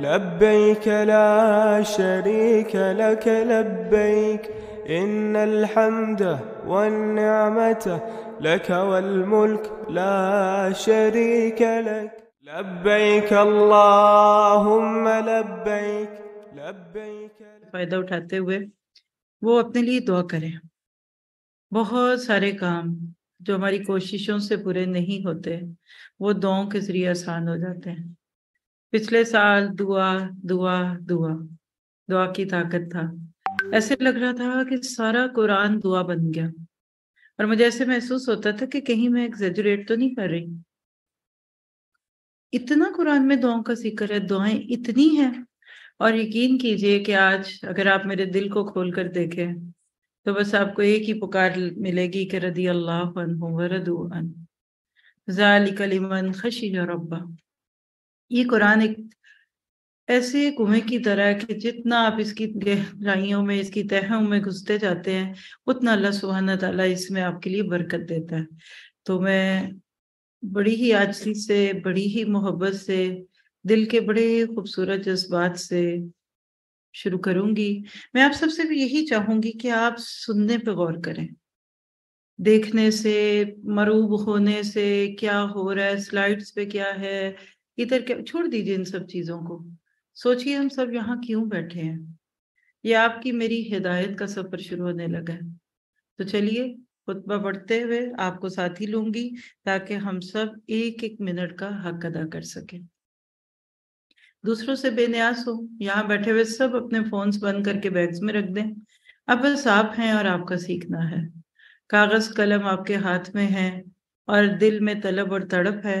لبيك لا شريك لك لبيك إن الحمد والنعمة لك والملك لا شريك لك لبيك اللهم لبيك لبيك फायदा उठाते हुए वो अपने लिए दुआ करें बहुत सारे काम जो हमारी कोशिशों से पूरे नहीं होते वो दुआओं के जरिए आसान हो जाते हैं पिछले साल दुआ दुआ दुआ दुआ की ताकत था ऐसे लग रहा था कि सारा कुरान दुआ बन गया और मुझे ऐसे महसूस होता था कि कहीं मैं एग्जेजरेट तो नहीं कर रही इतना कुरान में दुआओं का जिक्र है दुआएं इतनी हैं और यकीन कीजिए कि आज अगर आप मेरे दिल को खोल कर देखें तो बस आपको एक ही पुकार मिलेगी कि रदी अल्लाह वन हो वरदू अन जालिकलिमन खशी रब्बा ये कुरान एक ऐसे कुएं की तरह है कि जितना आप इसकी गहराइयों में इसकी तहों में घुसते जाते हैं उतना अल्लाह सुबहाना तला इसमें आपके लिए बरकत देता है तो मैं बड़ी ही आजसी से बड़ी ही मोहब्बत से दिल के बड़े खूबसूरत जज्बात से शुरू करूंगी मैं आप सबसे भी यही चाहूंगी कि आप सुनने पर गौर करें देखने से मरूब होने से क्या हो रहा है स्लाइड्स पे क्या है इधर क्या छोड़ दीजिए इन सब चीजों को सोचिए हम सब यहाँ क्यों बैठे हैं ये आपकी मेरी हिदायत का सफर शुरू होने लगा है तो चलिए खुतबा पढ़ते हुए आपको साथ ही लूंगी ताकि हम सब एक एक मिनट का हक अदा कर सके दूसरों से बेन्यास हो यहाँ बैठे हुए सब अपने फोन्स बंद करके बैग्स में रख दें अब बस आप हैं और आपका सीखना है कागज कलम आपके हाथ में है और दिल में तलब और तड़प है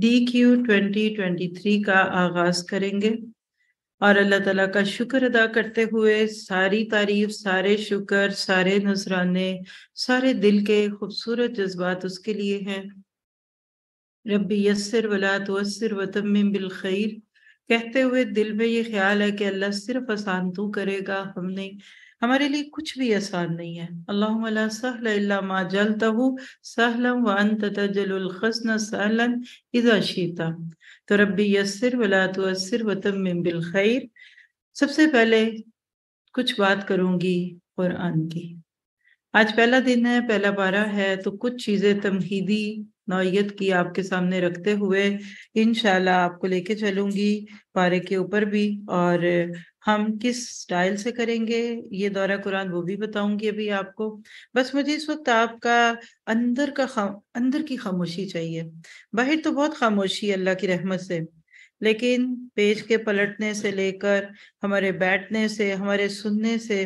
D Q twenty twenty three का आगाज करेंगे और अल्लाह तला का शुक्र अदा करते हुए सारी तारीफ सारे शुक्र सारे नजराने सारे दिल के खूबसूरत जज्बात उसके लिए हैं रबी यसर वला तवसर वतम बिलखैर कहते हुए दिल में ये ख्याल है कि अल्लाह सिर्फ आसान तू तो करेगा हमने हमारे लिए कुछ भी आसान नहीं है अल्लाह सहला जल तहु सहलम व अन तजलखसन सहलन इजा शीता तो रबी यसर वला तसर वतम बिल खैर सबसे पहले कुछ बात करूंगी कुरान की आज पहला दिन है पहला पारा है तो कुछ चीज़ें तमहीदी नौीयत की आपके सामने रखते हुए इन आपको लेके चलूंगी पारे के ऊपर भी और हम किस स्टाइल से करेंगे ये दौरा कुरान वो भी बताऊंगी अभी आपको बस मुझे इस वक्त आपका अंदर का अंदर की खामोशी चाहिए बाहर तो बहुत खामोशी अल्लाह की रहमत से लेकिन पेज के पलटने से लेकर हमारे बैठने से हमारे सुनने से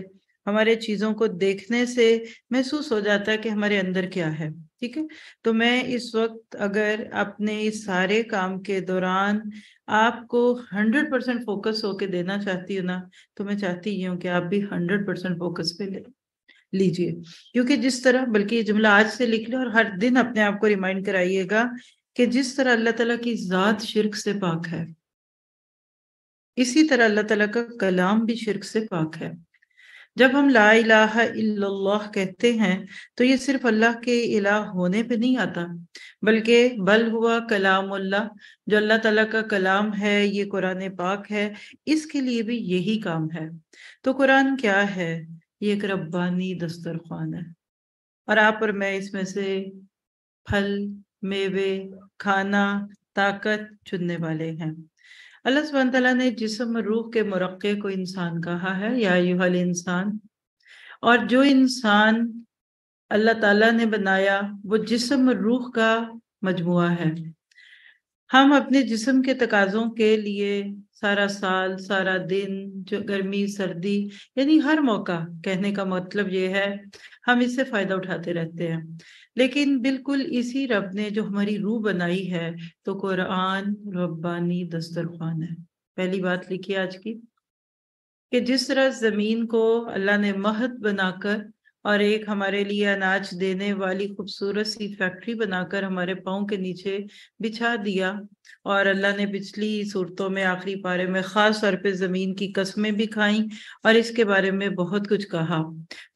हमारे चीजों को देखने से महसूस हो जाता है कि हमारे अंदर क्या है ठीक है तो मैं इस वक्त अगर अपने इस सारे काम के दौरान आपको हंड्रेड परसेंट फोकस होके देना चाहती हूँ ना तो मैं चाहती ही हूँ कि आप भी हंड्रेड परसेंट फोकस पे ले लीजिए क्योंकि जिस तरह बल्कि ये जुमला आज से लिख लो और हर दिन अपने आप को रिमाइंड कराइएगा कि जिस तरह अल्लाह तला की ज़ात शिरक से पाक है इसी तरह अल्लाह तला का कलाम भी शिरक से पाक है जब हम ला इला कहते हैं तो ये सिर्फ अल्लाह के इला होने पे नहीं आता बल्कि बल हुआ कलाम अल्लाह जो अल्लाह तला का कलाम है ये कुरान पाक है इसके लिए भी यही काम है तो कुरान क्या है ये एक रब्बानी दस्तरखान है और आप और मैं इसमें से फल मेवे खाना ताकत चुनने वाले हैं अल्लाह ने जिसम रूह के मरक़े को इंसान कहा है या हल इंसान और जो इंसान अल्लाह ताला ने बनाया वो जिसम रूह का मजमु है हम अपने जिसम के तकाजों के लिए सारा साल सारा दिन जो गर्मी सर्दी यानी हर मौका कहने का मतलब ये है हम इससे फ़ायदा उठाते रहते हैं लेकिन बिल्कुल इसी रब ने जो हमारी रूह बनाई है तो कुरान रब्बानी दस्तरखान है पहली बात लिखी आज की कि जिस तरह ज़मीन को अल्लाह ने महत बनाकर और एक हमारे लिए अनाज देने वाली खूबसूरत सी फैक्ट्री बनाकर हमारे पाँव के नीचे बिछा दिया और अल्लाह ने पिछली सूरतों में आखिरी पारे में ख़ास तौर पे ज़मीन की कस्में भी खाई और इसके बारे में बहुत कुछ कहा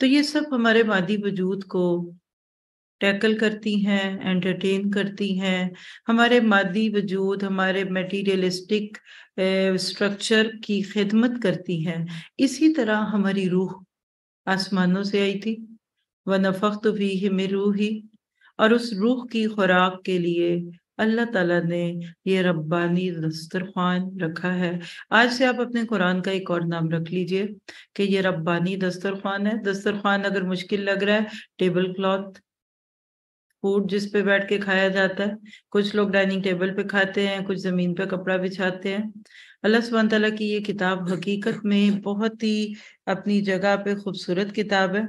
तो ये सब हमारे मादी वजूद को टैकल करती हैं एंटरटेन करती हैं हमारे मादी वजूद हमारे मटीरियलिस्टिक स्ट्रक्चर की खिदमत करती हैं इसी तरह हमारी रूह आसमानों से आई थी व नफक तो भी है रूह ही और उस रूह की खुराक के लिए अल्लाह ताला ने ये रब्बानी दस्तरखान रखा है आज से आप अपने कुरान का एक और नाम रख लीजिए कि ये रब्बानी दस्तरखान है दस्तरखान अगर मुश्किल लग रहा है टेबल क्लॉथ फूड जिस पे बैठ के खाया जाता है कुछ लोग डाइनिंग टेबल पे खाते हैं कुछ जमीन पे कपड़ा बिछाते हैं अल्लाह सुबह तला की ये किताब हकीकत में बहुत ही अपनी जगह पे खूबसूरत किताब है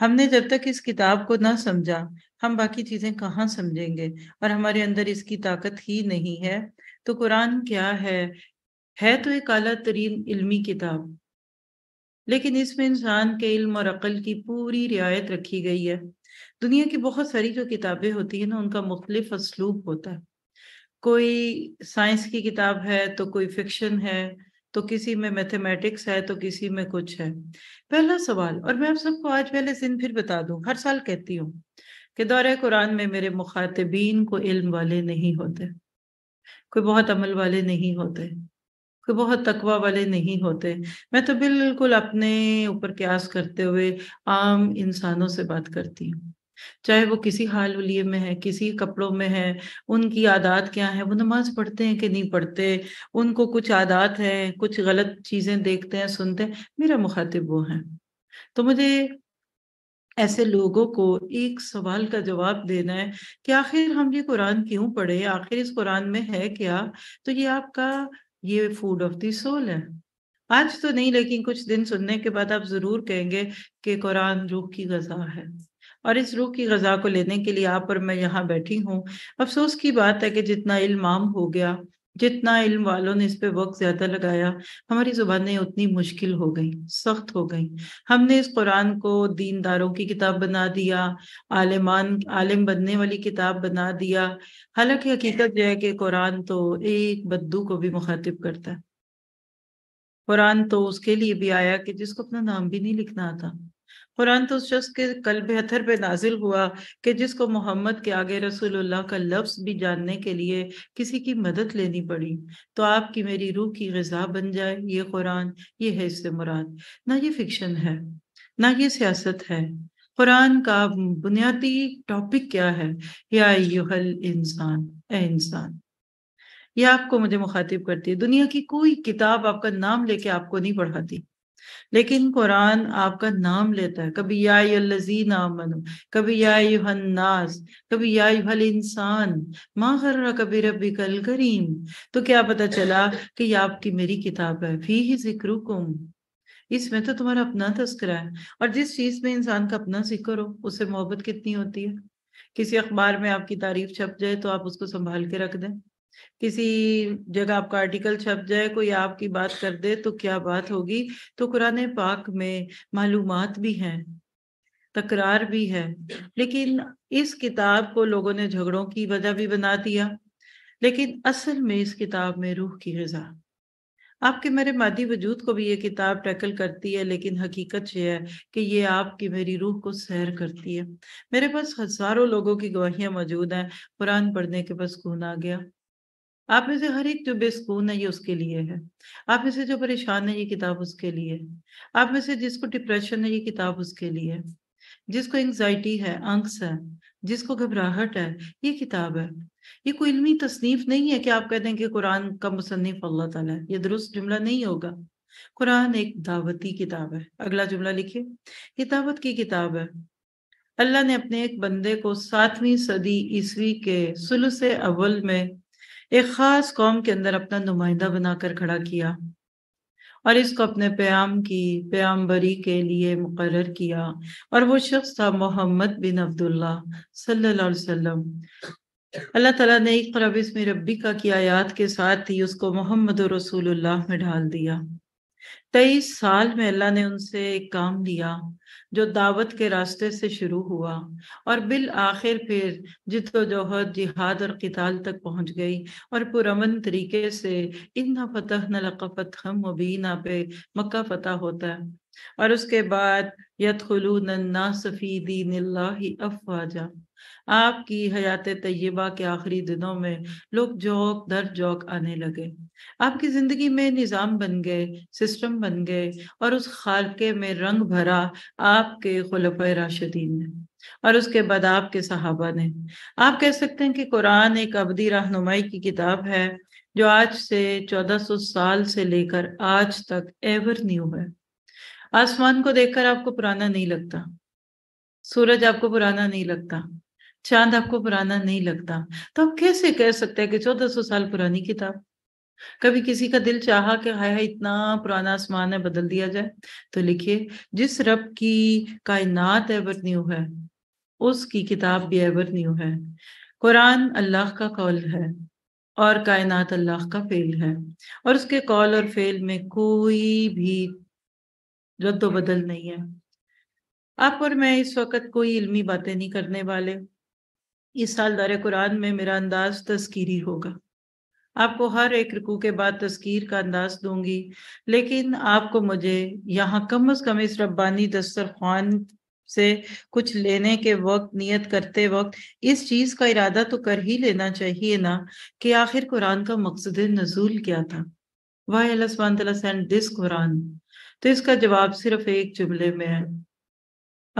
हमने जब तक इस किताब को ना समझा हम बाकी चीजें कहाँ समझेंगे और हमारे अंदर इसकी ताकत ही नहीं है तो कुरान क्या है है तो एक अला तरीन इलमी किताब लेकिन इसमें इंसान के इल्म और अकल की पूरी रियायत रखी गई है दुनिया की बहुत सारी जो किताबें होती है ना उनका मुख्तलिफ असलूब होता है कोई साइंस की किताब है तो कोई फिक्शन है तो किसी में मैथमेटिक्स है तो किसी में कुछ है पहला सवाल और मैं आप सबको आज पहले दिन फिर बता दूं हर साल कहती हूँ कि दौरे कुरान में मेरे मुखातबीन को इल्म वाले नहीं होते कोई बहुत अमल वाले नहीं होते कोई बहुत तकवा वाले नहीं होते मैं तो बिल्कुल अपने ऊपर क्यास करते हुए आम इंसानों से बात करती हूँ चाहे वो किसी हाल वलिए में है किसी कपड़ों में है उनकी आदत क्या है वो नमाज पढ़ते हैं कि नहीं पढ़ते उनको कुछ आदत है कुछ गलत चीज़ें देखते हैं सुनते हैं मेरा मुखातिब वो है तो मुझे ऐसे लोगों को एक सवाल का जवाब देना है कि आखिर हम ये कुरान क्यों पढ़े आखिर इस कुरान में है क्या तो ये आपका ये फूड ऑफ दी सोल है आज तो नहीं लेकिन कुछ दिन सुनने के बाद आप जरूर कहेंगे कि कुरान रूह की गजा है और इस रूह की गजा को लेने के लिए आप और मैं यहाँ बैठी हूँ अफसोस की बात है कि जितना इल्म आम हो गया जितना इल्म वालों ने इस पे वक्त ज्यादा लगाया हमारी जुबानें उतनी मुश्किल हो गई सख्त हो गई हमने इस कुरान को दीनदारों की किताब बना दिया आलिमान आलिम बनने वाली किताब बना दिया हालांकि हकीकत यह है कि कुरान तो एक बद्दू को भी मुखातिब करता है कुरान तो उसके लिए भी आया कि जिसको अपना नाम भी नहीं लिखना आता कुरान तो उस शख्स के कल हथर पे नाजिल हुआ कि जिसको मोहम्मद के आगे रसूलुल्लाह का लफ्ज भी जानने के लिए किसी की मदद लेनी पड़ी तो आपकी मेरी रूह की गजा बन जाए ये कुरान ये है इससे मुराद ना ये फिक्शन है ना ये सियासत है कुरान का बुनियादी टॉपिक क्या है या यूहल इंसान ए इंसान ये आपको मुझे मुखातिब करती है दुनिया की कोई किताब आपका नाम लेके आपको नहीं पढ़ाती लेकिन कुरान आपका नाम लेता है कभी या लजीन कभी या युहन्नास कभी या युहल इंसान माहर कभी रबी कल करीम तो क्या पता चला कि ये आपकी मेरी किताब है फी ही जिक्र कुम इसमें तो तुम्हारा अपना तस्करा है और जिस चीज में इंसान का अपना जिक्र हो उससे मोहब्बत कितनी होती है किसी अखबार में आपकी तारीफ छप जाए तो आप उसको संभाल के रख दें किसी जगह आपका आर्टिकल छप जाए कोई आपकी बात कर दे तो क्या बात होगी तो कुरान पाक में मालूम भी हैं तकरार भी है लेकिन इस किताब को लोगों ने झगड़ों की वजह भी बना दिया लेकिन असल में इस किताब में रूह की गजा आपके मेरे मादी वजूद को भी ये किताब टैकल करती है लेकिन हकीकत यह है कि ये आपकी मेरी रूह को सैर करती है मेरे पास हजारों लोगों की गवाहियां मौजूद हैं कुरान पढ़ने के बस खून आ गया आप में से हर एक जो बेसकून है ये उसके लिए है आप में से जो परेशान है ये किताब उसके लिए है आप में से जिसको डिप्रेशन है ये किताब उसके लिए है जिसको एंगजाइटी है अंक्स है जिसको घबराहट है ये किताब है ये कोई इलमी तसनीफ नहीं है कि आप कह दें कि कुरान का मुसनफ़ अल्लाह ताला है ये दुरुस्त जुमला नहीं होगा कुरान एक दावती किताब है अगला जुमला लिखिए ये दावत की किताब है अल्लाह ने अपने एक बंदे को सातवीं सदी ईस्वी के सुलुस अव्वल में एक खास कौम के अंदर अपना नुमाइंदा बनाकर खड़ा किया और इसको अपने प्याम की प्याम बरी के लिए मुकर किया और वो शख्स था मोहम्मद बिन अब्दुल्ला सल्लल्लाहु अलैहि वसल्लम अल्लाह तला ने इकरा में रब्बी का किया याद के साथ ही उसको मोहम्मद रसूल में ढाल दिया तेईस साल में अल्लाह ने उनसे एक काम लिया जो दावत के रास्ते से शुरू हुआ और बिल आखिर फिर जितोजहद जिहाद और किताल तक पहुंच गई और पुरमन तरीके से इन्ना फतह नलका हम मुबीना पे मक्का फतह होता है और उसके बाद नन्ना सफ़ी दीन अफवाजा आपकी हयात तय्यबा के आखिरी दिनों में लोग जौक दर जौक आने लगे आपकी जिंदगी में निज़ाम बन गए सिस्टम बन गए और उस खालके में रंग भरा आपके खुलफ राशिदीन ने और उसके बाद आपके सहाबा ने आप कह सकते हैं कि कुरान एक अबदी रहनुमाई की किताब है जो आज से 1400 साल से लेकर आज तक एवर न्यू है आसमान को देखकर आपको पुराना नहीं लगता सूरज आपको पुराना नहीं लगता चांद आपको पुराना नहीं लगता तो आप कैसे कह सकते हैं कि चौदह सौ साल पुरानी किताब कभी किसी का दिल चाहा कि हाय हाय इतना पुराना आसमान है बदल दिया जाए तो लिखिए जिस रब की कायनात एवर न्यू है उसकी किताब भी एवर न्यू है कुरान अल्लाह का कौल है और कायनात अल्लाह का फेल है और उसके कौल और फेल में कोई भी जद्दोबदल नहीं है आप और मैं इस वक्त कोई इल्मी बातें नहीं करने वाले इस साल दर कुरान में मेरा अंदाज तस्करी होगा आपको हर एक रुकू के बाद तस्कीर का अंदाज दूंगी लेकिन आपको मुझे यहाँ कम अज कम इस रब्बानी दस्तरखान से कुछ लेने के वक्त नियत करते वक्त इस चीज का इरादा तो कर ही लेना चाहिए ना कि आखिर कुरान का मकसद नजूल क्या था वाई दिस कुरान तो इसका जवाब सिर्फ एक जुमले में है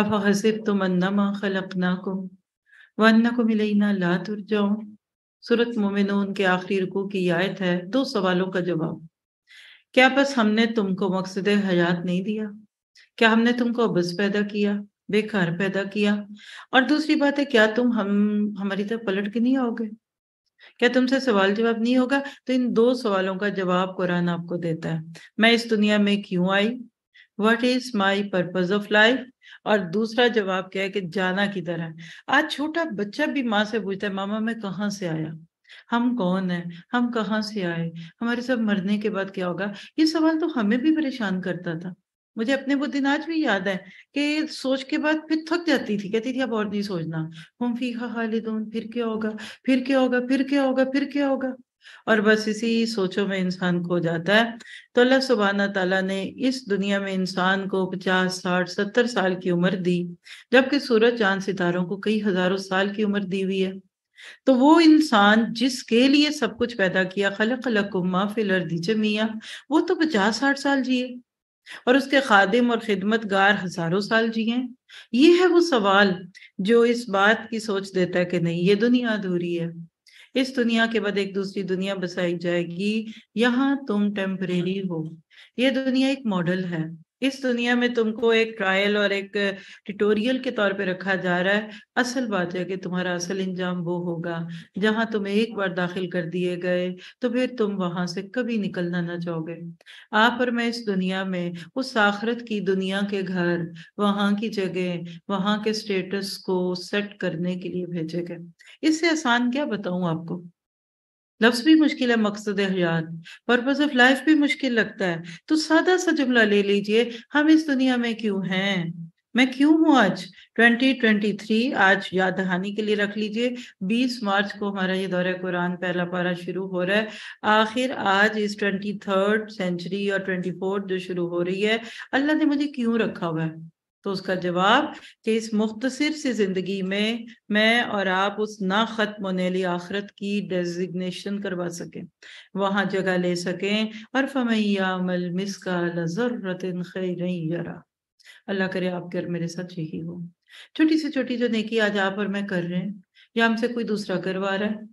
अब हसिब तुम अन्नमा खलकना को वरना को मिले ना ला तुर जाओ सूरत मोमिनो उनके आखिरी रुकू की आयत है दो सवालों का जवाब क्या बस हमने तुमको मकसद हयात नहीं दिया क्या हमने तुमको बस पैदा किया बेकार पैदा किया और दूसरी बात है क्या तुम हम हमारी तरफ पलट के नहीं आओगे क्या तुमसे सवाल जवाब नहीं होगा तो इन दो सवालों का जवाब कुरान आपको देता है मैं इस दुनिया में क्यों आई what is my purpose of life और दूसरा जवाब क्या है कि जाना किधर है आज छोटा बच्चा भी माँ से पूछता है मामा मैं कहाँ से आया हम कौन है हम कहाँ से आए हमारे सब मरने के बाद क्या होगा ये सवाल तो हमें भी परेशान करता था मुझे अपने वो दिन आज भी याद है कि सोच के बाद फिर थक जाती थी कहती थी अब और नहीं सोचना हम फीखा खालिदून तो, फिर क्या होगा फिर क्या होगा फिर क्या होगा फिर क्या होगा और बस इसी सोचों में इंसान खो जाता है तो अल्लाह सुबहाना तला ने इस दुनिया में इंसान को पचास साठ सत्तर साल की उम्र दी जबकि सूरज चांद सितारों को कई हजारों साल की उम्र दी हुई है तो वो इंसान जिसके लिए सब कुछ पैदा किया खलक लकुमा फिलर दीचे मियाँ वो तो पचास साठ साल जिए और उसके खादिम और खिदमत गार हजारों साल जिए ये है वो सवाल जो इस बात की सोच देता है कि नहीं ये दुनिया अधूरी है इस दुनिया के बाद एक दूसरी दुनिया बसाई जाएगी यहाँ तुम टेम्परेरी हो ये दुनिया एक मॉडल है इस दुनिया में तुमको एक ट्रायल और एक ट्यूटोरियल के तौर पे रखा जा रहा है असल बात है कि तुम्हारा असल इंजाम वो होगा जहां तुम्हें एक बार दाखिल कर दिए गए तो फिर तुम वहां से कभी निकलना ना चाहोगे आप और मैं इस दुनिया में उस आखरत की दुनिया के घर वहां की जगह वहां के स्टेटस को सेट करने के लिए भेजे गए इससे आसान क्या बताऊं आपको लफ्ज भी मुश्किल है मकसद हयात पर्पज ऑफ लाइफ भी मुश्किल लगता है तो सादा सा जुमला ले लीजिए हम इस दुनिया में क्यों हैं मैं क्यों हूं आज 2023 आज याद दहानी के लिए रख लीजिए 20 मार्च को हमारा ये दौरे कुरान पहला पारा शुरू हो रहा है आखिर आज इस ट्वेंटी सेंचुरी और ट्वेंटी जो शुरू हो रही है अल्लाह ने मुझे क्यों रखा हुआ है तो उसका जवाब कि इस मुख्तर सी ज़िंदगी में मैं और आप उस ना ख़त्म होने वाली आखरत की डेजिग्नेशन करवा सकें वहां जगह ले सकें और फमैया मिसका अल्लाह करे आपके और मेरे साथ यही हो छोटी से छोटी जो नेकी आज आप और मैं कर रहे हैं या हमसे कोई दूसरा करवा रहा है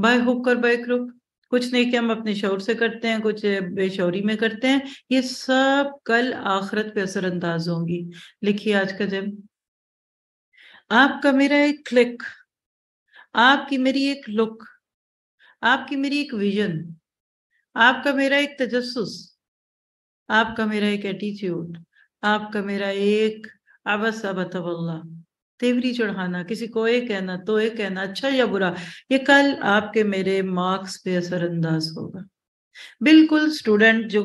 बाय हुक और बाय क्रुक कुछ नेक हम अपने शोर से करते हैं कुछ बेशौरी में करते हैं ये सब कल आखरत पे असरअंदाज होंगी लिखिए आज का जब आपका मेरा एक क्लिक आपकी मेरी एक लुक आपकी मेरी एक विजन आपका मेरा एक तजस्स आपका मेरा एक एटीट्यूड आपका मेरा एक सब अतवल्ला तेवरी चढ़ाना किसी को एक कहना तो एक कहना अच्छा या बुरा ये कल आपके मेरे मार्क्स पे असरअंदाज होगा बिल्कुल स्टूडेंट जो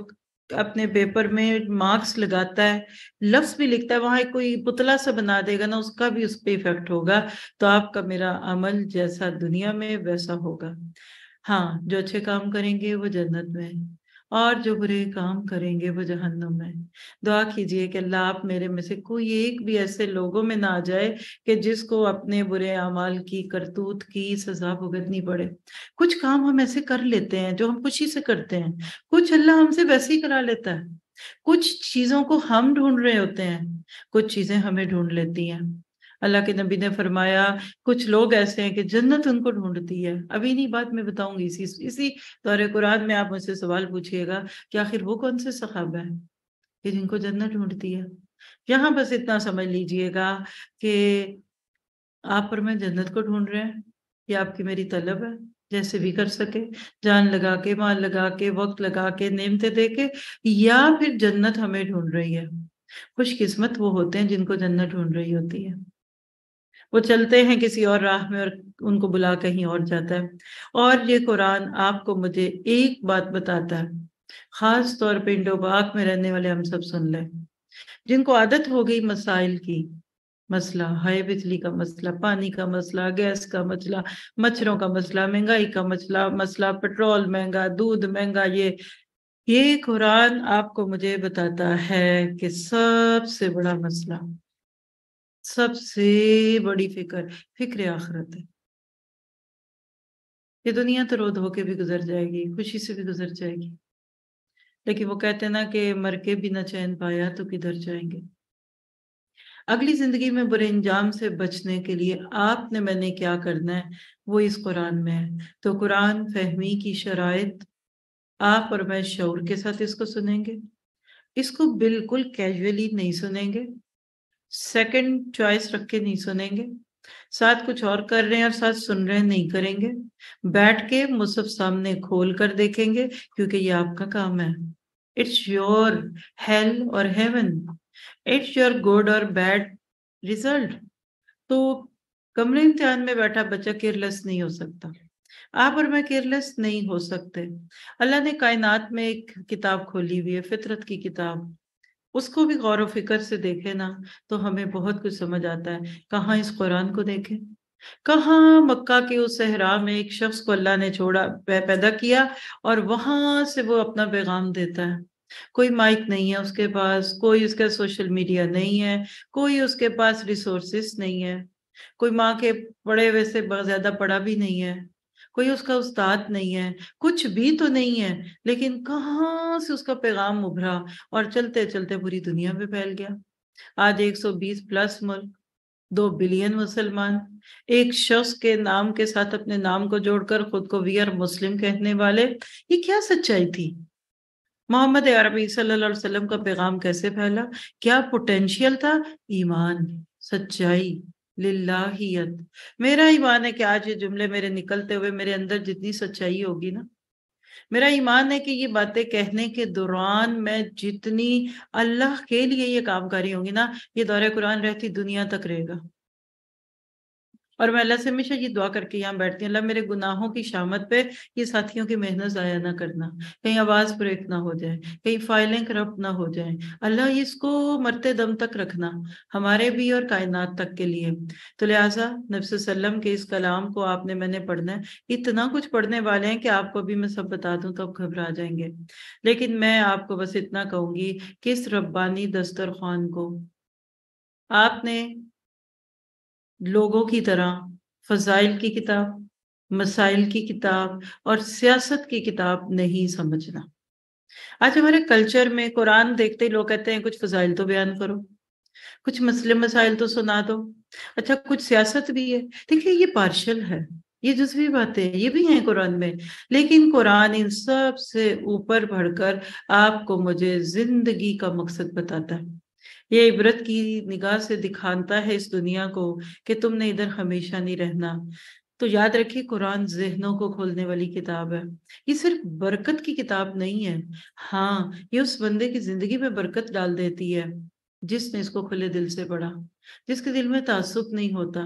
अपने पेपर में मार्क्स लगाता है लफ्स भी लिखता है वहां कोई पुतला सा बना देगा ना उसका भी उस पर इफेक्ट होगा तो आपका मेरा अमल जैसा दुनिया में वैसा होगा हाँ जो अच्छे काम करेंगे वो जन्नत में और जो बुरे काम करेंगे वो जहन्नुम है दुआ कीजिए कि अल्लाह आप मेरे में से कोई एक भी ऐसे लोगों में ना जाए कि जिसको अपने बुरे अमाल की करतूत की सजा भुगतनी पड़े कुछ काम हम ऐसे कर लेते हैं जो हम खुशी से करते हैं कुछ अल्लाह हमसे वैसे ही करा लेता है कुछ चीजों को हम ढूंढ रहे होते हैं कुछ चीजें हमें ढूंढ लेती हैं अल्लाह के नबी ने फरमाया कुछ लोग ऐसे हैं कि जन्नत उनको ढूंढती है अभी नहीं बात मैं बताऊंगी इसी इसी दौरे कुरान में आप मुझसे सवाल पूछिएगा कि आखिर वो कौन से सखाब है कि जिनको जन्नत ढूंढती है यहाँ बस इतना समझ लीजिएगा कि आप और मैं जन्नत को ढूंढ रहे हैं ये आपकी मेरी तलब है जैसे भी कर सके जान लगा के माल लगा के वक्त लगा के नेमते दे के या फिर जन्नत हमें ढूंढ रही है खुशकिस्मत वो होते हैं जिनको जन्नत ढूंढ रही होती है वो चलते हैं किसी और राह में और उनको बुला कहीं और जाता है और ये कुरान आपको मुझे एक बात बताता है खास तौर इंडो इंडोबाग में रहने वाले हम सब सुन लें जिनको आदत हो गई मसाइल की मसला हाई बिजली का मसला पानी का मसला गैस का मसला मच्छरों का मसला महंगाई का मसला मसला पेट्रोल महंगा दूध महंगा ये ये कुरान आपको मुझे बताता है कि सबसे बड़ा मसला सबसे बड़ी फिक्र फिक्र आखरत है ये दुनिया तो रोध होके भी गुजर जाएगी खुशी से भी गुजर जाएगी लेकिन वो कहते हैं ना कि मर के भी ना चैन पाया तो किधर जाएंगे अगली जिंदगी में बुरे इंजाम से बचने के लिए आपने मैंने क्या करना है वो इस कुरान में है तो कुरान फहमी की शराय आप और मैं शौर के साथ इसको सुनेंगे इसको बिल्कुल कैजुअली नहीं सुनेंगे सेकंड चॉइस रख के नहीं सुनेंगे साथ कुछ और कर रहे हैं और साथ सुन रहे हैं नहीं करेंगे बैठ के मुसफ सामने खोल कर देखेंगे क्योंकि ये आपका काम है इट्स योर हेल और हेवन इट्स योर गुड और बैड रिजल्ट तो कमरे इम्तिहान में बैठा बच्चा केयरलेस नहीं हो सकता आप और मैं केयरलेस नहीं हो सकते अल्लाह ने कायनात में एक किताब खोली हुई है फितरत की किताब उसको भी गौर फिक्र से देखे ना तो हमें बहुत कुछ समझ आता है कहाँ इस कुरान को देखे कहाँ मक्का के उस सहरा में एक शख्स को अल्लाह ने छोड़ा पैदा किया और वहां से वो अपना पैगाम देता है कोई माइक नहीं है उसके पास कोई उसका सोशल मीडिया नहीं है कोई उसके पास रिसोर्सेस नहीं है कोई माँ के पढ़े वैसे ज्यादा पढ़ा भी नहीं है कोई उसका उस्ताद नहीं है कुछ भी तो नहीं है लेकिन कहाँ से उसका पैगाम उभरा और चलते चलते पूरी दुनिया में फैल गया आज 120 प्लस मुल्क दो बिलियन मुसलमान एक शख्स के नाम के साथ अपने नाम को जोड़कर खुद को वीर मुस्लिम कहने वाले ये क्या सच्चाई थी मोहम्मद अरबी सल्लल्लाहु वसल्लम का पैगाम कैसे फैला क्या पोटेंशियल था ईमान सच्चाई लिल्लाहियत मेरा ईमान है कि आज ये जुमले मेरे निकलते हुए मेरे अंदर जितनी सच्चाई होगी ना मेरा ईमान है कि ये बातें कहने के दौरान मैं जितनी अल्लाह के लिए ये काम कर रही होंगी ना ये दौरे कुरान रहती दुनिया तक रहेगा और मैं अल्लाह से हमेशा ये दुआ करके यहाँ बैठती हूँ अल्लाह मेरे गुनाहों की शामत पे ये साथियों की मेहनत ज़ाया ना करना कहीं आवाज़ ब्रेक ना हो जाए कहीं फाइलें करप्ट ना हो जाए अल्लाह इसको मरते दम तक रखना हमारे भी और कायनात तक के लिए तो लिहाजा नबीम के इस कलाम को आपने मैंने पढ़ना है इतना कुछ पढ़ने वाले हैं कि आपको भी मैं सब बता दूँ तो आप घबरा जाएंगे लेकिन मैं आपको बस इतना कहूंगी कि इस रब्बानी दस्तरखान को आपने लोगों की तरह फजाइल की किताब मसाइल की किताब और सियासत की किताब नहीं समझना आज हमारे कल्चर में कुरान देखते ही लोग कहते हैं कुछ फजाइल तो बयान करो कुछ मसले मसाइल तो सुना दो अच्छा कुछ सियासत भी है देखिए ये पार्शल है ये जुजवी बातें ये भी हैं कुरान में लेकिन कुरान इन सब से ऊपर बढ़कर आपको मुझे जिंदगी का मकसद बताता है ये इबरत की निगाह से दिखाता है इस दुनिया को कि तुमने इधर हमेशा नहीं रहना तो याद रखिए कुरान जहनों को खोलने वाली किताब है ये सिर्फ बरकत की किताब नहीं है हाँ ये उस बंदे की जिंदगी में बरकत डाल देती है जिसने इसको खुले दिल से पढ़ा जिसके दिल में तासुब नहीं होता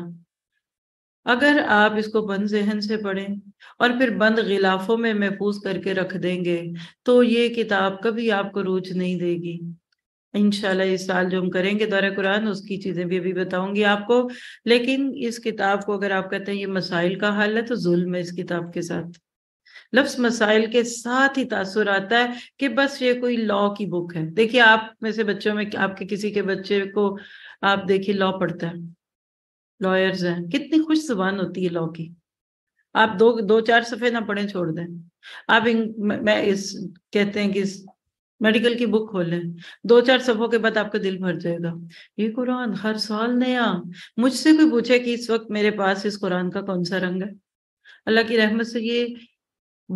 अगर आप इसको बंद जहन से पढ़ें और फिर बंद गिलाफों में महफूज करके रख देंगे तो ये किताब कभी आपको रूझ नहीं देगी इनशाला इस साल जो हम करेंगे दौरा कुरान उसकी चीज़ें भी अभी बताऊंगी आपको लेकिन इस किताब को अगर आप कहते हैं ये मसाइल का हाल है तो जुल्म है इस किताब के साथ लफ्स मसाइल के साथ ही तासुर आता है कि बस ये कोई लॉ की बुक है देखिए आप में से बच्चों में आपके किसी के बच्चे को आप देखिए लॉ पढ़ता है लॉयर्स हैं कितनी खुश जुबान होती है लॉ की आप दो दो चार सफ़े ना पढ़े छोड़ दें आप इन, मैं इस कहते हैं कि मेडिकल की बुक खोल लें दो चार सबों के बाद आपका दिल भर जाएगा ये कुरान हर साल नया मुझसे कोई पूछे कि इस वक्त मेरे पास इस कुरान का कौन सा रंग है अल्लाह की रहमत से ये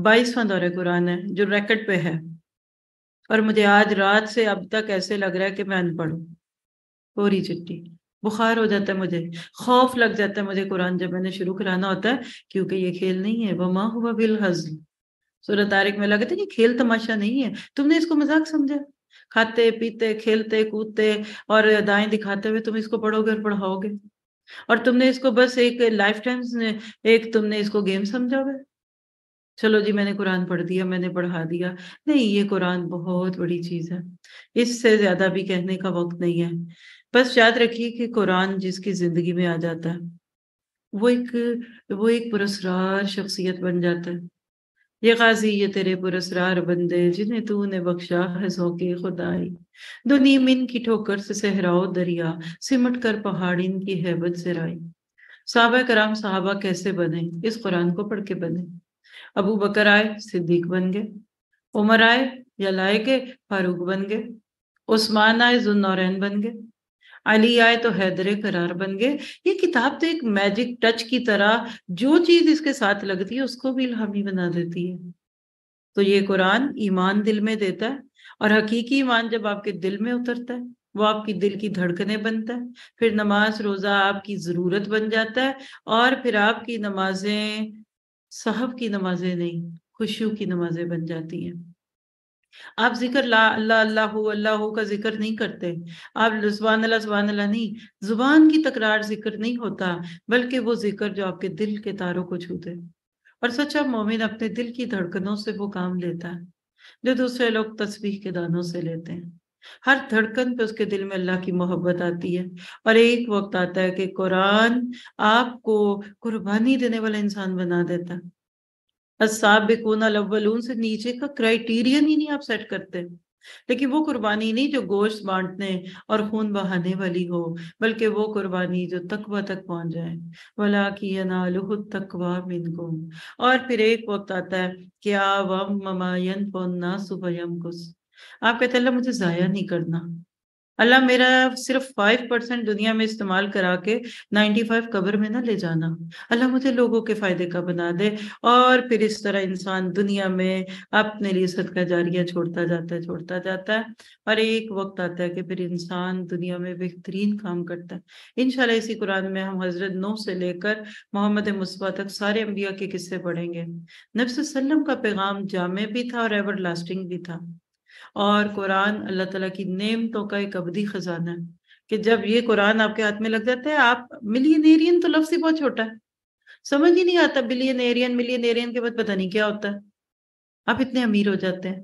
बाईसवां दौरे कुरान है जो रैकेट पे है और मुझे आज रात से अब तक ऐसे लग रहा है कि मैं अनपढ़ पूरी चिट्टी बुखार हो जाता है मुझे खौफ लग जाता है मुझे कुरान जब मैंने शुरू कराना होता है क्योंकि ये खेल नहीं है वमा हुआ बिल हजल सूरत तारिक में लगे थे कि खेल तमाशा नहीं है तुमने इसको मजाक समझा खाते पीते खेलते कूदते और दाएं दिखाते हुए तुम इसको पढ़ोगे और पढ़ाओगे और तुमने इसको बस एक लाइफ टाइम एक तुमने इसको गेम समझोगे चलो जी मैंने कुरान पढ़ दिया मैंने पढ़ा दिया नहीं ये कुरान बहुत बड़ी चीज है इससे ज्यादा भी कहने का वक्त नहीं है बस याद रखिए कि कुरान जिसकी जिंदगी में आ जाता है वो एक वो एक पुरस्कार शख्सियत बन जाता है ये गाजी ये तेरे पुरसरार बंदे जिन्हें तू ने बख्शा है सौके खुदाई मिन इनकी ठोकर से सहराओ दरिया सिमट कर पहाड़ इनकी हैबत से राई साहब कराम साहबा कैसे बने इस कुरान को पढ़ के बने अबू बकर आए सिद्दीक बन गए उमर आए या लाए गए फारूक बन गए उस्मान आए जुन्नौरैन बन गए अली आए तो हैदर करार बन गए ये किताब तो एक मैजिक टच की तरह जो चीज इसके साथ लगती है उसको भी इल्हामी बना देती है तो ये कुरान ईमान दिल में देता है और हकीकी ईमान जब आपके दिल में उतरता है वो आपकी दिल की धड़कने बनता है फिर नमाज रोजा आपकी जरूरत बन जाता है और फिर आपकी नमाजें साहब की नमाजें नहीं खुशू की नमाजें बन जाती हैं आप जिक्र ला अल्लाह अल्लाह अल्लाह का जिक्र नहीं करते आप जुबान अल्लाह जुबान अल्लाह नहीं जुबान की तकरार जिक्र नहीं होता बल्कि वो जिक्र जो आपके दिल के तारों को छूते और सच्चा मोमिन अपने दिल की धड़कनों से वो काम लेता है जो दूसरे लोग तस्वीर के दानों से लेते हैं हर धड़कन पे उसके दिल में अल्लाह की मोहब्बत आती है और एक वक्त आता है कि कुरान आपको कुर्बानी देने वाला इंसान बना देता है असाबिकून अव्वलून से नीचे का क्राइटेरियन ही नहीं आप सेट करते लेकिन वो कुर्बानी नहीं जो गोश्त बांटने और खून बहाने वाली हो बल्कि वो कुर्बानी जो तकवा तक पहुंच जाए वला कि अनालुह तकवा मिनको और फिर एक वक्त आता है क्या वम ममायन पौना सुबयम कुस आप कहते हैं मुझे ज़ाया नहीं करना अल्लाह मेरा सिर्फ फाइव परसेंट दुनिया में इस्तेमाल करा के नाइन्टी फाइव कब्र में ना ले जाना अल्लाह मुझे लोगों के फायदे का बना दे और फिर इस तरह इंसान दुनिया में अपने लिए सदका जारिया छोड़ता जाता है छोड़ता जाता है और एक वक्त आता है कि फिर इंसान दुनिया में बेहतरीन काम करता है इनशाला इसी कुरान में हम हजरत नौ से लेकर मोहम्मद मुस्बा तक सारे अम्बिया के किस्से पढ़ेंगे नब्स का पैगाम जामे भी था और एवर लास्टिंग भी था और कुरान अल्लाह तला की नेमतों का एक अबदी खजाना है कि जब ये कुरान आपके हाथ में लग जाता है आप मिलियनेरियन तो लफ्स ही बहुत छोटा है समझ ही नहीं आता बिलियनेरियन मिलियनेरियन के बाद पता नहीं क्या होता है आप इतने अमीर हो जाते हैं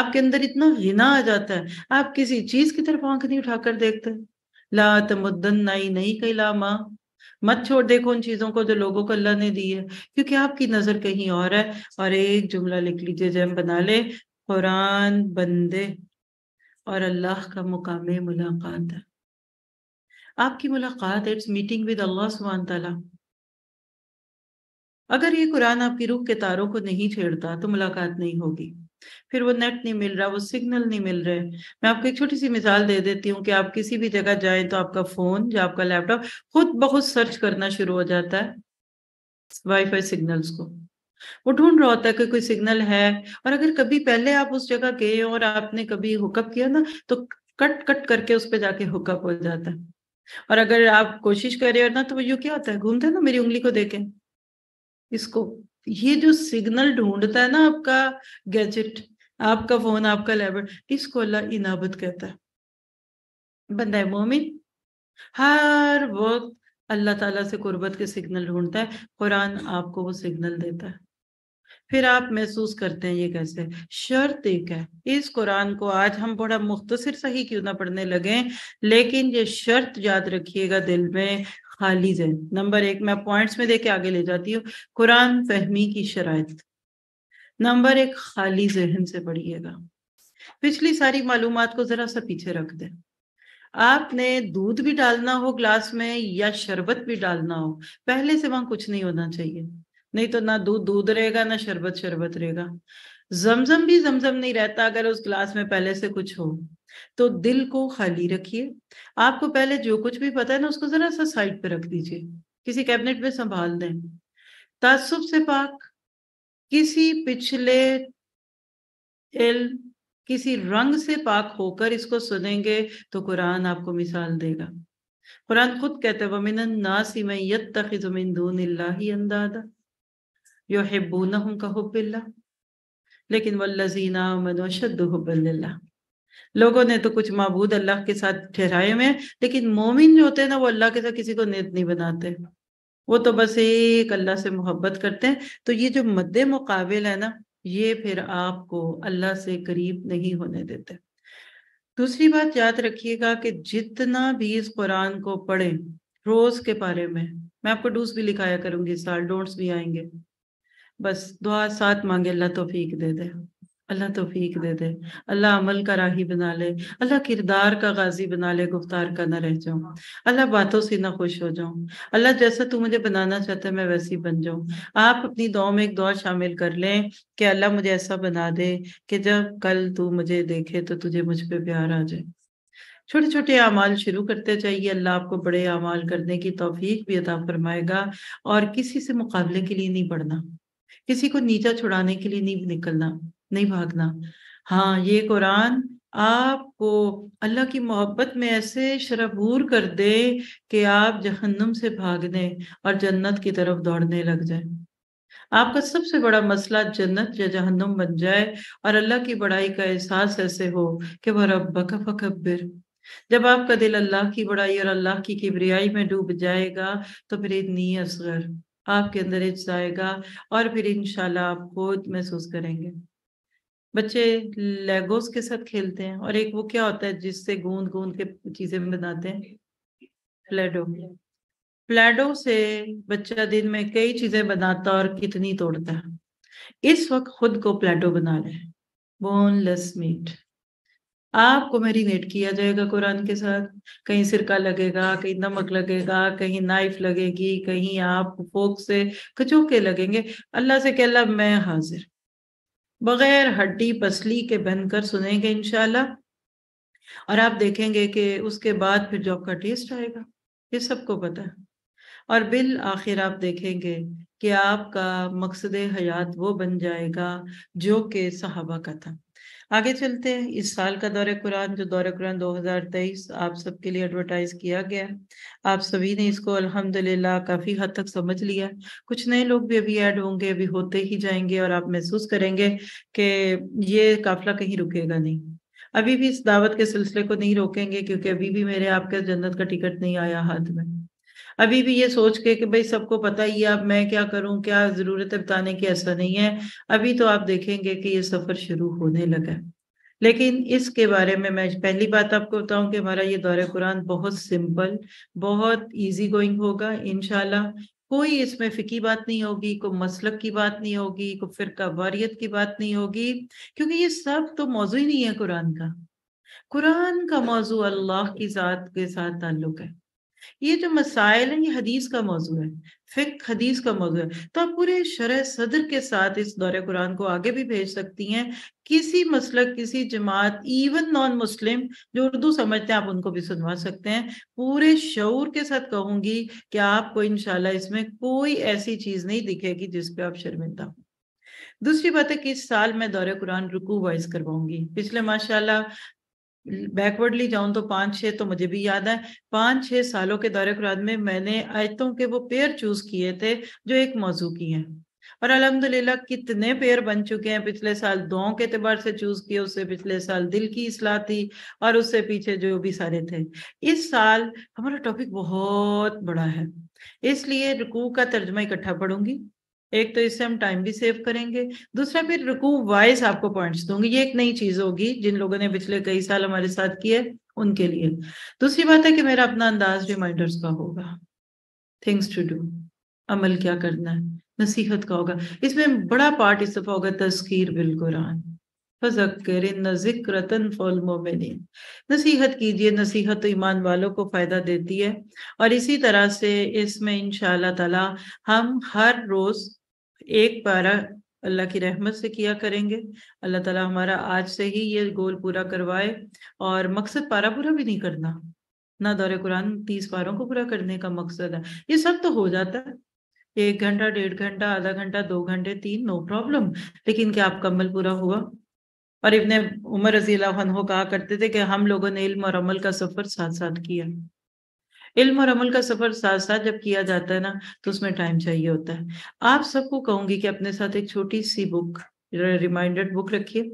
आपके अंदर इतना गिना आ जाता है आप किसी चीज की तरफ आंख नहीं उठाकर देखते ला तमुद्दन नाई नहीं कही ला माँ मत छोड़ देखो उन चीजों को जो लोगों को अल्लाह ने दी है क्योंकि आपकी नजर कहीं और है और एक जुमला लिख लीजिए जैम बना ले कुरान बंदे और अल्लाह का मुकाम मुलाकात है आपकी मुलाकात इट्स मीटिंग विद अल्लाह सुबहान तला अगर ये कुरान आपकी रुख के तारों को नहीं छेड़ता तो मुलाकात नहीं होगी फिर वो नेट नहीं मिल रहा वो सिग्नल नहीं मिल रहे मैं आपको एक छोटी सी मिसाल दे देती हूँ कि आप किसी भी जगह जाएं तो आपका फोन या आपका लैपटॉप खुद बहुत सर्च करना शुरू हो जाता है वाईफाई सिग्नल्स को वो ढूंढ रहा होता है कि कोई सिग्नल है और अगर कभी पहले आप उस जगह गए और आपने कभी हुकअप किया ना तो कट कट करके उस पर जाके हुकअप हो जाता है और अगर आप कोशिश कर रहे हो ना तो यू क्या होता है घूमते ना मेरी उंगली को देखे इसको ये जो सिग्नल ढूंढता है ना आपका गैजेट आपका फोन आपका लैबर इसको अल्लाह इनाबत कहता है बंदा है मोमिन हर वक्त अल्लाह ताला से कुर्बत के सिग्नल ढूंढता है कुरान आपको वो सिग्नल देता है फिर आप महसूस करते हैं ये कैसे शर्त एक है इस कुरान को आज हम बड़ा मुख्तसर सही क्यों ना पढ़ने लगे लेकिन ये शर्त याद रखिएगा दिल में खाली जहन नंबर एक मैं पॉइंट्स में देके आगे ले जाती हूँ कुरान फहमी की शराय नंबर एक खाली जहन से पढ़िएगा पिछली सारी मालूम को जरा सा पीछे रख दे आपने दूध भी डालना हो ग्लास में या शरबत भी डालना हो पहले से वहां कुछ नहीं होना चाहिए नहीं तो ना दूध दूध रहेगा ना शरबत शरबत रहेगा जमजम भी जमजम नहीं रहता अगर उस ग्लास में पहले से कुछ हो तो दिल को खाली रखिए आपको पहले जो कुछ भी पता है ना उसको जरा सा साइड पर रख दीजिए किसी कैबिनेट में संभाल दें तासुब से पाक किसी पिछले इल्म किसी रंग से पाक होकर इसको सुनेंगे तो कुरान आपको मिसाल देगा कुरान खुद कहते वमिन नासी में यत्तखिजु मिन दूनिल्लाहि अंदादा युहिबूनहुम का हुबिल्ला लेकिन वल्लजीना मनोशद हुबल्ला लोगों ने तो कुछ मबूद अल्लाह के साथ ठहराए हुए हैं लेकिन मोमिन जो होते हैं ना वो अल्लाह के साथ किसी को नेत नहीं बनाते वो तो बस एक अल्लाह से मोहब्बत करते हैं तो ये जो मद्द मुकाबिल है ना ये फिर आपको अल्लाह से करीब नहीं होने देते दूसरी बात याद रखिएगा कि जितना भी इस कुरान को पढ़े रोज के बारे में मैं आपको डूस भी लिखाया करूंगी इस साल डोंट्स भी आएंगे बस दुआ साथ मांगे अल्लाह तोफीक दे दे अल्लाह तोफीक दे दे अल्लाह अमल का राही बना ले अल्लाह किरदार का गाजी बना ले गुफ्तार का ना रह जाऊं अल्लाह बातों से ना खुश हो जाऊं अल्लाह जैसा तू मुझे बनाना चाहता है मैं वैसी बन जाऊं आप अपनी दुआ में एक दुआ शामिल कर लें कि अल्लाह मुझे ऐसा बना दे कि जब कल तू मुझे देखे तो तुझे मुझ पर प्यार आ जाए छोटे छोटे अमाल शुरू करते जाइए अल्लाह आपको बड़े अमाल करने की तोफीक भी अदा फरमाएगा और किसी से मुकाबले के लिए नहीं पढ़ना किसी को नीचा छुड़ाने के लिए नहीं निकलना नहीं भागना हाँ ये कुरान आपको अल्लाह की मोहब्बत में ऐसे शरबूर कर दे कि आप जहन्नम से भागने और जन्नत की तरफ दौड़ने लग जाए आपका सबसे बड़ा मसला जन्नत या जहन्नम बन जाए और अल्लाह की बड़ाई का एहसास ऐसे हो कि वह रब जब आपका दिल अल्लाह की बड़ाई और अल्लाह की किबरियाई में डूब जाएगा तो फिर इतनी असगर आपके अंदर इज जाएगा और फिर इनशाला आप खुद महसूस करेंगे बच्चे लेगोस के साथ खेलते हैं और एक वो क्या होता है जिससे गूंद गूंद के चीजें बनाते हैं प्लेडो प्लेडो से बच्चा दिन में कई चीजें बनाता और कितनी तोड़ता है इस वक्त खुद को प्लेडो बना रहे बोनलेस मीट आपको मेरीनेट किया जाएगा कुरान के साथ कहीं सिरका लगेगा कहीं नमक लगेगा कहीं नाइफ लगेगी कहीं आप फोक से खचोके लगेंगे अल्लाह से कहला मैं हाजिर बगैर हड्डी पसली के बनकर सुनेंगे इनशाला और आप देखेंगे कि उसके बाद फिर जॉब का टेस्ट आएगा ये सबको पता है और बिल आखिर आप देखेंगे कि आपका मकसद हयात वो बन जाएगा जो कि सहाबा का था आगे चलते हैं इस साल का दौरे कुरान जो दौरे कुरान 2023 आप सबके लिए एडवर्टाइज किया गया है आप सभी ने इसको अल्हम्दुलिल्लाह काफ़ी हद तक समझ लिया कुछ नए लोग भी अभी ऐड होंगे अभी होते ही जाएंगे और आप महसूस करेंगे कि ये काफिला कहीं रुकेगा नहीं अभी भी इस दावत के सिलसिले को नहीं रोकेंगे क्योंकि अभी भी मेरे आपके जन्नत का टिकट नहीं आया हाथ में अभी भी ये सोच के कि भाई सबको पता ही है अब मैं क्या करूं क्या जरूरत है बताने की ऐसा नहीं है अभी तो आप देखेंगे कि ये सफर शुरू होने लगा है लेकिन इसके बारे में मैं पहली बात आपको बताऊं कि हमारा ये दौरे कुरान बहुत सिंपल बहुत इजी गोइंग होगा इनशाला कोई इसमें फिकी बात नहीं होगी कोई मसलक की बात नहीं होगी कोई फिरका वारियत की बात नहीं होगी क्योंकि ये सब तो मौजू ही नहीं है कुरान का कुरान का मौजू अल्लाह की ज़ात के साथ ताल्लुक है ये जो मसाइल हैं ये हदीस का मौजू है फ़िक हदीस का मौजू है तो आप पूरे शरह सदर के साथ इस दौरे कुरान को आगे भी भेज सकती हैं किसी मसलक किसी जमात इवन नॉन मुस्लिम जो उर्दू समझते हैं आप उनको भी सुनवा सकते हैं पूरे शौर के साथ कहूंगी कि आपको इनशाला इसमें कोई ऐसी चीज़ नहीं दिखेगी जिसपे आप शर्मिंदा हो दूसरी बात है कि इस साल मैं दौरे कुरान रुकू वाइज करवाऊंगी पिछले माशाल्लाह बैकवर्डली जाऊं तो पांच छह तो मुझे भी याद है पांच छह सालों के दौरे खुराद में मैंने आयतों के वो पेयर चूज किए थे जो एक मौजू की हैं और अलहमदिल्ला कितने पेयर बन चुके हैं पिछले साल दुआओं के अतबार से चूज किए उससे पिछले साल दिल की असलाह थी और उससे पीछे जो भी सारे थे इस साल हमारा टॉपिक बहुत बड़ा है इसलिए रुकू का तर्जमा इकट्ठा पढ़ूंगी एक तो इससे हम टाइम भी सेव करेंगे दूसरा फिर रुकू वाइज आपको पॉइंट्स दूंगी ये एक नई चीज होगी जिन लोगों ने पिछले कई साल हमारे साथ किए उनके लिए दूसरी बात है कि मेरा अपना अंदाज रिमाइंडर्स का होगा थिंग्स टू डू अमल क्या करना है नसीहत का होगा इसमें बड़ा पार्ट इस दफा होगा तस्कीर बिल कुरान नसीहत कीजिए नसीहत तो ईमान वालों को फ़ायदा देती है और इसी तरह से इसमें इन ताला हम हर रोज़ एक पारा अल्लाह की रहमत से किया करेंगे अल्लाह ताला हमारा आज से ही ये गोल पूरा करवाए और मकसद पारा पूरा भी नहीं करना ना दौरे कुरान तीस पारों को पूरा करने का मकसद है ये सब तो हो जाता है एक घंटा डेढ़ घंटा आधा घंटा दो घंटे तीन नो प्रॉब्लम लेकिन क्या आपका अमल पूरा हुआ और इबन उमर रजी कहा करते थे कि हम लोगों ने इल्म और अमल का सफर साथ साथ किया इल्म और अमल का सफर साथ साथ जब किया जाता है ना तो उसमें टाइम चाहिए होता है आप सबको कहूंगी कि अपने साथ एक छोटी सी बुक रिमाइंडर बुक रखिए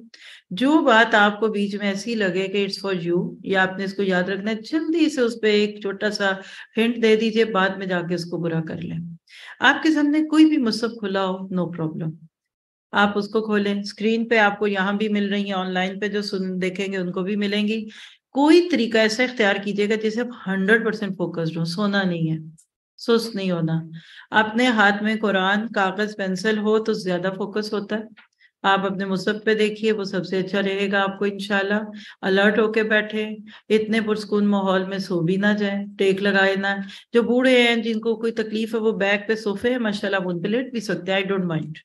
जो बात आपको बीच में ऐसी लगे कि इट्स फॉर यू या आपने इसको याद रखना है जल्दी से उस पर एक छोटा सा हिंट दे दीजिए बाद में जाके उसको बुरा कर लें आपके सामने कोई भी मुसब खुला हो नो प्रॉब्लम आप उसको खोलें स्क्रीन पे आपको यहाँ भी मिल रही है ऑनलाइन पे जो सुन देखेंगे उनको भी मिलेंगी कोई तरीका ऐसा इख्तियार कीजिएगा जिसे आप हंड्रेड परसेंट फोकस्ड हो सोना नहीं है सुस्त नहीं होना अपने हाथ में कुरान कागज पेंसिल हो तो ज्यादा फोकस होता है आप अपने मुसब पे देखिए वो सबसे अच्छा रहेगा आपको इनशाला अलर्ट होके बैठे इतने पुरस्कून माहौल में सो भी ना जाए टेक लगाए ना जो बूढ़े हैं जिनको कोई तकलीफ है वो बैग पे सोफे हैं माशाल्लाह उन पर लेट भी सकते हैं आई डोंट माइंड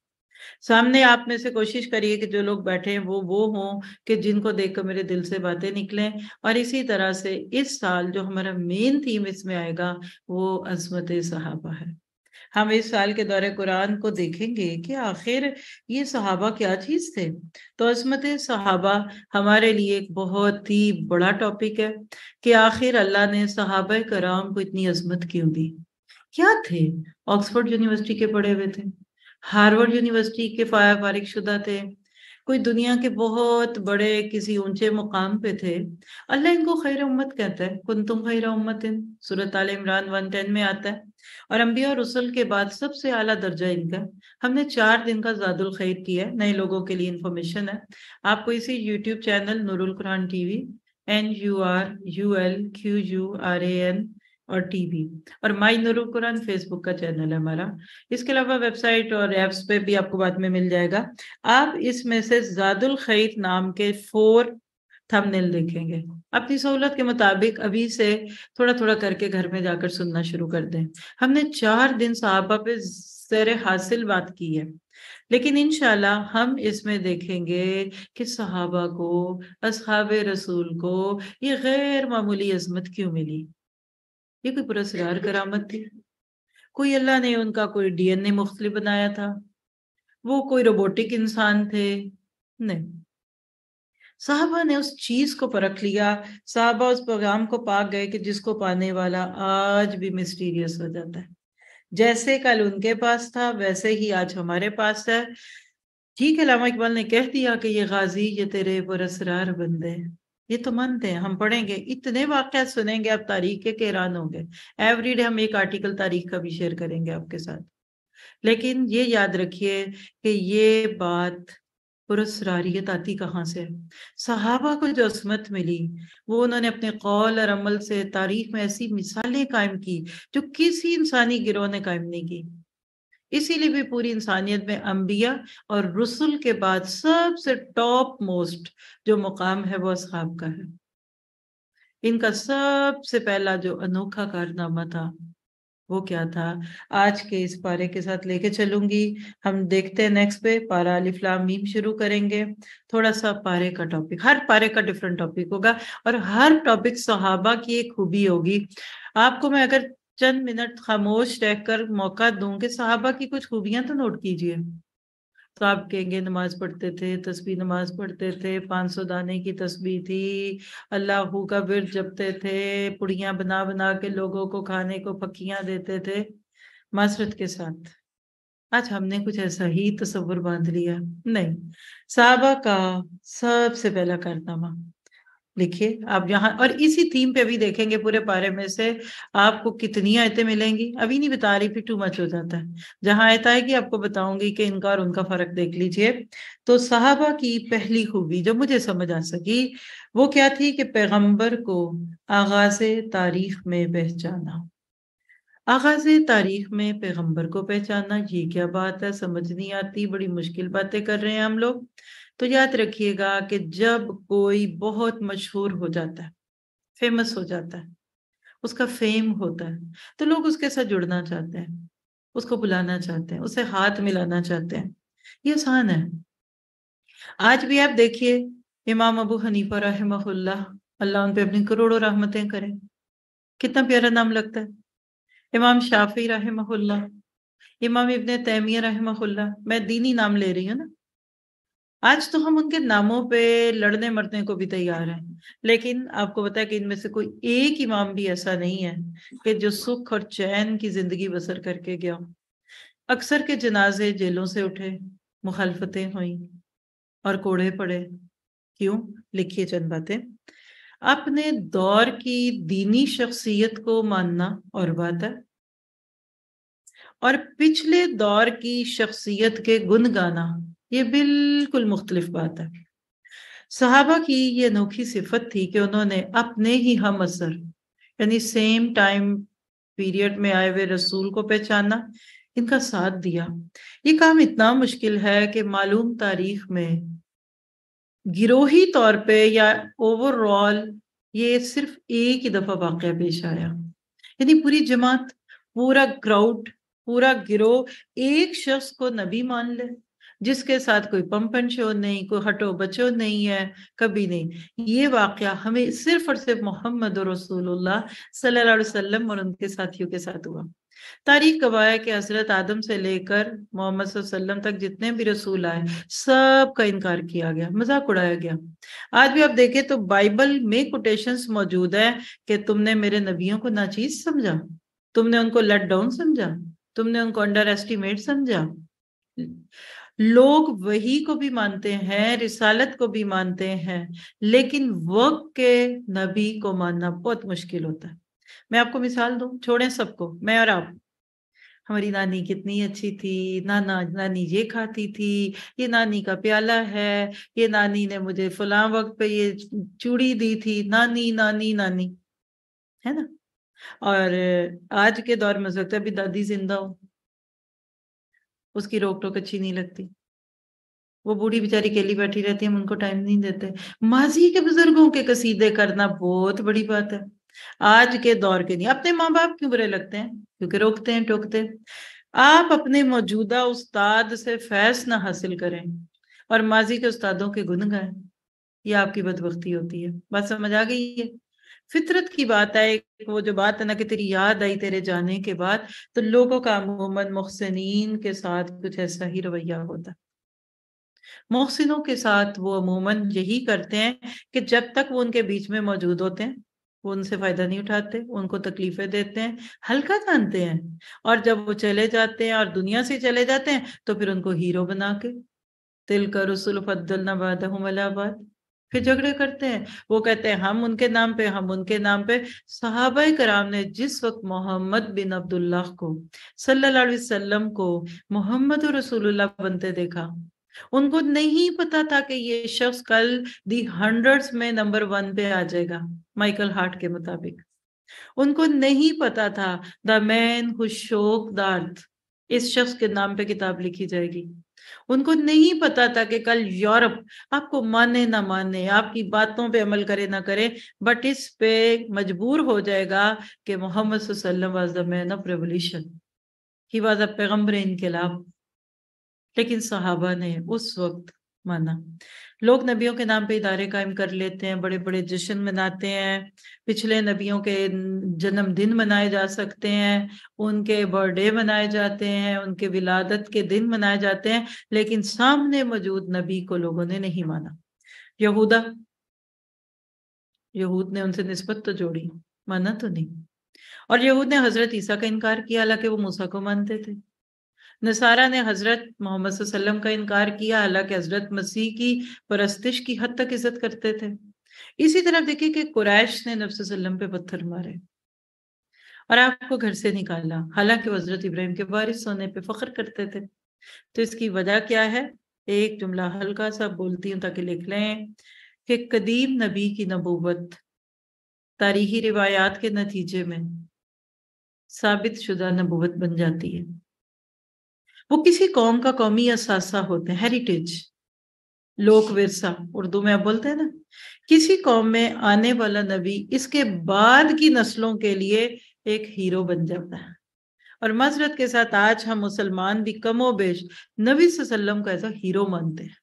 सामने आप में से कोशिश करिए कि जो लोग बैठे हैं वो वो हों कि जिनको देखकर मेरे दिल से बातें निकलें और इसी तरह से इस साल जो हमारा मेन थीम इसमें आएगा वो अजमत सहाबा है हम इस साल के दौरे कुरान को देखेंगे कि आखिर ये सहाबा क्या चीज़ थे तो अजमत सहाबा हमारे लिए एक बहुत ही बड़ा टॉपिक है कि आखिर अल्लाह ने सहाबा कराम को इतनी अजमत क्यों दी क्या थे ऑक्सफोर्ड यूनिवर्सिटी के पढ़े हुए थे हार्वर्ड यूनिवर्सिटी के फारिक शुदा थे कोई दुनिया के बहुत बड़े किसी ऊंचे मुकाम पे थे अल्लाह इनको खैर उम्मत कहता है कुन तुम खैर उम्मत इन सूरत आल इमरान वन टेन में आता है और अम्बिया और के बाद सबसे आला दर्जा इनका हमने चार दिन का जादुल खैर किया है नए लोगों के लिए इन्फॉर्मेशन है आपको इसी YouTube channel Noorul Quran TV N U R U L Q U R A N और टीवी और माई नूर कुरान फेसबुक का चैनल है हमारा इसके अलावा वेबसाइट और एप्स पे भी आपको बाद में मिल जाएगा आप इसमें से जादुल खैर नाम के फोर थंबनेल देखेंगे अपनी सहूलत के मुताबिक अभी से थोड़ा थोड़ा करके घर में जाकर सुनना शुरू कर दें हमने चार दिन साहबा पे सर हासिल बात की है लेकिन इनशाला हम इसमें देखेंगे कि सहाबा को असहाब रसूल को ये गैर मामूली अजमत क्यों मिली ये कोई पुरस्कार करामत थी कोई अल्लाह ने उनका कोई डीएनए मुख्तलि बनाया था वो कोई रोबोटिक इंसान थे नहीं साहबा ने उस चीज को परख लिया साहबा उस प्रोग्राम को पा गए कि जिसको पाने वाला आज भी मिस्टीरियस हो जाता है जैसे कल उनके पास था वैसे ही आज हमारे पास है ठीक है लामा इकबाल ने कह दिया कि ये गाजी ये तेरे पुरसरार बंदे हैं ये तो मानते हैं हम पढ़ेंगे इतने वाक़ सुनेंगे आप तारीख के हैरान होंगे एवरी डे हम एक आर्टिकल तारीख का भी शेयर करेंगे आपके साथ लेकिन ये याद रखिए कि ये बात पुरस्रारियत आती कहाँ से सहाबा को जो असमत मिली वो उन्होंने अपने कौल और अमल से तारीख में ऐसी मिसालें कायम की जो किसी इंसानी गिरोह ने कायम नहीं की इसीलिए भी पूरी इंसानियत में अम्बिया और रसुल के बाद सबसे टॉप मोस्ट जो मुकाम है वो असहाब का है इनका सबसे पहला जो अनोखा कारनामा था वो क्या था आज के इस पारे के साथ लेके चलूंगी हम देखते हैं नेक्स्ट पे पारा अलिफ्लाम मीम शुरू करेंगे थोड़ा सा पारे का टॉपिक हर पारे का डिफरेंट टॉपिक होगा और हर टॉपिक सहाबा की एक खूबी होगी आपको मैं अगर चंद मिनट खामोश रहकर मौका दूं कि साहबा की कुछ खूबियां तो नोट कीजिए तो आप कहेंगे नमाज पढ़ते थे तस्बी नमाज पढ़ते थे पांच सौ दाने की तस्बी थी अल्लाह का विर जपते थे पुड़िया बना बना के लोगों को खाने को पक्या देते थे मासरत के साथ आज हमने कुछ ऐसा ही तस्वुर बांध लिया नहीं साहबा का सबसे पहला कारनामा लिखिए आप यहाँ और इसी थीम पे भी देखेंगे पूरे पारे में से आपको कितनी आयतें मिलेंगी अभी नहीं बता रही फिर टू मच हो जाता है आयता है आएगी आपको बताऊंगी कि इनका और उनका फर्क देख लीजिए तो साहबा की पहली खूबी जो मुझे समझ आ सकी वो क्या थी कि पैगंबर को आगाज तारीख में पहचाना आगाज तारीख में पैगंबर को पहचाना ये क्या बात है समझ नहीं आती बड़ी मुश्किल बातें कर रहे हैं हम लोग तो याद रखिएगा कि जब कोई बहुत मशहूर हो जाता है फेमस हो जाता है उसका फेम होता है तो लोग उसके साथ जुड़ना चाहते हैं उसको बुलाना चाहते हैं उसे हाथ मिलाना चाहते हैं ये आसान है आज भी आप देखिए इमाम अबू हनीफा रहमहुल्ला अल्लाह उन पे अपनी करोड़ों रहमतें करें कितना प्यारा नाम लगता है इमाम शाफी रहमहुल्ला इमाम इबन तैमिया रहमहुल्ला मैं दीनी नाम ले रही हूँ ना आज तो हम उनके नामों पे लड़ने मरने को भी तैयार हैं लेकिन आपको बताया कि इनमें से कोई एक इमाम भी ऐसा नहीं है कि जो सुख और चैन की जिंदगी बसर करके गया अक्सर के जनाजे जेलों से उठे मुखालफतें हुई और कोड़े पड़े क्यों लिखिए चंद बातें अपने दौर की दीनी शख्सियत को मानना और बात है और पिछले दौर की शख्सियत के गुण गाना ये बिल्कुल मुख्तलिफ बात है सहाबा की ये अनोखी सिफत थी कि उन्होंने अपने ही हम असर यानी सेम टाइम पीरियड में आए हुए रसूल को पहचाना इनका साथ दिया ये काम इतना मुश्किल है कि मालूम तारीख में गिरोही तौर पे या ओवरऑल ये सिर्फ एक ही दफा वाक़ पेश आया यानी पूरी जमात पूरा क्राउड पूरा गिरोह एक शख्स को नबी मान ले जिसके साथ कोई पंपन शो नहीं कोई हटो बचो नहीं है कभी नहीं ये वाक़ हमें सिर्फ और सिर्फ मोहम्मद सल्लल्लाहु अलैहि वसल्लम और उनके साथियों के साथ हुआ तारीख गवाया कि हजरत आदम से लेकर मोहम्मद तक जितने भी रसूल आए सब का इनकार किया गया मजाक उड़ाया गया आज भी आप देखें तो बाइबल में कोटेशन मौजूद है कि तुमने मेरे नबियों को नाचीज समझा तुमने उनको लट डाउन समझा तुमने उनको अंडर एस्टिमेट समझा लोग वही को भी मानते हैं रिसालत को भी मानते हैं लेकिन वक्त के नबी को मानना बहुत मुश्किल होता है मैं आपको मिसाल दूं छोड़े सबको मैं और आप हमारी नानी कितनी अच्छी थी नाना नानी ये खाती थी ये नानी का प्याला है ये नानी ने मुझे फलां वक्त पे ये चूड़ी दी थी नानी नानी नानी है ना और आज के दौर में सकता है अभी दादी जिंदा हो उसकी रोक टोक अच्छी नहीं लगती वो बूढ़ी बेचारी अकेली बैठी रहती है हम उनको टाइम नहीं देते माजी के बुजुर्गों के कसीदे करना बहुत बड़ी बात है आज के दौर के नहीं अपने माँ बाप क्यों बुरे लगते हैं क्योंकि रोकते हैं टोकते हैं आप अपने मौजूदा उस्ताद से फैस ना हासिल करें और माजी के उस्तादों के गुन गाएं ये आपकी बदबख्ती होती है बात समझ आ गई है फितरत की बात एक वो जो बात है ना कि तेरी याद आई तेरे जाने के बाद तो लोगों का अमूमन मोहसिन के साथ कुछ ऐसा ही रवैया होता मोहसिनों के साथ वो अमूमन यही करते हैं कि जब तक वो उनके बीच में मौजूद होते हैं वो उनसे फायदा नहीं उठाते उनको तकलीफें देते हैं हल्का जानते हैं और जब वो चले जाते हैं और दुनिया से चले जाते हैं तो फिर उनको हीरो बना के तिल कर रसुल फद्दल नबाद फिर झगड़े करते हैं वो कहते हैं हम उनके नाम पे हम उनके नाम पे सहाबा कराम ने जिस वक्त मोहम्मद बिन अब्दुल्लाह को सल्लल्लाहु अलैहि वसल्लम को मोहम्मद रसूलुल्लाह बनते देखा उनको नहीं पता था कि ये शख्स कल दी हंड्रेड्स में नंबर वन पे आ जाएगा माइकल हार्ट के मुताबिक उनको नहीं पता था द मैन हु शोक दार्थ इस शख्स के नाम पे किताब लिखी जाएगी उनको नहीं पता था कि कल यूरोप आपको माने ना माने आपकी बातों पे अमल करे ना करे बट इस पे मजबूर हो जाएगा कि Mohammad was the man of revolution he was a पैगम्बर इनकलाब लेकिन सहाबा ने उस वक्त माना लोग नबियों के नाम पे इदारे कायम कर लेते हैं बड़े बड़े जश्न मनाते हैं पिछले नबियों के जन्मदिन मनाए जा सकते हैं उनके बर्थडे मनाए जाते हैं उनके विलादत के दिन मनाए जाते हैं लेकिन सामने मौजूद नबी को लोगों ने नहीं माना यहूदा यहूद ने उनसे नस्बत तो जोड़ी माना तो नहीं और यहूद ने हजरत ईसा का इनकार किया हालांकि वो मूसा को मानते थे नसारा ने हजरत मोहम्मद का इनकार किया हालांकि हजरत मसीह की परस्तिश की हद तक इज्जत करते थे इसी तरह देखिए कि कुरैश ने नब्स पे पत्थर मारे और आपको घर से निकाला हालांकि हजरत इब्राहिम के वारिस होने पे फख्र करते थे तो इसकी वजह क्या है एक जुमला हल्का सा बोलती हूँ ताकि लिख लें कि कदीम नबी की नबूवत तारीखी रिवायात के नतीजे में साबित शुदा नबूवत बन जाती है वो किसी कौम का कौमी असासा होते हैं हेरिटेज लोक विरसा उर्दू में आप बोलते हैं ना किसी कौम में आने वाला नबी इसके बाद की नस्लों के लिए एक हीरो बन जाता है और मजरत के साथ आज हम मुसलमान भी कमो बेश नबी सल्लम को ऐसा हीरो मानते हैं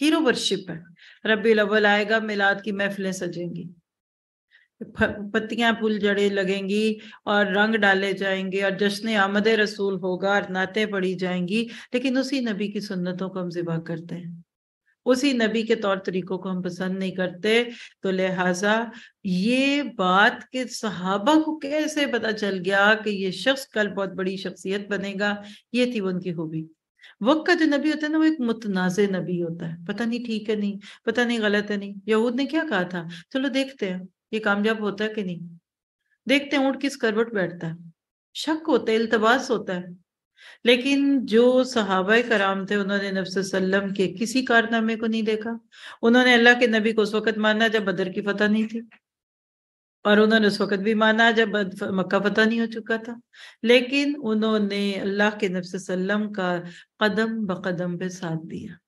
हीरो वर्शिप है रबी अव्वल आएगा मिलाद की महफिलें सजेंगी पत्तियां फूल जड़े लगेंगी और रंग डाले जाएंगे और जश्न आमद रसूल होगा और नाते पढ़ी जाएंगी लेकिन उसी नबी की सुन्नतों को हम जिबा करते हैं उसी नबी के तौर तरीकों को हम पसंद नहीं करते तो लिहाजा ये बात के सहाबा को कैसे पता चल गया कि ये शख्स कल बहुत बड़ी शख्सियत बनेगा ये थी उनकी हूबी वक्त का जो नबी होता है ना वो एक मुतनाज़ नबी होता है पता नहीं ठीक है नहीं पता नहीं गलत है नहीं यहूद ने क्या कहा था चलो देखते हैं ये कामयाब होता है कि नहीं देखते हैं ऊँट किस करवट बैठता है शक होता है इल्तबास होता है लेकिन जो सहाबा कराम थे उन्होंने नब्सम के किसी कारनामे को नहीं देखा उन्होंने अल्लाह के नबी को उस वक़्त माना जब बदर की फतह नहीं थी और उन्होंने उस वक़्त भी माना जब मक्का फतह नहीं हो चुका था लेकिन उन्होंने अल्लाह के नब्सम का कदम ब कदम पे साथ दिया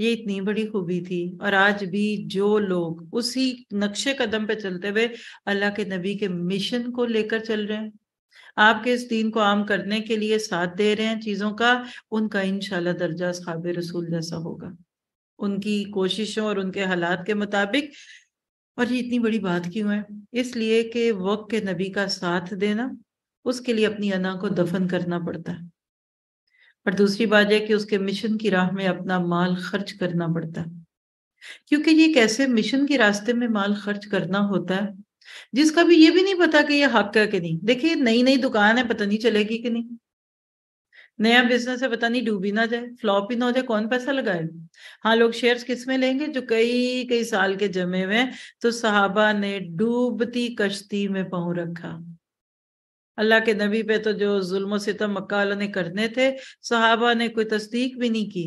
ये इतनी बड़ी खूबी थी और आज भी जो लोग उसी नक्शे कदम पे चलते हुए अल्लाह के नबी के मिशन को लेकर चल रहे हैं आपके इस दीन को आम करने के लिए साथ दे रहे हैं चीज़ों का उनका इनशाला दर्जा खाब रसूल जैसा होगा उनकी कोशिशों और उनके हालात के मुताबिक और ये इतनी बड़ी बात क्यों है इसलिए कि वक्त के नबी का साथ देना उसके लिए अपनी अना को दफन करना पड़ता है और दूसरी बात यह कि उसके मिशन की राह में अपना माल खर्च करना पड़ता है क्योंकि ये कैसे मिशन के रास्ते में माल खर्च करना होता है जिसका भी ये भी नहीं पता कि ये हक है कि नहीं देखिए नई नई दुकान है पता नहीं चलेगी कि नहीं नया बिजनेस है पता नहीं डूबी ना जाए फ्लॉप ही ना हो जाए कौन पैसा लगाए हाँ लोग शेयर्स किस में लेंगे जो कई कई साल के जमे हुए तो साहबा ने डूबती कश्ती में पाँव रखा अल्लाह के नबी पे तो जो जुल्म सितम तो मक्का ने करने थे सहाबा ने कोई तस्दीक भी नहीं की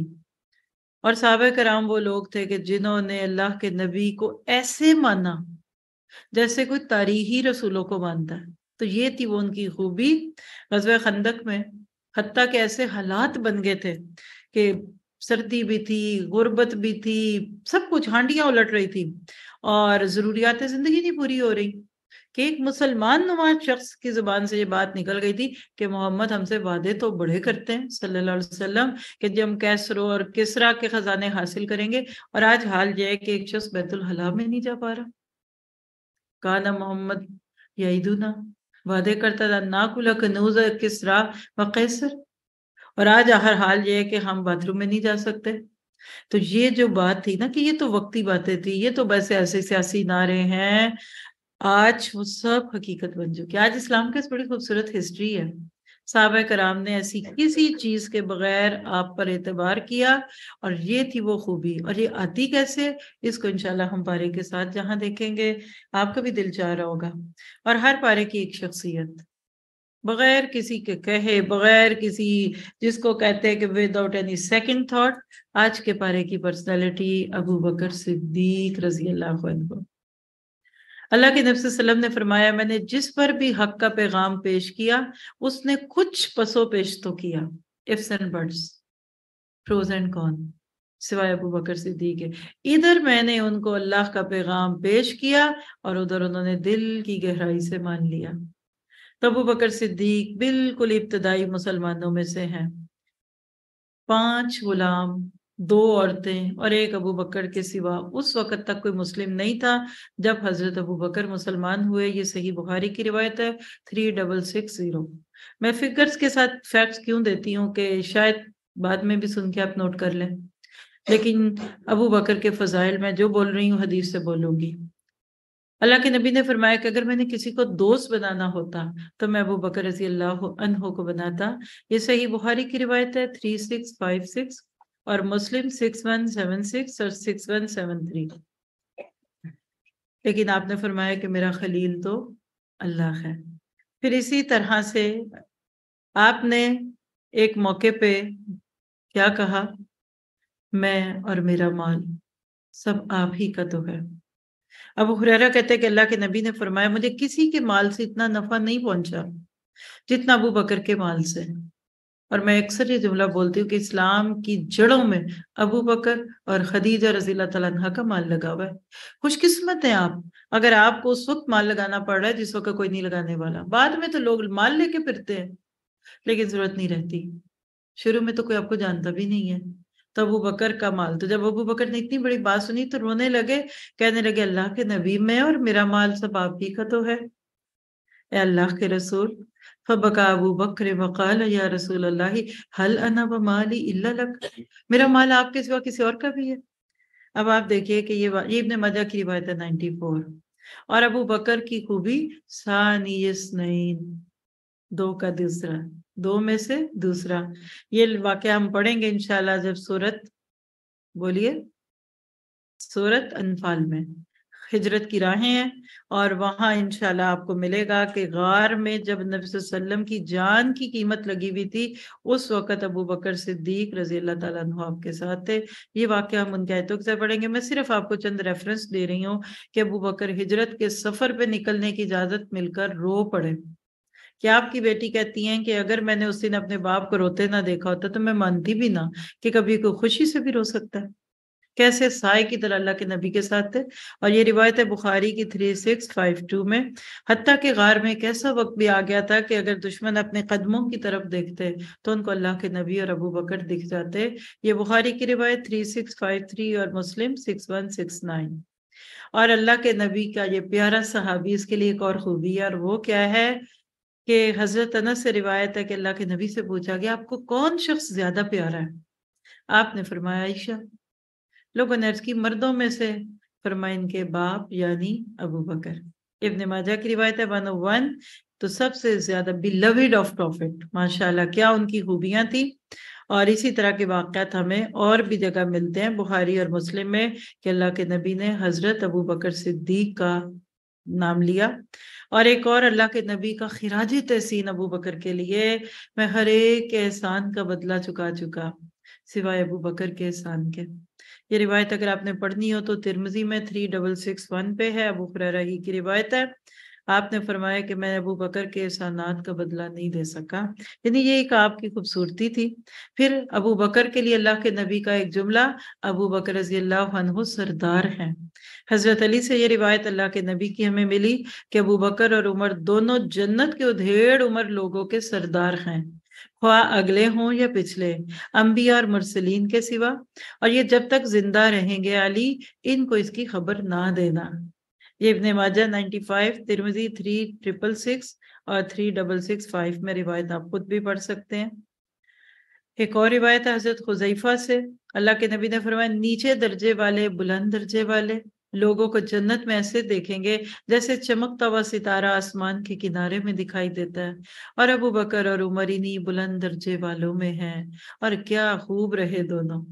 और साहब कराम वो लोग थे कि जिन्होंने अल्लाह के नबी को ऐसे माना जैसे कोई तारीखी रसूलों को मानता है तो ये थी वो उनकी खूबी गजब खंदक में हती के ऐसे हालात बन गए थे कि सर्दी भी थी गुर्बत भी थी सब कुछ हांडियां उलट रही थी और जरूरियात जिंदगी नहीं पूरी हो रही कि एक मुसलमान नुमा शख्स की जुबान से ये बात निकल गई थी कि मोहम्मद हमसे वादे तो बड़े करते हैं सल्लल्लाहु अलैहि वसल्लम कि जब कैसरो और किसरा के खजाने हासिल करेंगे और आज हाल यह है कि एक शख्स बैतुल हला में नहीं जा पा रहा ना मोहम्मद ना वादे करता था नाकुला कनूज किसरा व कैसर और आज हर हाल यह है कि हम बाथरूम में नहीं जा सकते तो ये जो बात थी ना कि ये तो वक्ती बातें थी ये तो बस ऐसे सियासी नारे हैं आज वो सब हकीकत बन चुकी है आज इस्लाम की बड़ी खूबसूरत हिस्ट्री है साहब कराम ने ऐसी किसी चीज के बगैर आप पर एतबार किया और ये थी वो खूबी और ये आती कैसे इसको इनशाला हम पारे के साथ जहाँ देखेंगे आपका भी दिल चाह रहा होगा और हर पारे की एक शख्सियत बगैर किसी के कहे बगैर किसी जिसको कहते हैं कि विदाउट एनी सेकंड थॉट आज के पारे की पर्सनालिटी अबू बकर सिद्दीक रजी अल्लाह अल्लाह के नबी वसल्लम ने फरमाया मैंने जिस पर भी हक का पैगाम पेश किया उसने कुछ पसो पेश तो किया ifs and buts pros and cons सिवाय अबू बकर सिद्दीक के इधर मैंने उनको अल्लाह का पैगाम पेश किया और उधर उन्होंने दिल की गहराई से मान लिया तो अबू बकर सिद्दीक बिल्कुल इब्तदाई मुसलमानों में से हैं पांच गुलाम दो औरतें और एक अबू बकर के सिवा उस वक़्त तक कोई मुस्लिम नहीं था जब हज़रत अबू बकर मुसलमान हुए ये सही बुखारी की रिवायत है थ्री डबल सिक्स ज़ीरो मैं फिगर्स के साथ फैक्ट्स क्यों देती हूँ कि शायद बाद में भी सुन के आप नोट कर लें लेकिन अबू बकर के फ़जाइल मैं जो बोल रही हूँ हदीस से बोलूँगी अल्लाह के नबी ने फरमाया कि अगर मैंने किसी को दोस्त बनाना होता तो मैं अबू बकर रजी अल्लाह अनहो को बनाता ये सही बुखारी की रिवायत है थ्री सिक्स फाइव सिक्स और मुस्लिम सिक्स वन सेवन सिक्स और सिक्स वन सेवन थ्री लेकिन आपने फरमाया कि मेरा खलील तो अल्लाह है फिर इसी तरह से आपने एक मौके पे क्या कहा मैं और मेरा माल सब आप ही का तो है अब हुरैरा कहते हैं कि अल्लाह के नबी ने फरमाया मुझे किसी के माल से इतना नफा नहीं पहुंचा जितना अबू बकर के माल से है और मैं अक्सर ये जुमला बोलती हूँ कि इस्लाम की जड़ों में अबू बकर और खदीजा रजीला तला का माल लगा हुआ है खुशकिस्मत है आप अगर आपको उस वक्त माल लगाना पड़ रहा है जिस वक्त कोई नहीं लगाने वाला बाद में तो लोग माल लेके फिरते हैं लेकिन जरूरत नहीं रहती शुरू में तो कोई आपको जानता भी नहीं है तो अबू बकर का माल तो जब अबू बकर ने इतनी बड़ी बात सुनी तो रोने लगे कहने लगे अल्लाह के नबी में और मेरा माल सब आप ही का तो है अल्लाह के रसूल फ़बका अबू बकर वक़ाल या रसूल अल्लाह हल अना व माली इल्ला लक मेरा माल आपके सिवा किसी और का भी है अब आप देखिए कि ये ये इब्ने मजा की रिवायत है और अबू बकर की खूबी सानी दो का दूसरा दो में से दूसरा ये वाक्य हम पढ़ेंगे इनशाला जब सूरत बोलिए सूरत अनफाल में हिजरत की राहें हैं और वहाँ इनशाला आपको मिलेगा कि गार में जब नबी वसल्लम की जान की कीमत लगी हुई थी उस वक़्त अबू बकर सिद्दीक रजी अल्लाह तु आपके साथ थे ये वाक्य हम उनके आयतों के साथ पढ़ेंगे मैं सिर्फ आपको चंद रेफरेंस दे रही हूँ कि अबू बकर हिजरत के सफ़र पर निकलने की इजाज़त मिलकर रो पड़े कि आपकी बेटी कहती हैं कि अगर मैंने उस दिन अपने बाप को रोते ना देखा होता तो मैं मानती भी ना कि कभी कोई खुशी से भी रो सकता है कैसे साय की तरह अल्लाह के नबी के साथ थे और ये रिवायत है बुखारी की थ्री सिक्स फाइव टू में हती के गार में एक ऐसा वक्त भी आ गया था कि अगर दुश्मन अपने कदमों की तरफ देखते तो उनको अल्लाह के नबी और अबू बकर दिख जाते ये बुखारी की रिवायत थ्री सिक्स फाइव थ्री और मुस्लिम सिक्स वन सिक्स नाइन और अल्लाह के नबी का ये प्यारा सहाबी इसके लिए एक और खूबी है और वो क्या है कि हजरत अनस से रिवायत है कि अल्लाह के नबी से पूछा गया आपको कौन शख्स ज्यादा प्यारा है आपने फरमाया ईशा लोगों ने अर्ज की मर्दों में से फरमा इनके बाप यानी अबू बकर इब्न माजा की रिवायत है वन वन तो सबसे ज्यादा बिलविड ऑफ प्रॉफिट माशाल्लाह क्या उनकी खूबियां थी और इसी तरह के वाक़त हमें और भी जगह मिलते हैं बुहारी और मुस्लिम में कि अल्लाह के नबी ने हज़रत अबू बकर सिद्दीक का नाम लिया और एक और अल्लाह के नबी का खिराज तहसीन अबू बकर के लिए मैं हर एक एहसान का बदला चुका चुका सिवाय अबू बकर के एहसान के ये रिवायत अगर आपने पढ़नी हो तो तिरमजी में थ्री डबल सिक्स वन पे है अबू हुरैरा ही की रिवायत है आपने फरमाया कि मैं अबू बकर के एहसानात का बदला नहीं दे सका यानी ये एक आपकी खूबसूरती थी फिर अबू बकर के लिए अल्लाह के नबी का एक जुमला अबू बकर रजी अल्लाह सरदार हैं हजरत अली से ये रिवायत अल्लाह के नबी की हमें मिली कि अबू बकर और उमर दोनों जन्नत के उधेड़ उमर लोगों के सरदार हैं ख्वा अगले हों या पिछले अम्बी और मुरसलीन के सिवा और ये जब तक जिंदा रहेंगे अली इनको इसकी खबर ना देना ये इबन माजा फाइव तिरमिजी थ्री ट्रिपल सिक्स और थ्री डबल सिक्स फाइव में रिवायत आप खुद भी पढ़ सकते हैं एक और रिवायत है हजरत खुजैफा से अल्लाह के नबी ने फरमाया नीचे दर्जे वाले बुलंद दर्जे वाले लोगों को जन्नत में ऐसे देखेंगे जैसे चमकता हुआ सितारा आसमान के किनारे में दिखाई देता है और अबू बकर और उमर इन्हीं बुलंद दर्जे वालों में हैं और क्या खूब रहे दोनों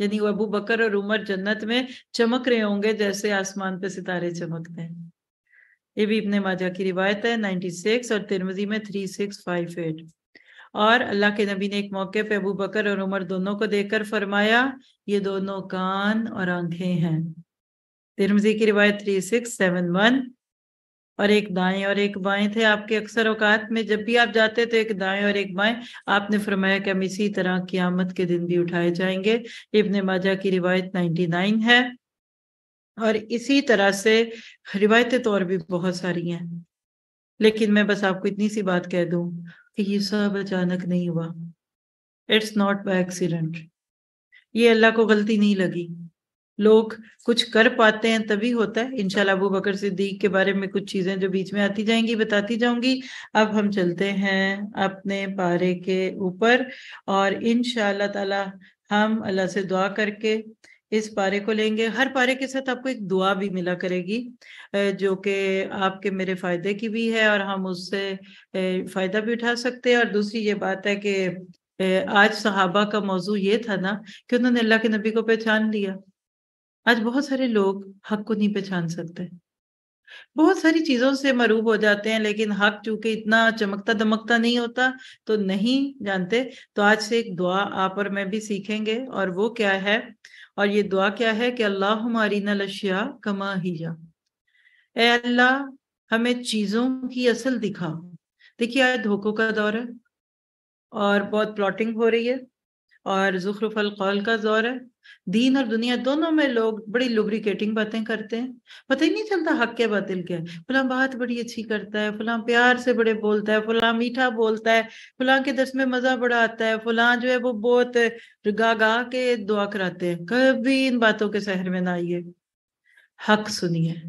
यानी अबू बकर और उमर जन्नत में चमक रहे होंगे जैसे आसमान पे सितारे चमकते हैं ये भी इब्ने माजा की रिवायत है 96 और तिरमजी में 3658 और अल्लाह के नबी ने एक मौके पे अबू बकर और उमर दोनों को देखकर फरमाया ये दोनों कान और आंखें हैं तिरमजी की रिवायत थ्री सिक्स सेवन वन और एक दाएं और एक बाएं थे आपके अक्सर औकात में जब भी आप जाते तो एक दाएं और एक बाएं आपने फरमाया कि हम इसी तरह क़ियामत के दिन भी उठाए जाएंगे इबन माजा की रिवायत नाइन्टी नाइन है और इसी तरह से रिवायतें तो और भी बहुत सारी हैं लेकिन मैं बस आपको इतनी सी बात कह दूं कि ये सब अचानक नहीं हुआ इट्स नॉट बाय एक्सीडेंट ये अल्लाह को गलती नहीं लगी लोग कुछ कर पाते हैं तभी होता है इनशाला अबू बकर सिद्दीक के बारे में कुछ चीजें जो बीच में आती जाएंगी बताती जाऊंगी अब हम चलते हैं अपने पारे के ऊपर और इनशाला ताला हम अल्लाह से दुआ करके इस पारे को लेंगे हर पारे के साथ आपको एक दुआ भी मिला करेगी जो कि आपके मेरे फायदे की भी है और हम उससे फायदा भी उठा सकते हैं और दूसरी ये बात है कि आज सहाबा का मौजू ये था ना कि उन्होंने अल्लाह के नबी को पहचान लिया आज बहुत सारे लोग हक को नहीं पहचान सकते बहुत सारी चीजों से मरूब हो जाते हैं लेकिन हक चूंकि इतना चमकता दमकता नहीं होता तो नहीं जानते तो आज से एक दुआ आप और मैं भी सीखेंगे और वो क्या है और ये दुआ क्या है कि अल्लाह हमारी लशिया कमा ही जा अल्लाह हमें चीजों की असल दिखा देखिए आज धोखों का दौर है और बहुत प्लॉटिंग हो रही है और जुखरुफल कौल का जोर है दीन और दुनिया दोनों में लोग बड़ी लुब्रिकेटिंग बातें करते हैं पता ही नहीं चलता हक के बातिल क्या है फलां बात बड़ी अच्छी करता है फलां प्यार से बड़े बोलता है फलां मीठा बोलता है फलां के दस में मजा बड़ा आता है फलां जो है वो बहुत गा गा के दुआ कराते हैं कभी इन बातों के शहर में ना आइए हक सुनिए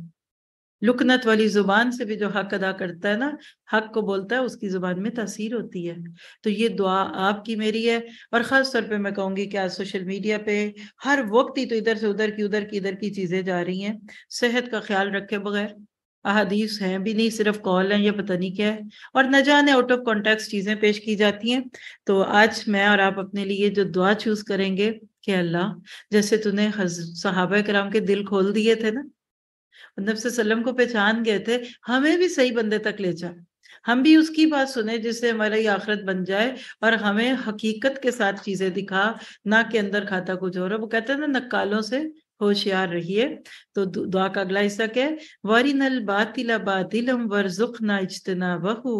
लुकनत वाली जुबान से भी जो हक अदा करता है ना हक को बोलता है उसकी जुबान में तसीर होती है तो ये दुआ आपकी मेरी है और ख़ास तौर पे मैं कहूँगी कि आज सोशल मीडिया पे हर वक्त ही तो इधर से उधर की उधर की इधर की चीज़ें जा रही हैं सेहत का ख्याल रखे बगैर अहदीस हैं भी नहीं सिर्फ कॉल हैं या पता नहीं क्या है और न जाने आउट ऑफ कॉन्टेक्ट चीज़ें पेश की जाती हैं तो आज मैं और आप अपने लिए जो दुआ चूज़ करेंगे कि अल्लाह जैसे तूने सहाबा कराम के दिल खोल दिए थे ना सल्लम को पहचान गए थे हमें भी सही बंदे तक ले जाए हम भी उसकी बात सुने जिससे हमारी आखिरत बन जाए और हमें हकीकत के साथ चीजें दिखा ना के अंदर खाता कुछ और वो कहते हैं ना नक्कालों से होशियार रहिए तो दुआ का अगला हिस्सा क्या है वारी नल बातिला बातिलम वरजुक ना इजतना बहु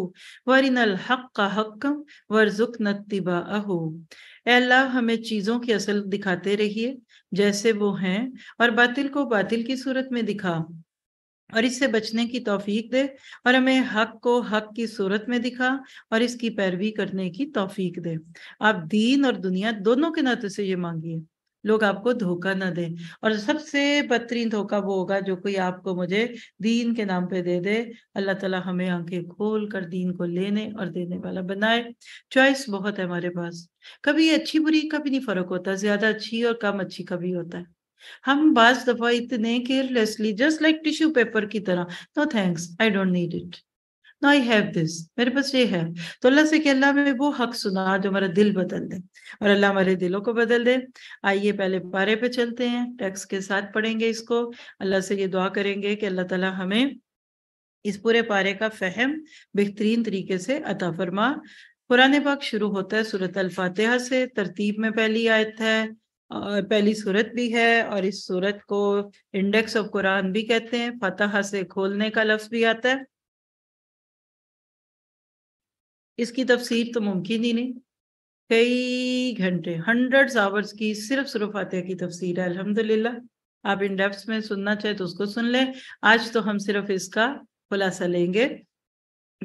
वारी नल हक का हक्कम वरजुक नतिबा अहू अल्लाह हमें चीज़ों की असल दिखाते रहिए जैसे वो हैं और बातिल को बातिल की सूरत में दिखा और इससे बचने की तौफीक दे और हमें हक को हक की सूरत में दिखा और इसकी पैरवी करने की तौफीक दे आप दीन और दुनिया दोनों के नाते से ये मांगिए लोग आपको धोखा ना दें और सबसे बदतरीन धोखा वो होगा जो कोई आपको मुझे दीन के नाम पे दे दे अल्लाह ताला हमें आंखें खोल कर दीन को लेने और देने वाला बनाए चॉइस बहुत है हमारे पास कभी अच्छी बुरी का भी नहीं फर्क होता ज्यादा अच्छी और कम अच्छी का भी होता है हम बाज दफा इतने carelessly just like tissue paper की तरह no thanks I don't need it no I have this मेरे पास ये है तो अल्लाह से कि अल्लाह में वो हक सुना जो हमारा दिल बदल दे और अल्लाह हमारे दिलों को बदल दे आइए पहले पारे पे चलते हैं टैक्स के साथ पढ़ेंगे इसको अल्लाह से ये दुआ करेंगे कि अल्लाह ताला हमें इस पूरे पारे का फहम बेहतरीन तरीके से अता फरमा पुराने पाक शुरू होता है सूरत अल फातिहा से तरतीब में पहली आयत है पहली सूरत भी है और इस सूरत को इंडेक्स ऑफ कुरान भी कहते हैं फतह से खोलने का लफ्ज भी आता है इसकी तफसीर तो मुमकिन ही नहीं कई घंटे हंड्रेड आवर्स की सिर्फ सिर्फ फातह की तफसीर है अल्हम्दुलिल्लाह आप इन में सुनना चाहे तो उसको सुन लें आज तो हम सिर्फ इसका खुलासा लेंगे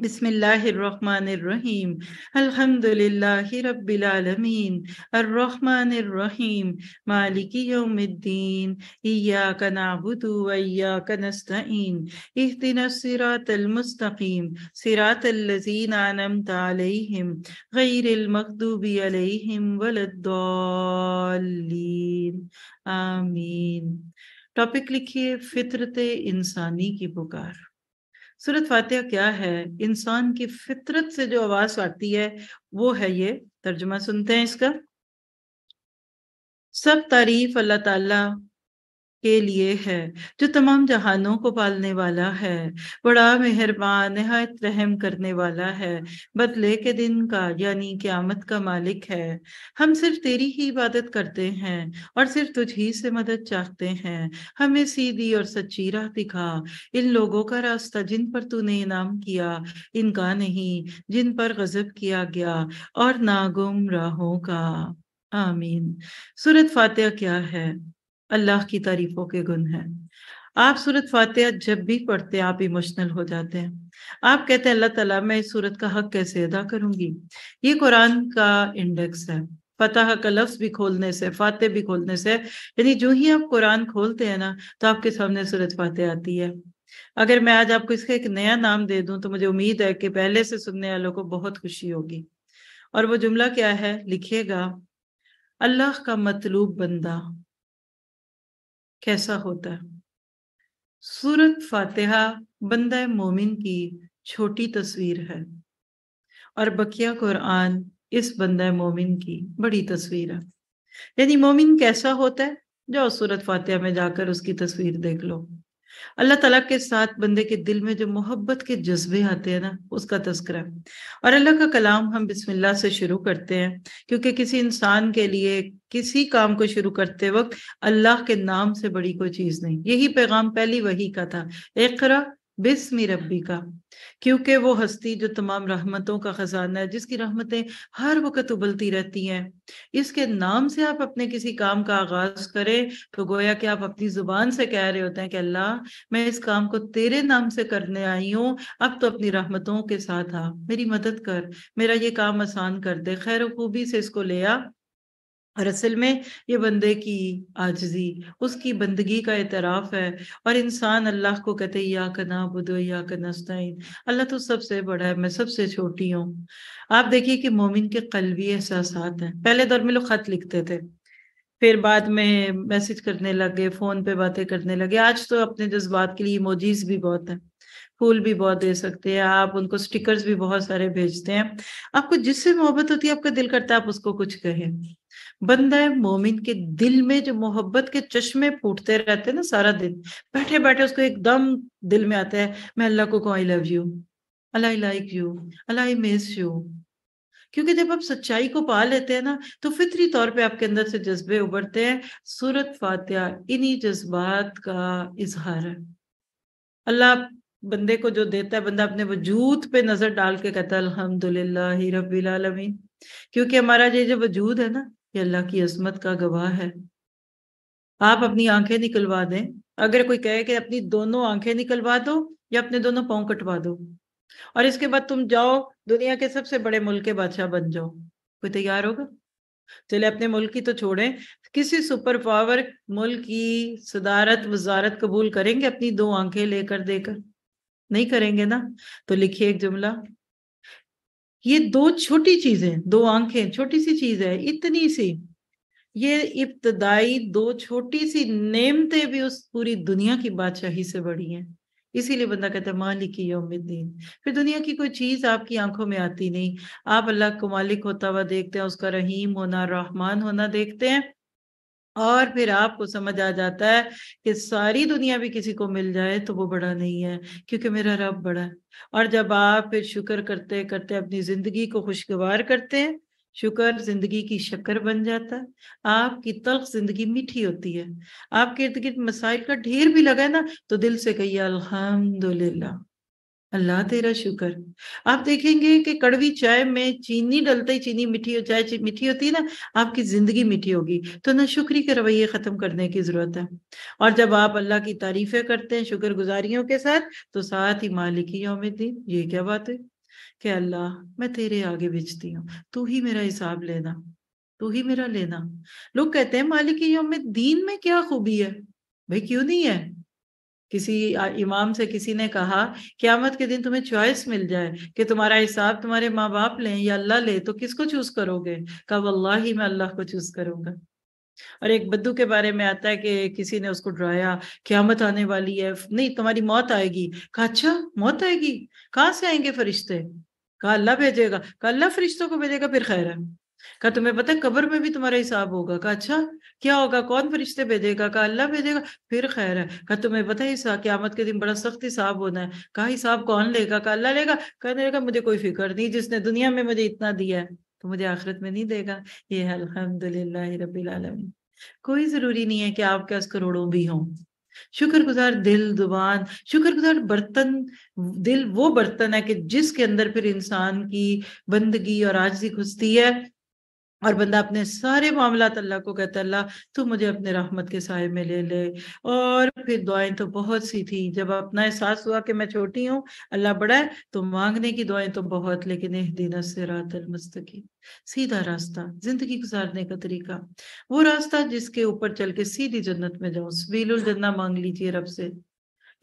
بسم الله الرحمن الرحيم الحمد لله رب العالمين الرحمن الرحيم مالك يوم الدين إياك نعبد وإياك نستعين اهدنا الصراط المستقيم صراط الذين أنعمت عليهم غير المغضوب عليهم ولا الضالين آمين topic لكي फितरत إنساني كي بكار सूरत फातिहा क्या है इंसान की फितरत से जो आवाज आती है वो है ये तर्जुमा सुनते हैं इसका सब तारीफ अल्लाह ताला के लिए है जो तमाम जहानों को पालने वाला है बड़ा मेहरबान नहायत रहम करने वाला है बदले के दिन का यानी क्यामत का मालिक है हम सिर्फ तेरी ही इबादत करते हैं और सिर्फ तुझी से मदद चाहते हैं हमें सीधी और सच्ची राह दिखा इन लोगों का रास्ता जिन पर तूने इनाम किया इनका नहीं जिन पर गजब किया गया और नागुम राहों का आमीन सूरत फातिहा क्या है अल्लाह की तारीफों के गुण हैं आप सूरत फातिहा जब भी पढ़ते हैं आप इमोशनल हो जाते हैं आप कहते हैं अल्लाह ताला मैं इस सूरत का हक कैसे अदा करूंगी ये कुरान का इंडेक्स है फतह का लफ्ज भी खोलने से फातह भी खोलने से यानी जो ही आप कुरान खोलते हैं ना तो आपके सामने सूरत फातह आती है अगर मैं आज आपको इसका एक नया नाम दे दूं तो मुझे उम्मीद है कि पहले से सुनने वालों को बहुत खुशी होगी और वो जुमला क्या है लिखिएगा अल्लाह का मतलूब बंदा कैसा होता है सूरत फातिहा बंद मोमिन की छोटी तस्वीर है और बकिया कुरान इस बंद मोमिन की बड़ी तस्वीर है यानी मोमिन कैसा होता है जाओ सूरत फातिहा में जाकर उसकी तस्वीर देख लो अल्लाह तला के साथ बंदे के दिल में जो मोहब्बत के जज्बे आते हैं ना उसका तस्करा और अल्लाह का कलाम हम बिस्मिल्लाह से शुरू करते हैं क्योंकि किसी इंसान के लिए किसी काम को शुरू करते वक्त अल्लाह के नाम से बड़ी कोई चीज़ नहीं यही पैगाम पहली वही का था एक बिस्मी रबी का क्योंकि वो हस्ती जो तमाम रहमतों का खजाना है जिसकी रहमतें हर वक्त उबलती रहती हैं इसके नाम से आप अपने किसी काम का आगाज करें तो गोया कि आप अपनी जुबान से कह रहे होते हैं कि अल्लाह मैं इस काम को तेरे नाम से करने आई हूँ अब तो अपनी रहमतों के साथ आ मेरी मदद कर मेरा ये काम आसान कर दे खैर खूबी से इसको ले आ और असल में ये बंदे की आजजी उसकी बंदगी का एतराफ़ है और इंसान अल्लाह को कहते या कना बुदो या कनास्ताइन अल्लाह तो सबसे बड़ा है मैं सबसे छोटी हूँ आप देखिए कि मोमिन के कलवी एहसास हैं पहले दौर में लोग ख़त लिखते थे फिर बाद में मैसेज करने लगे फ़ोन पे बातें करने लगे आज तो अपने जज्बात के लिए मोजीज भी बहुत है फूल भी बहुत दे सकते हैं आप उनको स्टिकर्स भी बहुत सारे भेजते हैं आपको जिससे मोहब्बत होती है आपका दिल करता है आप उसको कुछ कहें बंदा है मोमिन के दिल में जो मोहब्बत के चश्मे फूटते रहते हैं ना सारा दिन बैठे बैठे उसको एकदम दिल में आता है मैं अल्लाह को आई लव यू अलाई आई लाइक यू अल आई मिस यू क्योंकि जब आप सच्चाई को पा लेते हैं ना तो फितरी तौर पे आपके अंदर से जज्बे उभरते हैं सूरत फातिहा इन्हीं जज्बात का इजहार है अल्लाह बंदे को जो देता है बंदा अपने वजूद पे नजर डाल के कहता है अलहमदुल्ला रबीआलमीन क्योंकि हमारा ये जो वजूद है ना ये अल्लाह की अजमत का गवाह है आप अपनी आंखें निकलवा दें अगर कोई कहे कि अपनी दोनों आंखें निकलवा दो या अपने दोनों पाँव कटवा दो और इसके बाद तुम जाओ दुनिया के सबसे बड़े मुल्क के बादशाह बन जाओ कोई तैयार होगा चले अपने मुल्क की तो छोड़ें किसी सुपर पावर मुल्क की सदारत वजारत कबूल करेंगे अपनी दो आंखें लेकर देकर नहीं करेंगे ना तो लिखिए एक जुमला ये दो छोटी चीजें दो आंखें छोटी सी चीज है इतनी सी ये इब्तदाई दो छोटी सी नेमते भी उस पूरी दुनिया की बादशाही से बड़ी हैं इसीलिए बंदा कहता है मालिक यौमिद्दीन फिर दुनिया की कोई चीज आपकी आंखों में आती नहीं आप अल्लाह को मालिक होता हुआ देखते हैं उसका रहीम होना रहमान होना देखते हैं और फिर आपको समझ आ जाता है कि सारी दुनिया भी किसी को मिल जाए तो वो बड़ा नहीं है क्योंकि मेरा रब बड़ा है और जब आप फिर शुक्र करते करते अपनी जिंदगी को खुशगवार करते हैं शुक्र जिंदगी की शक्कर बन जाता है आपकी तल्ख जिंदगी मीठी होती है आपके इर्द गिर्द मसाइल का ढेर भी लगा है ना तो दिल से कहिए अल्हम्दुलिल्लाह अल्लाह तेरा शुक्र आप देखेंगे कि कड़वी चाय में चीनी डलते ही चीनी मीठी हो चाय मीठी होती है ना आपकी जिंदगी मीठी होगी तो ना शुक्री के रवैये खत्म करने की जरूरत है और जब आप अल्लाह की तारीफें करते हैं शुक्र गुजारियों के साथ तो साथ ही मालिकी दीन ये क्या बात है कि अल्लाह मैं तेरे आगे बेचती हूँ तू ही मेरा हिसाब लेना तू ही मेरा लेना लोग कहते हैं मालिकी यौम दीन में क्या खूबी है भाई क्यों नहीं है किसी इमाम से किसी ने कहा क्यामत के दिन तुम्हें चॉइस मिल जाए कि तुम्हारा हिसाब तुम्हारे माँ बाप लें या अल्लाह ले तो किसको चूज करोगे कहा वल्लाह ही मैं अल्लाह को चूज करूंगा और एक बद्दू के बारे में आता है कि किसी ने उसको डराया क्यामत आने वाली है नहीं तुम्हारी मौत आएगी कहा अच्छा मौत आएगी कहाँ से आएंगे फरिश्ते कहा अल्लाह भेजेगा कहा अल्लाह फरिश्तों को भेजेगा फिर खैर है का तुम्हें पता कबर कब्र में भी तुम्हारा हिसाब होगा कहा अच्छा क्या होगा कौन फरिश्ते भेजेगा का अल्लाह भेजेगा फिर खैर है कहा तुम्हें पता है क्यामत के दिन बड़ा सख्त हिसाब होना है कहा हिसाब कौन लेगा कहा अल्लाह लेगा कहने लगा मुझे कोई फिक्र नहीं जिसने दुनिया में मुझे इतना दिया है तो मुझे आखिरत में नहीं देगा ये अलहमदुल्ला रबीआलमी कोई जरूरी नहीं है कि आपके पास करोड़ों भी हों शुक्रगुजार दिल दुबान शुक्रगुजार बर्तन दिल वो बर्तन है कि जिसके अंदर फिर इंसान की बंदगी और आजी घुसती है और बंदा अपने सारे मामला अल्लाह को कहता अल्लाह तू मुझे अपने रहमत के साय में ले ले और फिर दुआएं तो बहुत सी थी जब अपना एहसास हुआ कि मैं छोटी हूँ अल्लाह बड़ा है तो मांगने की दुआएं तो बहुत लेकिन एह दीना से रात अलमस्तकी सीधा रास्ता जिंदगी गुजारने का तरीका वो रास्ता जिसके ऊपर चल के सीधी जन्नत में जाऊं सबील जन्ना मांग लीजिए रब से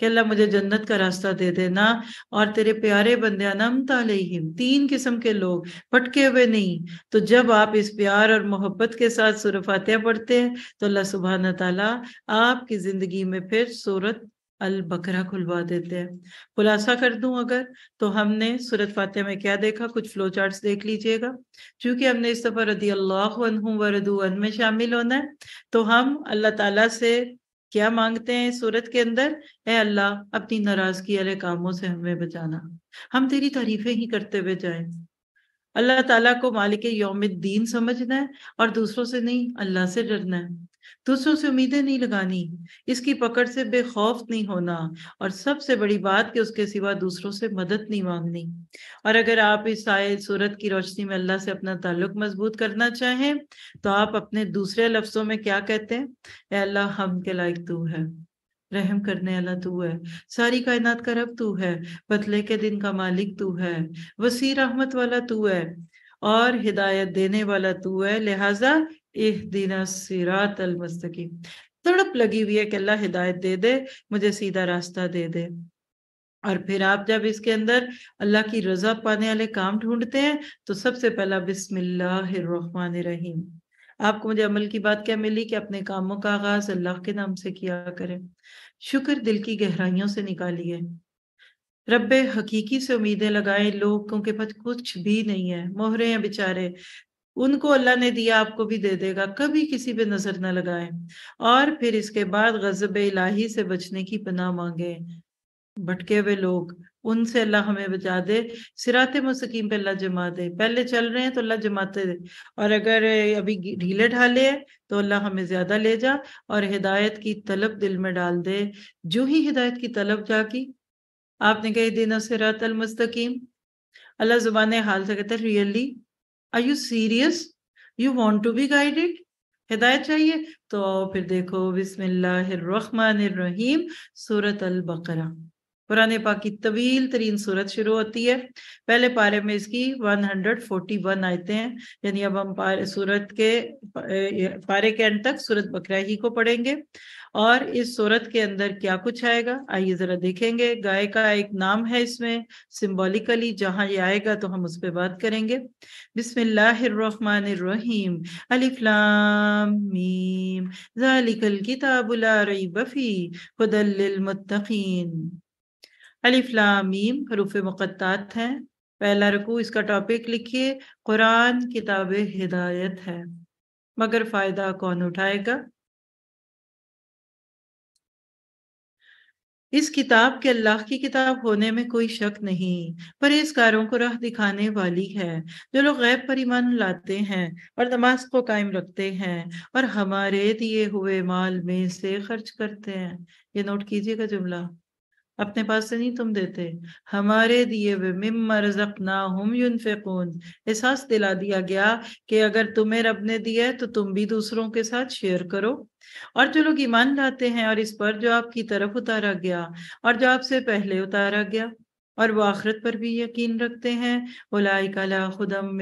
कि अल्लाह मुझे जन्नत का रास्ता दे देना और तेरे प्यारे बंदे नमता लेम तीन किस्म के लोग पटके हुए नहीं तो जब आप इस प्यार और मोहब्बत के साथ सुरफातिया पढ़ते हैं तो अल्लाह सुबहान तला आपकी ज़िंदगी में फिर सूरत अल बकरा खुलवा देते हैं खुलासा कर दूं अगर तो हमने सूरत फातह में क्या देखा कुछ फ्लो चार्ट देख लीजिएगा क्योंकि हमने इस दफ़ा रदी अल्लाह व में शामिल होना है तो हम अल्लाह ताला से क्या मांगते हैं सूरत के अंदर ए अल्लाह अपनी नाराजगी वाले कामों से हमें बचाना हम तेरी तारीफें ही करते हुए जाए अल्लाह ताला को मालिक योम दीन समझना है और दूसरों से नहीं अल्लाह से डरना है दूसरों से उम्मीदें नहीं लगानी इसकी पकड़ से बेखौफ नहीं होना और सबसे बड़ी बात कि उसके सिवा दूसरों से मदद नहीं मांगनी और अगर आप इस आय सूरत की रोशनी में अल्लाह से अपना ताल्लुक मजबूत करना चाहें तो आप अपने दूसरे लफ्जों में क्या कहते हैं अल्लाह हम के लायक तू है रहम करने वाला तू है सारी कायनात का रब तू है पतले के दिन का मालिक तू है वसी रहमत वाला तू है और हिदायत देने वाला तू है लिहाजा एह तड़प लगी हुई है कि अल्लाह हिदायत दे दे मुझे सीधा रास्ता दे दे और फिर आप जब इसके अंदर अल्लाह की रजा पाने वाले काम ढूंढते हैं तो सबसे पहला बिस्मिल्लाहमान रहीम आपको मुझे अमल की बात क्या मिली कि अपने कामों का आगाज अल्लाह के नाम से किया करें शुक्र दिल की गहराइयों से निकालिए रब्बे हकीकी से उम्मीदें लगाएं लोगों के पास कुछ भी नहीं है मोहरे हैं बेचारे उनको अल्लाह ने दिया आपको भी दे देगा कभी किसी पे नजर न लगाए और फिर इसके बाद गजब इलाही से बचने की पनाह मांगे भटके हुए लोग उनसे अल्लाह हमें बचा दे सिरात मुस्तकीम पे अल्लाह जमा दे पहले चल रहे हैं तो अल्लाह जमाते दे और अगर अभी ढीले ढाले है तो अल्लाह हमें ज्यादा ले जा और हिदायत की तलब दिल में डाल दे जो ही हिदायत की तलब जाकी आपने कही दिन सिरातल मुस्तकीम अल्लाह जुबान हाल से कहते really are you serious you want to be guided हिदायत चाहिए तो आओ फिर देखो बिस्मिल्लाहिर्रहमानिर्रहीम सूरत अल बकरा पुराने पाक की तवील तरीन सूरत शुरू होती है पहले पारे में इसकी 141 आयतें हैं यानी अब हम पारे सूरत के पारे के एंड तक सूरत बकरा ही को पढ़ेंगे और इस सूरत के अंदर क्या कुछ आएगा आइए जरा देखेंगे गाय का एक नाम है इसमें सिंबॉलिकली जहां ये आएगा तो हम उस पर बात करेंगे बिस्मिल्लाम जालिकल किताबुला रईबफी हुदल्लिलमुत्तकीन अलिफ्लाम अलीफलामीम हरूफ मुकदात हैं पहला रकू इसका टॉपिक लिखिए कुरान किताब हिदायत है मगर फायदा कौन उठाएगा इस किताब के अल्लाह की किताब होने में कोई शक नहीं कारों को राह दिखाने वाली है जो लोग गैब पर ईमान लाते हैं और नमाज को कायम रखते हैं और हमारे दिए हुए माल में से खर्च करते हैं ये नोट कीजिएगा जुमला अपने पास से नहीं तुम देते हमारे दिए हुए मिम्मर रजक ना हम यूनफिकून एहसास दिला दिया गया कि अगर तुम्हें रब ने दिया है तो तुम भी दूसरों के साथ शेयर करो और जो लोग ईमान लाते हैं और इस पर जो आपकी तरफ उतारा गया और जो आपसे पहले उतारा गया और वो आखरत पर भी यकीन रखते हैं खुदम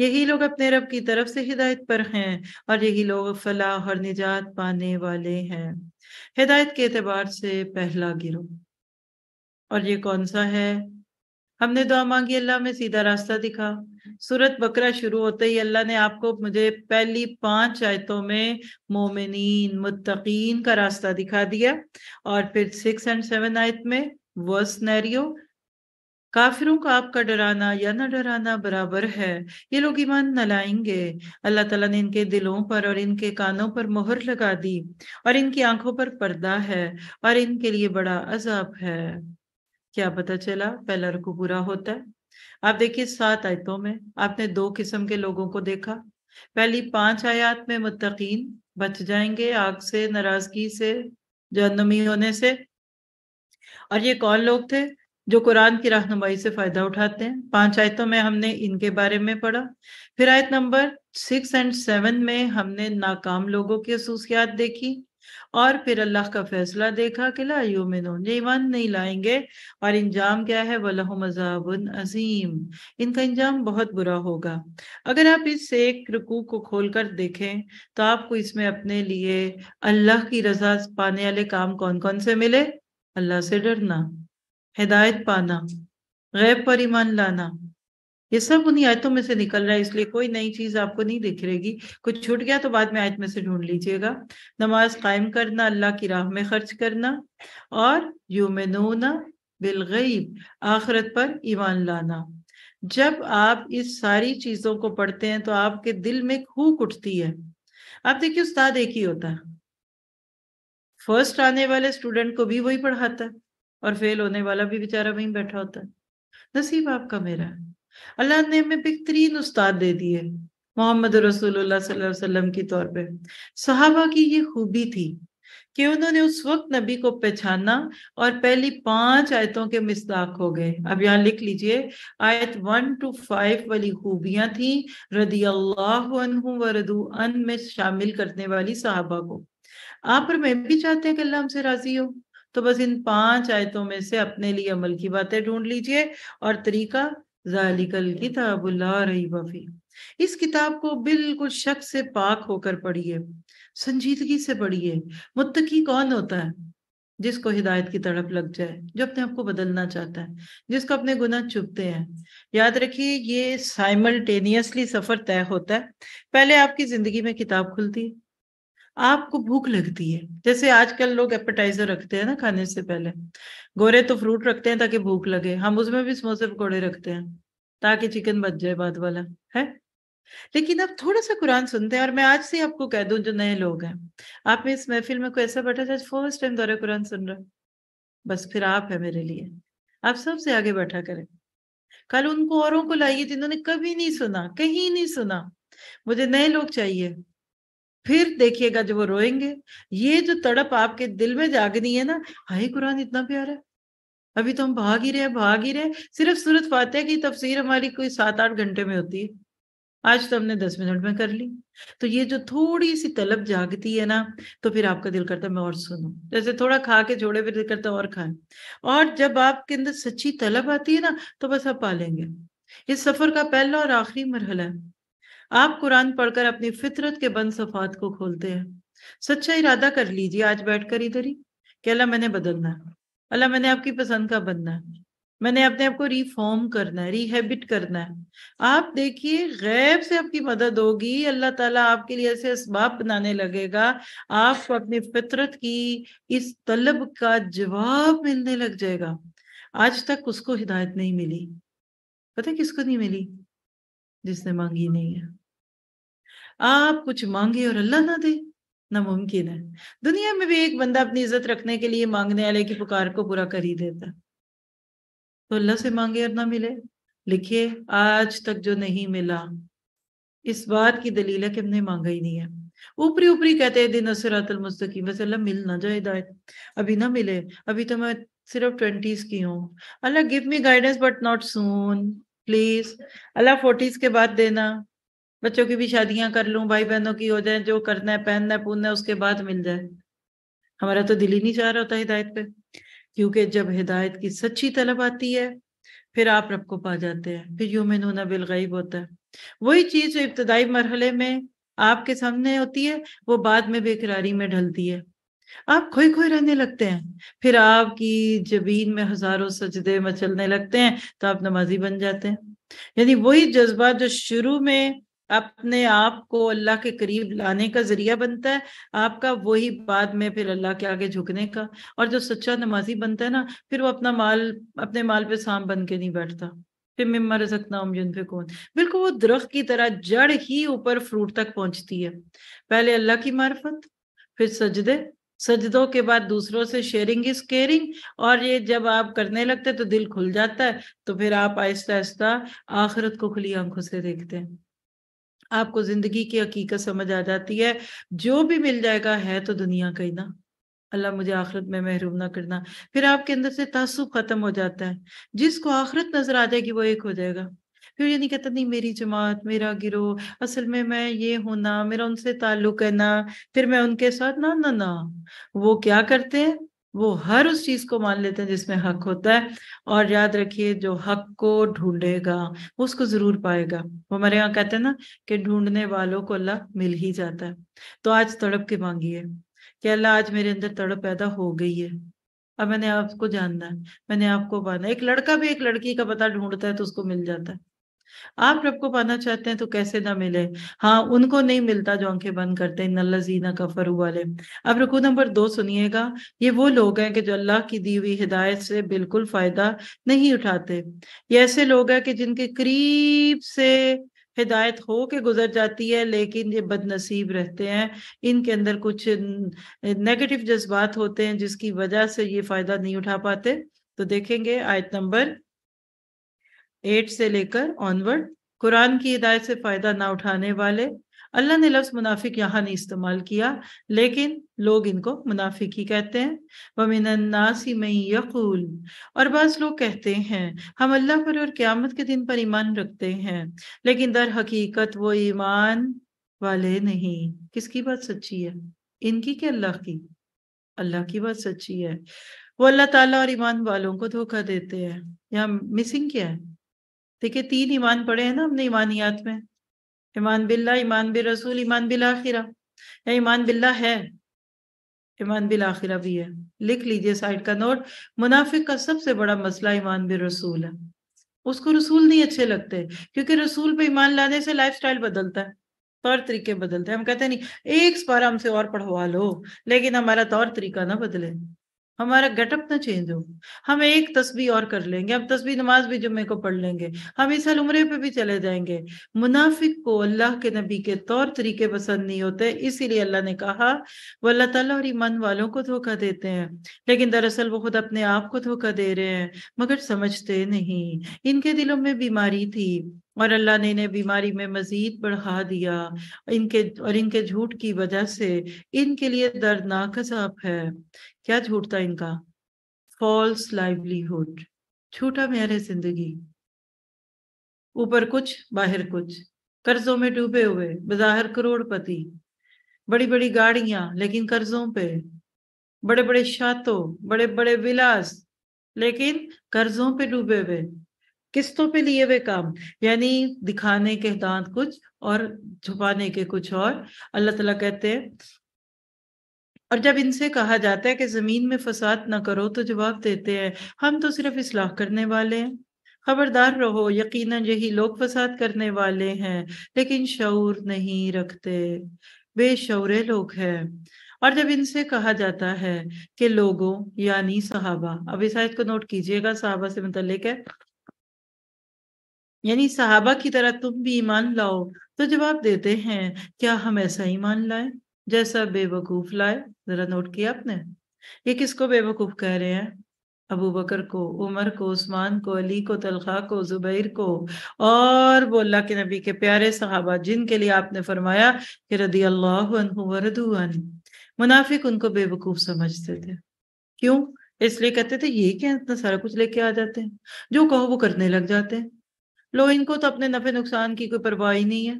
यही लोग अपने रब की तरफ से हिदायत पर हैं और यही लोग फलाह और निजात पाने वाले हैं हिदायत के एतबार से पहला गिरो और ये कौन सा है हमने दुआ मांगी अल्लाह में सीधा रास्ता दिखा सूरत बकरा शुरू होते ही अल्लाह ने आपको मुझे पहली पांच आयतों में मोमिन मुतकीन का रास्ता दिखा दिया और फिर सिक्स एंड सेवन आयत में वर्स नैरियो काफिरों का आपका डराना या ना डराना बराबर है ये लोग ईमान न लाएंगे अल्लाह ताला ने इनके दिलों पर और इनके कानों पर मोहर लगा दी और इनकी आंखों पर पर्दा है और इनके लिए बड़ा अजाब है क्या पता चला पहला रुकू पूरा होता है आप देखिए सात आयतों में आपने दो किस्म के लोगों को देखा पहली पांच आयात में मुतकीन बच जाएंगे आग से नाराजगी से जहनमी होने से और ये कौन लोग थे जो कुरान की रहनुमाई से फायदा उठाते हैं पांच आयतों में हमने इनके बारे में पढ़ा फिर आयत नंबर सिक्स एंड सेवन में हमने नाकाम लोगों की खसूसियात देखी और फिर अल्लाह का फैसला देखा कि ला यूमिन मिनो ईमान नहीं लाएंगे और इंजाम क्या है वलहम मजाबन अजीम इनका इंजाम बहुत बुरा होगा अगर आप इस एक रुकू को खोलकर देखें तो आपको इसमें अपने लिए अल्लाह की रजा पाने वाले काम कौन कौन से मिले अल्लाह से डरना हिदायत पाना गैब पर ईमान लाना ये सब उन्हीं आयतों में से निकल रहा है इसलिए कोई नई चीज आपको नहीं दिख रहेगी कुछ छूट गया तो बाद में आयत में से ढूंढ लीजिएगा नमाज कायम करना अल्लाह की राह में खर्च करना और यू बिलगैब आखरत पर ईमान लाना जब आप इस सारी चीजों को पढ़ते हैं तो आपके दिल में खूक उठती है आप देखिए उस्ताद एक ही होता है फर्स्ट आने वाले स्टूडेंट को भी वही पढ़ाता है और फेल होने वाला भी बेचारा वहीं बैठा होता है नसीब आपका मेरा है अल्लाह ने हमें बेहतरीन उस्ताद दे दिए मोहम्मद रसूलुल्लाह वसल्लम की तौर पे सहाबा की ये खूबी थी कि उन्होंने उस वक्त नबी को पहचाना और पहली पांच आयतों के मिसदाक हो गए अब यहाँ लिख लीजिए आयत वन टू फाइव वाली खूबियां थी रदी अल्लाह व रदू अन में शामिल करने वाली साहबा को आप और मैं भी चाहते हैं कि अल्लाह हमसे राजी हो तो बस इन पांच आयतों में से अपने लिए अमल की बातें ढूंढ लीजिए और तरीका जालिकल किताब रही इस किताब को बिल्कुल शक से पाक होकर पढ़िए संजीदगी से पढ़िए मुत्तकी कौन होता है जिसको हिदायत की तड़प लग जाए जो अपने आप को बदलना चाहता है जिसको अपने गुना चुपते हैं याद रखिए ये साइमल्टेनियसली सफर तय होता है पहले आपकी जिंदगी में किताब खुलती है आपको भूख लगती है जैसे आजकल लोग एपेटाइजर रखते हैं ना खाने से पहले गोरे तो फ्रूट रखते हैं ताकि भूख लगे हम उसमें भी समोसे पकौड़े रखते हैं ताकि चिकन बच जाए बाद वाला है लेकिन आप थोड़ा सा कुरान सुनते हैं और मैं आज से आपको कह दूं जो नए लोग हैं आप इस महफिल में कोई ऐसा बैठा जो फर्स्ट टाइम दौरा कुरान सुन रहा बस फिर आप है मेरे लिए आप सबसे आगे बैठा करें कल उनको औरों को लाइए जिन्होंने कभी नहीं सुना कहीं नहीं सुना मुझे नए लोग चाहिए फिर देखिएगा जब वो रोएंगे ये जो तड़प आपके दिल में जागनी है ना हाय कुरान इतना प्यारा है अभी तो हम भाग ही रहे भाग ही रहे सिर्फ सूरत फातह की तफसीर हमारी कोई सात आठ घंटे में होती है आज तो हमने दस मिनट में कर ली तो ये जो थोड़ी सी तलब जागती है ना तो फिर आपका दिल करता है मैं और सुनू जैसे थोड़ा खा के छोड़े फिर दिल करता और खाए और जब आपके अंदर सच्ची तलब आती है ना तो बस आप पालेंगे इस सफर का पहला और आखिरी मरहला है आप कुरान पढ़कर अपनी फितरत के बंद सफात को खोलते हैं सच्चा इरादा कर लीजिए आज बैठकर इधर ही कि अल्लाह मैंने बदलना है अल्लाह मैंने आपकी पसंद का बनना है मैंने अपने आप को रिफॉर्म करना है रिहेबिट करना है आप देखिए गैब से आपकी मदद होगी अल्लाह ताला आपके लिए ऐसे इसबाब बनाने लगेगा आपको अपनी फितरत की इस तलब का जवाब मिलने लग जाएगा आज तक उसको हिदायत नहीं मिली पता किसको नहीं मिली जिसने मांगी नहीं है आप कुछ मांगे और अल्लाह ना दे नामुमकिन है दुनिया में भी एक बंदा अपनी इज्जत रखने के लिए मांगने वाले की पुकार को पूरा कर ही देता तो अल्लाह से मांगे और ना मिले लिखिए आज तक जो नहीं मिला इस बात की दलील है कि हमने मांगा ही नहीं है ऊपरी ऊपरी कहते हैं दिन असरातल मुस्तकी बस अल्लाह मिल ना जाए हिदायत अभी ना मिले अभी तो मैं सिर्फ ट्वेंटीज की हूँ अल्लाह give me guidance but not soon please अल्लाह फोर्टीज के बाद देना बच्चों की भी शादियां कर लूं भाई बहनों की हो जाए जो करना है पहनना है पूनना है उसके बाद मिल जाए हमारा तो दिल ही नहीं चाह रहा होता हिदायत पे क्योंकि जब हिदायत की सच्ची तलब आती है फिर आप रब को पा जाते हैं फिर यूमिन होना बिलगैब होता है वही चीज जो इब्तदाई मरहले में आपके सामने होती है वो बाद में बेकरारी में ढलती है आप खोए खोए रहने लगते हैं फिर आपकी जबीन में हजारों सजदे मचलने लगते हैं तो आप नमाजी बन जाते हैं यानी वही जज्बा जो शुरू में अपने आप को अल्लाह के करीब लाने का जरिया बनता है आपका वही बाद में फिर अल्लाह के आगे झुकने का और जो सच्चा नमाजी बनता है ना फिर वो अपना माल अपने माल पे साम बन के नहीं बैठता फिर मिम्मा रजक नाम जिन पे कौन बिल्कुल वो दरख्त की तरह जड़ ही ऊपर फ्रूट तक पहुंचती है पहले अल्लाह की मार्फत फिर सजदे सजदों के बाद दूसरों से शेयरिंग इज केयरिंग और ये जब आप करने लगते तो दिल खुल जाता है तो फिर आप आहिस्ता आहिस्ता आखिरत को खुली आंखों से देखते हैं आपको जिंदगी की हकीकत समझ आ जाती है जो भी मिल जाएगा है तो दुनिया का ही ना अल्लाह मुझे आखिरत में महरूम ना करना फिर आपके अंदर से तासुब खत्म हो जाता है जिसको आखिरत नजर आ जाएगी वो एक हो जाएगा फिर ये नहीं कहता नहीं मेरी जमात मेरा गिरोह असल में मैं ये होना मेरा उनसे ताल्लुक ना फिर मैं उनके साथ ना ना ना वो क्या करते हैं वो हर उस चीज को मान लेते हैं जिसमें हक होता है और याद रखिए जो हक को ढूंढेगा उसको जरूर पाएगा वो हमारे यहाँ कहते हैं ना कि ढूंढने वालों को अल्लाह मिल ही जाता है तो आज तड़प के मांगिए कि अल्लाह आज मेरे अंदर तड़प पैदा हो गई है अब मैंने आपको जानना है मैंने आपको पाना एक लड़का भी एक लड़की का पता ढूंढता है तो उसको मिल जाता है आप रब को पाना चाहते हैं तो कैसे ना मिले हाँ उनको नहीं मिलता जो आंखें बंद करते हैं नल्लाजीना कफर वाले अब रुकू नंबर दो सुनिएगा ये वो लोग हैं कि जो अल्लाह की दी हुई हिदायत से बिल्कुल फायदा नहीं उठाते ये ऐसे लोग हैं कि जिनके करीब से हिदायत हो के गुजर जाती है लेकिन ये बदनसीब रहते हैं इनके अंदर कुछ नेगेटिव जज्बात होते हैं जिसकी वजह से ये फायदा नहीं उठा पाते तो देखेंगे आयत नंबर एट से लेकर ऑनवर्ड कुरान की हिदायत से फायदा ना उठाने वाले अल्लाह ने लफ्ज मुनाफिक यहाँ नहीं इस्तेमाल किया लेकिन लोग इनको मुनाफिक ही कहते हैं वमिनन्नासी मई यकूल और बस लोग कहते हैं हम अल्लाह पर और क़्यामत के दिन पर ईमान रखते हैं लेकिन दर हकीकत वो ईमान वाले नहीं किसकी बात सच्ची है इनकी क्या अल्लाह की अल्लाह की बात सच्ची है वो अल्लाह ताला और ईमान वालों को धोखा देते हैं यहाँ मिसिंग क्या है देखिए तीन ईमान पढ़े हैं ना हमने ईमानियात में ईमान बिल्ला ईमान बिल रसूल ईमान बिल आखिरा या ईमान बिल्ला है ईमान बिल आखिरा भी है लिख लीजिए साइड का नोट मुनाफिक का सबसे बड़ा मसला ईमान बिल रसूल है उसको रसूल नहीं अच्छे लगते क्योंकि रसूल पे ईमान लाने से लाइफ बदलता है तौर तरीके बदलते हैं हम कहते हैं नहीं एक बार हमसे और पढ़वा लो लेकिन हमारा तौर तरीका ना बदले हमारा गेटअप ना चेंज हो हम एक तस्वीर और कर लेंगे हम तस्वीर नमाज भी जुम्मे को पढ़ लेंगे हम इस साल उम्र पे भी चले जाएंगे मुनाफिक को अल्लाह के नबी के तौर तरीके पसंद नहीं होते इसीलिए अल्लाह ने कहा वो अल्लाह तला और ईमान वालों को धोखा देते हैं लेकिन दरअसल वो खुद अपने आप को धोखा दे रहे हैं मगर समझते नहीं इनके दिलों में बीमारी थी और अल्लाह ने इन्हें बीमारी में मजीद बढ़ा दिया इनके और इनके झूठ की वजह से इनके लिए दर्दनाक साफ है क्या झूठ था इनका फॉल्स लाइवलीहुड झूठा मेरे है जिंदगी ऊपर कुछ बाहर कुछ कर्जों में डूबे हुए बजाहर करोड़पति बड़ी बड़ी गाड़ियां लेकिन कर्जों पे बड़े बड़े शातों बड़े बड़े विलास लेकिन कर्जों पे डूबे हुए किस्तों पे लिए हुए काम यानी दिखाने के दांत कुछ और छुपाने के कुछ और अल्लाह तला कहते हैं और जब इनसे कहा जाता है कि जमीन में फसाद ना करो तो जवाब देते हैं हम तो सिर्फ इसलाह करने वाले हैं खबरदार रहो यकीनन यही लोग फसाद करने वाले हैं लेकिन शौर नहीं रखते बेशौरे लोग हैं और जब इनसे कहा जाता है कि लोगों यानी सहाबा अब इस आयत को नोट कीजिएगा सहाबा से मुतलिक है यानी सहाबा की तरह तुम भी ईमान लाओ तो जवाब देते हैं क्या हम ऐसा ईमान लाए जैसा बेवकूफ लाए जरा नोट किया आपने ये किसको बेवकूफ कह रहे हैं अबू बकर को उमर को उस्मान को अली को तलखा को जुबैर को और वो अल्लाह के नबी के प्यारे सहाबा जिनके लिए आपने फरमाया कि रदी अल्लाह मुनाफिक उनको बेवकूफ समझते थे क्यों इसलिए कहते थे ये क्या इतना सारा कुछ लेके आ जाते हैं जो कहो वो करने लग जाते हैं लो इनको तो अपने नफे नुकसान की कोई परवाह ही नहीं है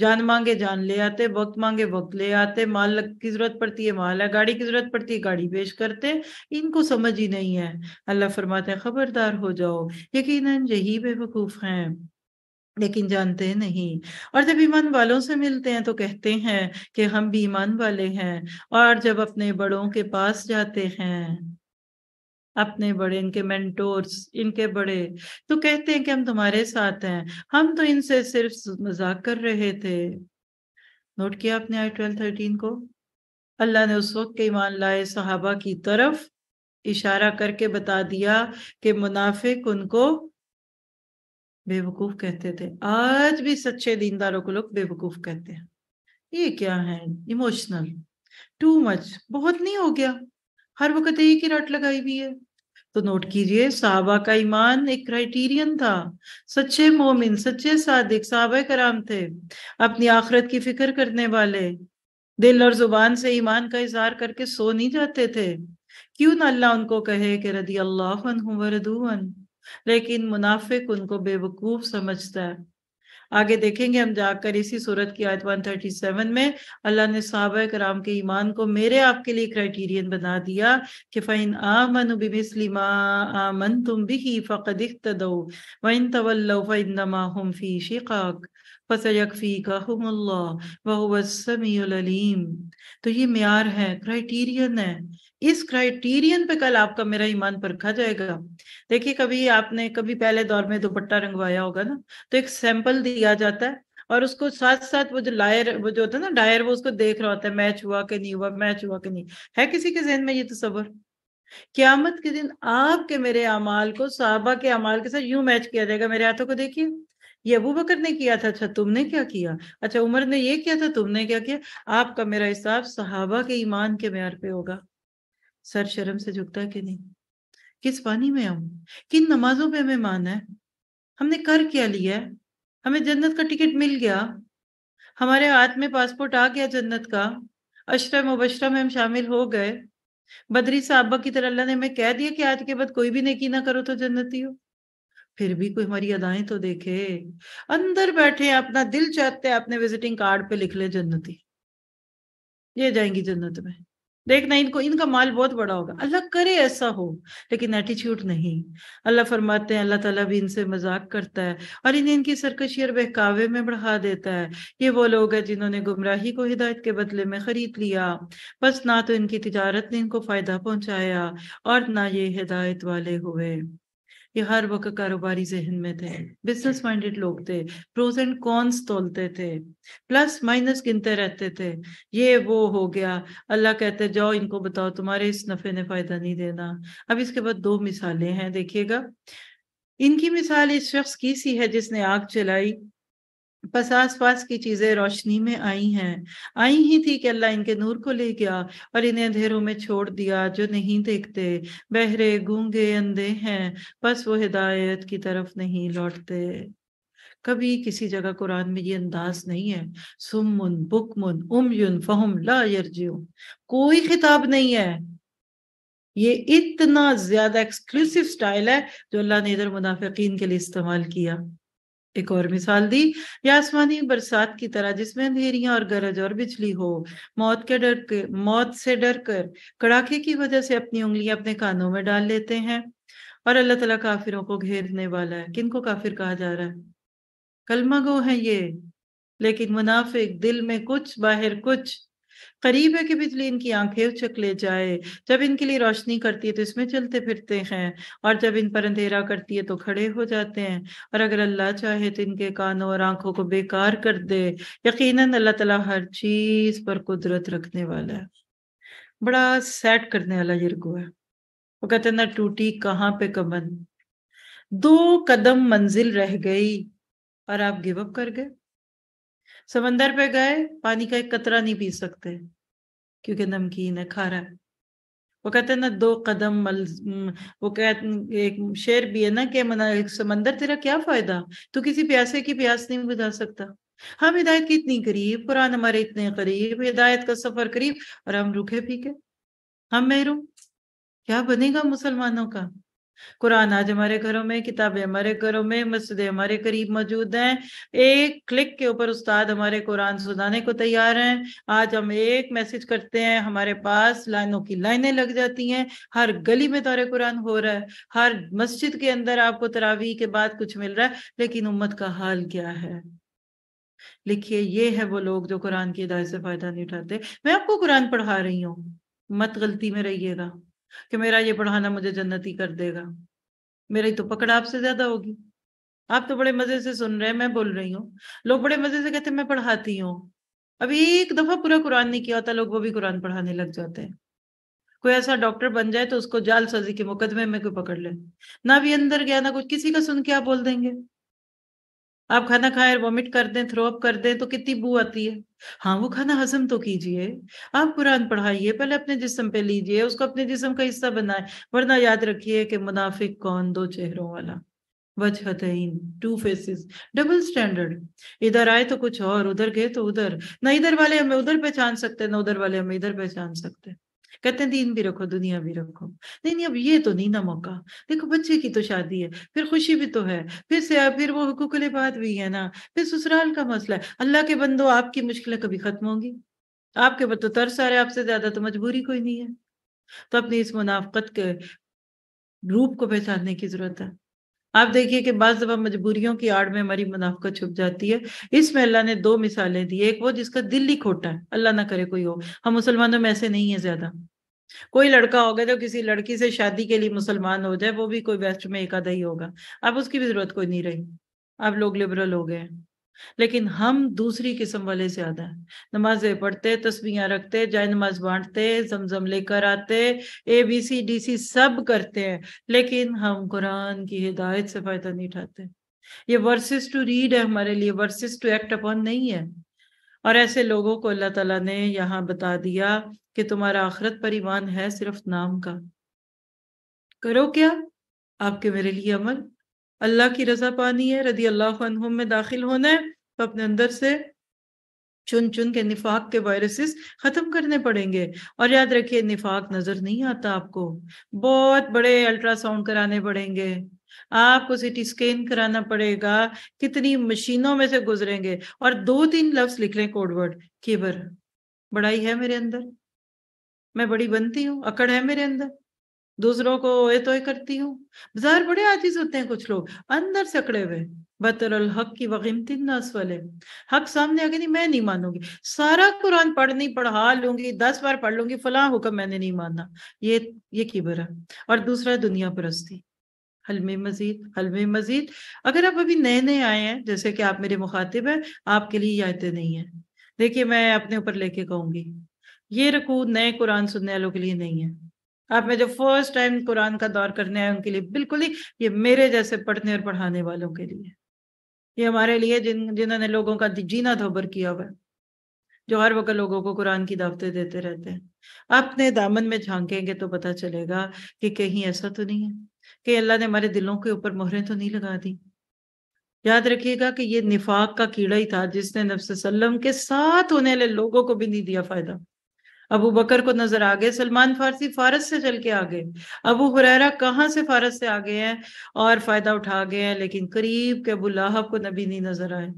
जान मांगे जान ले आते वक्त मांगे वक्त ले आते माल की जरूरत पड़ती है माल है गाड़ी की जरूरत पड़ती है गाड़ी पेश करते इनको समझ ही नहीं है अल्लाह फरमाते हैं खबरदार हो जाओ यकीन यही बेवकूफ हैं लेकिन जानते नहीं और जब ईमान वालों से मिलते हैं तो कहते हैं कि हम भी ईमान वाले हैं और जब अपने बड़ों के पास जाते हैं अपने बड़े इनके मेंटोर्स इनके बड़े तो कहते हैं कि हम तुम्हारे साथ हैं हम तो इनसे सिर्फ मजाक कर रहे थे नोट किया आपने आई ट्वेल्व थर्टीन को अल्लाह ने उस वक्त के ईमान लाए सहाबा की तरफ इशारा करके बता दिया कि मुनाफिक उनको बेवकूफ कहते थे आज भी सच्चे दीनदारों को लोग बेवकूफ कहते हैं ये क्या है इमोशनल टू मच बहुत नहीं हो गया हर वक्त यही की रट लगाई हुई है तो नोट कीजिए साहबा का ईमान एक क्राइटेरियन था सच्चे मोमिन सच्चे सादिक साहबा कराम थे अपनी आखरत की फिक्र करने वाले दिल और जुबान से ईमान का इजहार करके सो नहीं जाते थे क्यों ना अल्लाह उनको कहे कि रदी अल्लाह वरदून लेकिन मुनाफिक उनको बेवकूफ समझता है आगे देखेंगे हम जाकर इसी सूरत की आयत 137 में अल्लाह ने साहब कराम के ईमान को मेरे आपके लिए क्राइटेरियन बना दिया कि फ़ैन आमन बिमिसलिमा आमन तुम भी फ़कद इख्तदो वइन तवल्लो फ़ैनमा हम फ़ी शिकाक फ़सयकफ़ीकाहुमुल्लाह वहुवस्समीउल तो ये मैार है क्राइटीरियन है इस क्राइटेरियन पे कल आपका मेरा ईमान परखा जाएगा देखिए कभी आपने कभी पहले दौर में दुपट्टा रंगवाया होगा ना तो एक सैंपल दिया जाता है और उसको साथ साथ वो जो लायर वो जो होता है ना डायर वो उसको देख रहा होता है मैच हुआ कि नहीं हुआ मैच हुआ कि नहीं है किसी के जहन में ये तस्वर क्यामत के दिन आपके मेरे अमाल को साहबा के अमाल के साथ यूं मैच किया जाएगा मेरे हाथों को देखिए ये अबू बकर ने किया था अच्छा तुमने क्या किया अच्छा उमर ने ये किया था तुमने क्या किया आपका मेरा हिसाब सहाबा के ईमान के म्यार पे होगा सर शर्म से झुकता कि नहीं किस पानी में हम किन नमाजों पे हमें मान है हमने कर क्या लिया है हमें जन्नत का टिकट मिल गया हमारे हाथ में पासपोर्ट आ गया जन्नत का अशरम मुबशरा में हम शामिल हो गए बदरी साहबा की तरह अल्लाह ने हमें कह दिया कि आज के बाद कोई भी नेकी ना करो तो जन्नती हो फिर भी कोई हमारी अदाएं तो देखे अंदर बैठे अपना दिल चाहते अपने विजिटिंग कार्ड पे लिख ले जन्नती ये जाएंगी जन्नत में देखना इनको इनका माल बहुत बड़ा होगा अल्लाह करे ऐसा हो लेकिन एटीट्यूड नहीं अल्लाह फरमाते हैं अल्लाह ताला भी इनसे मजाक करता है और इन्हें इनकी सरकशी और बहकावे में बढ़ा देता है ये वो लोग हैं जिन्होंने गुमराही को हिदायत के बदले में खरीद लिया बस ना तो इनकी तजारत ने इनको फायदा पहुंचाया और ना ये हिदायत वाले हुए ये हर वक्त कारोबारी जहन में थे बिजनेस माइंडेड लोग थे प्रोज एंड कॉन्स तोलते थे प्लस माइनस गिनते रहते थे ये वो हो गया अल्लाह कहते जाओ इनको बताओ तुम्हारे इस नफे ने फायदा नहीं देना अब इसके बाद दो मिसालें हैं देखिएगा इनकी मिसाल इस शख्स की सी है जिसने आग चलाई बस आस पास की चीजें रोशनी में आई हैं आई ही थी कि अल्लाह इनके नूर को ले गया और इन्हें अंधेरों में छोड़ दिया जो नहीं देखते बहरे गूंगे अंधे हैं बस वो हिदायत की तरफ नहीं लौटते कभी किसी जगह कुरान में ये अंदाज नहीं है सुमुन बुकमुन उमयुन फहम ला यरजियो कोई खिताब नहीं है ये इतना ज्यादा एक्सक्लूसिव स्टाइल है जो अल्लाह ने इधर मुनाफिकीन के लिए इस्तेमाल किया एक और मिसाल दी या आसमानी बरसात की तरह जिसमें अंधेरिया और गरज और बिजली हो मौत के डर के मौत से डर कर कड़ाके की वजह से अपनी उंगलियां अपने कानों में डाल लेते हैं और अल्लाह तला काफिरों को घेरने वाला है किनको काफिर कहा जा रहा है कलमा गो है ये लेकिन मुनाफिक दिल में कुछ बाहर कुछ करीब है कि बिजली इनकी आंखें उचक ले जाए जब इनके लिए रोशनी करती है तो इसमें चलते फिरते हैं और जब इन पर अंधेरा करती है तो खड़े हो जाते हैं और अगर अल्लाह चाहे तो इनके कानों और आंखों को बेकार कर दे यकीन अल्लाह तला हर चीज पर कुदरत रखने वाला है बड़ा सैड करने वाला यर्गो है वो कहते ना टूटी कहाँ पे कमन दो कदम मंजिल रह गई और आप गिवअप कर गए समंदर पे गए पानी का एक कतरा नहीं पी सकते क्योंकि नमकीन है खारा है वो कहते हैं ना दो कदम मल वो कहते एक शेर भी है ना कि मना समंदर तेरा क्या फायदा तू किसी प्यासे की प्यास नहीं बुझा सकता हम हिदायत की इतनी करीब कुरान हमारे इतने करीब हिदायत का सफर करीब और हम रुखे पीके हम मेहरू क्या बनेगा मुसलमानों का कुरान आज हमारे घरों में किताबें हमारे घरों में मस्जिदें हमारे करीब मौजूद हैं एक क्लिक के ऊपर उस्ताद हमारे कुरान सुनाने को तैयार हैं आज हम एक मैसेज करते हैं हमारे पास लाइनों की लाइनें लग जाती हैं हर गली में दौरे कुरान हो रहा है हर मस्जिद के अंदर आपको तरावी के बाद कुछ मिल रहा है लेकिन उम्मत का हाल क्या है लिखिए ये है वो लोग जो कुरान की हिदायत से फायदा नहीं उठाते मैं आपको कुरान पढ़ा रही हूँ मत गलती में रहिएगा कि मेरा ये पढ़ाना मुझे जन्नती कर देगा मेरी तो पकड़ आपसे ज्यादा होगी आप तो बड़े मजे से सुन रहे हैं मैं बोल रही हूँ लोग बड़े मजे से कहते हैं मैं पढ़ाती हूँ अभी एक दफा पूरा कुरान नहीं किया होता लोग वो भी कुरान पढ़ाने लग जाते हैं कोई ऐसा डॉक्टर बन जाए तो उसको जालसाजी के मुकदमे में कोई पकड़ ले ना भी अंदर गया ना कुछ किसी का सुन के आप बोल देंगे आप खाना खाए और वॉमिट कर दें थ्रो अप कर दें तो कितनी बू आती है हाँ वो खाना हजम तो कीजिए आप कुरान पढ़ाइए पहले अपने जिस्म पे लीजिए उसको अपने जिस्म का हिस्सा बनाए वरना याद रखिए कि मुनाफिक कौन दो चेहरों वाला वजहतईन टू फेसेस डबल स्टैंडर्ड इधर आए तो कुछ और उधर गए तो उधर ना इधर वाले हमें उधर पहचान सकते ना उधर वाले हमें इधर पहचान सकते कहते हैं दीन भी रखो दुनिया भी रखो नहीं नहीं अब ये तो नहीं ना मौका देखो बच्चे की तो शादी है फिर खुशी भी तो है फिर से फिर वो हुकूक बात भी है ना फिर ससुराल का मसला है अल्लाह के बंदो आपकी मुश्किलें कभी खत्म होंगी आपके पर तो तरस आ रहे आपसे ज्यादा तो मजबूरी कोई नहीं है तो अपनी इस मुनाफत के रूप को पहचानने की जरूरत है आप देखिए कि बस दफा मजबूरियों की आड़ में हमारी मुनाफ्त छुप जाती है इसमें अल्लाह ने दो मिसालें दी एक वो जिसका दिल ही खोटा है अल्लाह ना करे कोई हो हम मुसलमानों में ऐसे नहीं है ज्यादा कोई लड़का होगा जो किसी लड़की से शादी के लिए मुसलमान हो जाए वो भी कोई वेस्ट में एक आधा ही होगा अब उसकी भी जरूरत कोई नहीं रही अब लोग लिबरल हो गए लेकिन हम दूसरी किस्म वाले ज्यादा हैं नमाजें पढ़ते तस्वीरें रखते जाए नमाज बांटते जमजम लेकर आते A B C D C सब करते हैं लेकिन हम कुरान की हिदायत से फायदा नहीं उठाते ये वर्सेस टू रीड है हमारे लिए वर्सेस टू एक्ट अपॉन नहीं है और ऐसे लोगों को अल्लाह तला ने यहाँ बता दिया कि तुम्हारा आखरत पर ईमान है सिर्फ नाम का करो क्या आपके मेरे लिए अमल अल्लाह की रजा पानी है रदी अल्लाह में दाखिल होना है तो अपने अंदर से चुन चुन के निफाक के वायरसेस खत्म करने पड़ेंगे और याद रखिए निफाक नजर नहीं आता आपको बहुत बड़े अल्ट्रासाउंड कराने पड़ेंगे आपको सिटी स्कैन कराना पड़ेगा कितनी मशीनों में से गुजरेंगे और दो तीन लफ्ज लिख लें कोडवर्ड केबर बड़ाई है मेरे अंदर मैं बड़ी बनती हूँ अकड़ है मेरे अंदर दूसरों को ये तो करती हूँ बाजार बड़े आजीज होते हैं कुछ लोग अंदर अकड़े हुए बतर हक की वकीमती नस वाले हक सामने आगे नहीं मैं नहीं मानूंगी सारा कुरान पढ़ नहीं पढ़ा लूंगी दस बार पढ़ लूंगी फला हुक्म मैंने नहीं माना ये ये किबर है और दूसरा दुनिया परस्ती हलमे मजीद हलमे मजीद अगर आप अभी नए नए आए हैं जैसे कि आप मेरे मुखातिब हैं आपके लिए आयतें नहीं है देखिए मैं अपने ऊपर लेके कहूंगी ये रकू नए कुरान सुनने वालों के लिए नहीं है आप में जो फर्स्ट टाइम कुरान का दौर करने आए उनके लिए बिल्कुल ही ये मेरे जैसे पढ़ने और पढ़ाने वालों के लिए ये हमारे लिए जिन जिन्होंने लोगों का जीना धोबर किया हुआ है जो हर वक्त लोगों को कुरान की दावतें देते रहते हैं अपने दामन में झांकेंगे तो पता चलेगा कि कहीं ऐसा तो नहीं है कि अल्लाह ने हमारे दिलों के ऊपर मोहरें तो नहीं लगा दी याद रखिएगा कि ये निफाक का कीड़ा ही था जिसने नफ्स सल्लम के साथ होने वाले लोगों को भी नहीं दिया फायदा अबू बकर को नजर आ गए सलमान फारसी फारस से चल के आ गए अबू हुरैरा कहाँ से फारस से आ गए हैं और फायदा उठा गए हैं लेकिन करीब के अबू लाहब को नबी नहीं नजर आए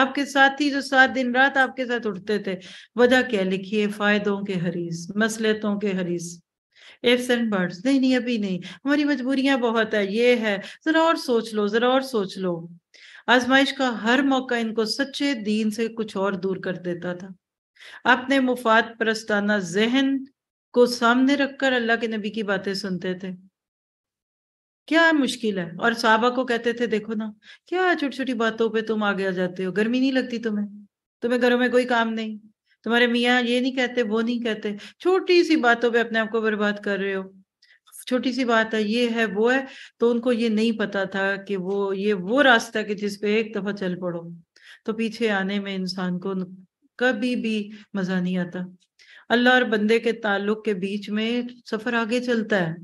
आपके साथ ही जो सात दिन रात आपके साथ उठते थे वजह क्या लिखिए फायदों के हरीस मसलतों के हरीस एफ्स एंड बर्ड्स नहीं नहीं अभी नहीं हमारी मजबूरियां बहुत है ये है जरा और सोच लो जरा और सोच लो आजमाइश का हर मौका इनको सच्चे दीन से कुछ और दूर कर देता था अपने मुफाद प्रस्ताना जहन को सामने रखकर अल्लाह के नबी की बातें सुनते थे क्या मुश्किल है और साहबा को कहते थे देखो ना क्या छोटी छोटी बातों पे तुम आगे आ जाते हो गर्मी नहीं लगती तुम्हें तुम्हें घरों में कोई काम नहीं तुम्हारे मियाँ ये नहीं कहते वो नहीं कहते छोटी सी बातों पे अपने आप को बर्बाद कर रहे हो छोटी सी बात है ये है वो है तो उनको ये नहीं पता था कि वो ये वो रास्ता कि जिसपे एक दफा चल पड़ो तो पीछे आने में इंसान को कभी भी मजा नहीं आता अल्लाह और बंदे के ताल्लुक के बीच में सफर आगे चलता है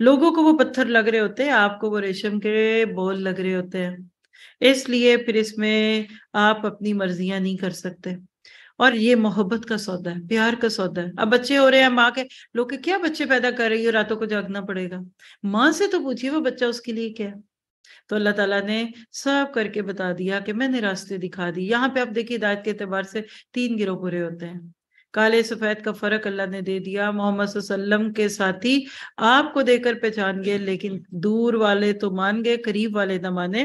लोगों को वो पत्थर लग रहे होते हैं आपको वो रेशम के बोल लग रहे होते हैं इसलिए फिर इसमें आप अपनी मर्जियां नहीं कर सकते और ये मोहब्बत का सौदा है प्यार का सौदा है अब बच्चे हो रहे हैं माँ के लोग क्या बच्चे पैदा कर रही है रातों को जागना पड़ेगा माँ से तो पूछिए वो बच्चा उसके लिए क्या है तो अल्लाह ताला ने सब करके बता दिया कि मैंने रास्ते दिखा दी यहाँ पे आप देखिए हिदायत के अतबार से तीन गिरोह पूरे होते हैं काले सफेद का फर्क अल्लाह ने दे दिया मोहम्मद वसल्लम के साथी आपको देकर पहचान गए लेकिन दूर वाले तो मान गए करीब वाले ना माने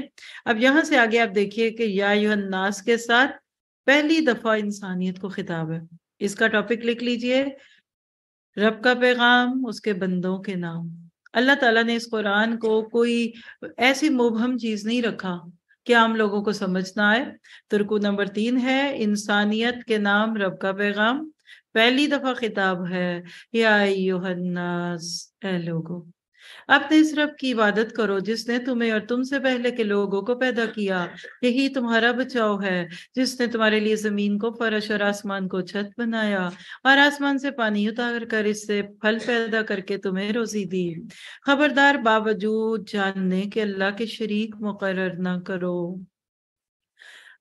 अब यहाँ से आगे आप देखिए कि या नास के साथ पहली दफा इंसानियत को खिताब है इसका टॉपिक लिख लीजिए रब का पैगाम उसके बंदों के नाम अल्लाह ताला ने इस कुरान को कोई ऐसी मुबहम चीज नहीं रखा कि आम लोगों को समझ ना आए तुर्कू नंबर तीन है इंसानियत के नाम रब का पैगाम पहली दफा खिताब है या लोगो अपने तो इस रब की इबादत करो जिसने तुम्हें और तुमसे पहले के लोगों को पैदा किया यही तुम्हारा बचाव है जिसने तुम्हारे लिए जमीन को फर्श और आसमान को छत बनाया और आसमान से पानी उतार कर इससे फल पैदा करके तुम्हें रोजी दी खबरदार बावजूद जानने के अल्लाह के शरीक मुकर ना करो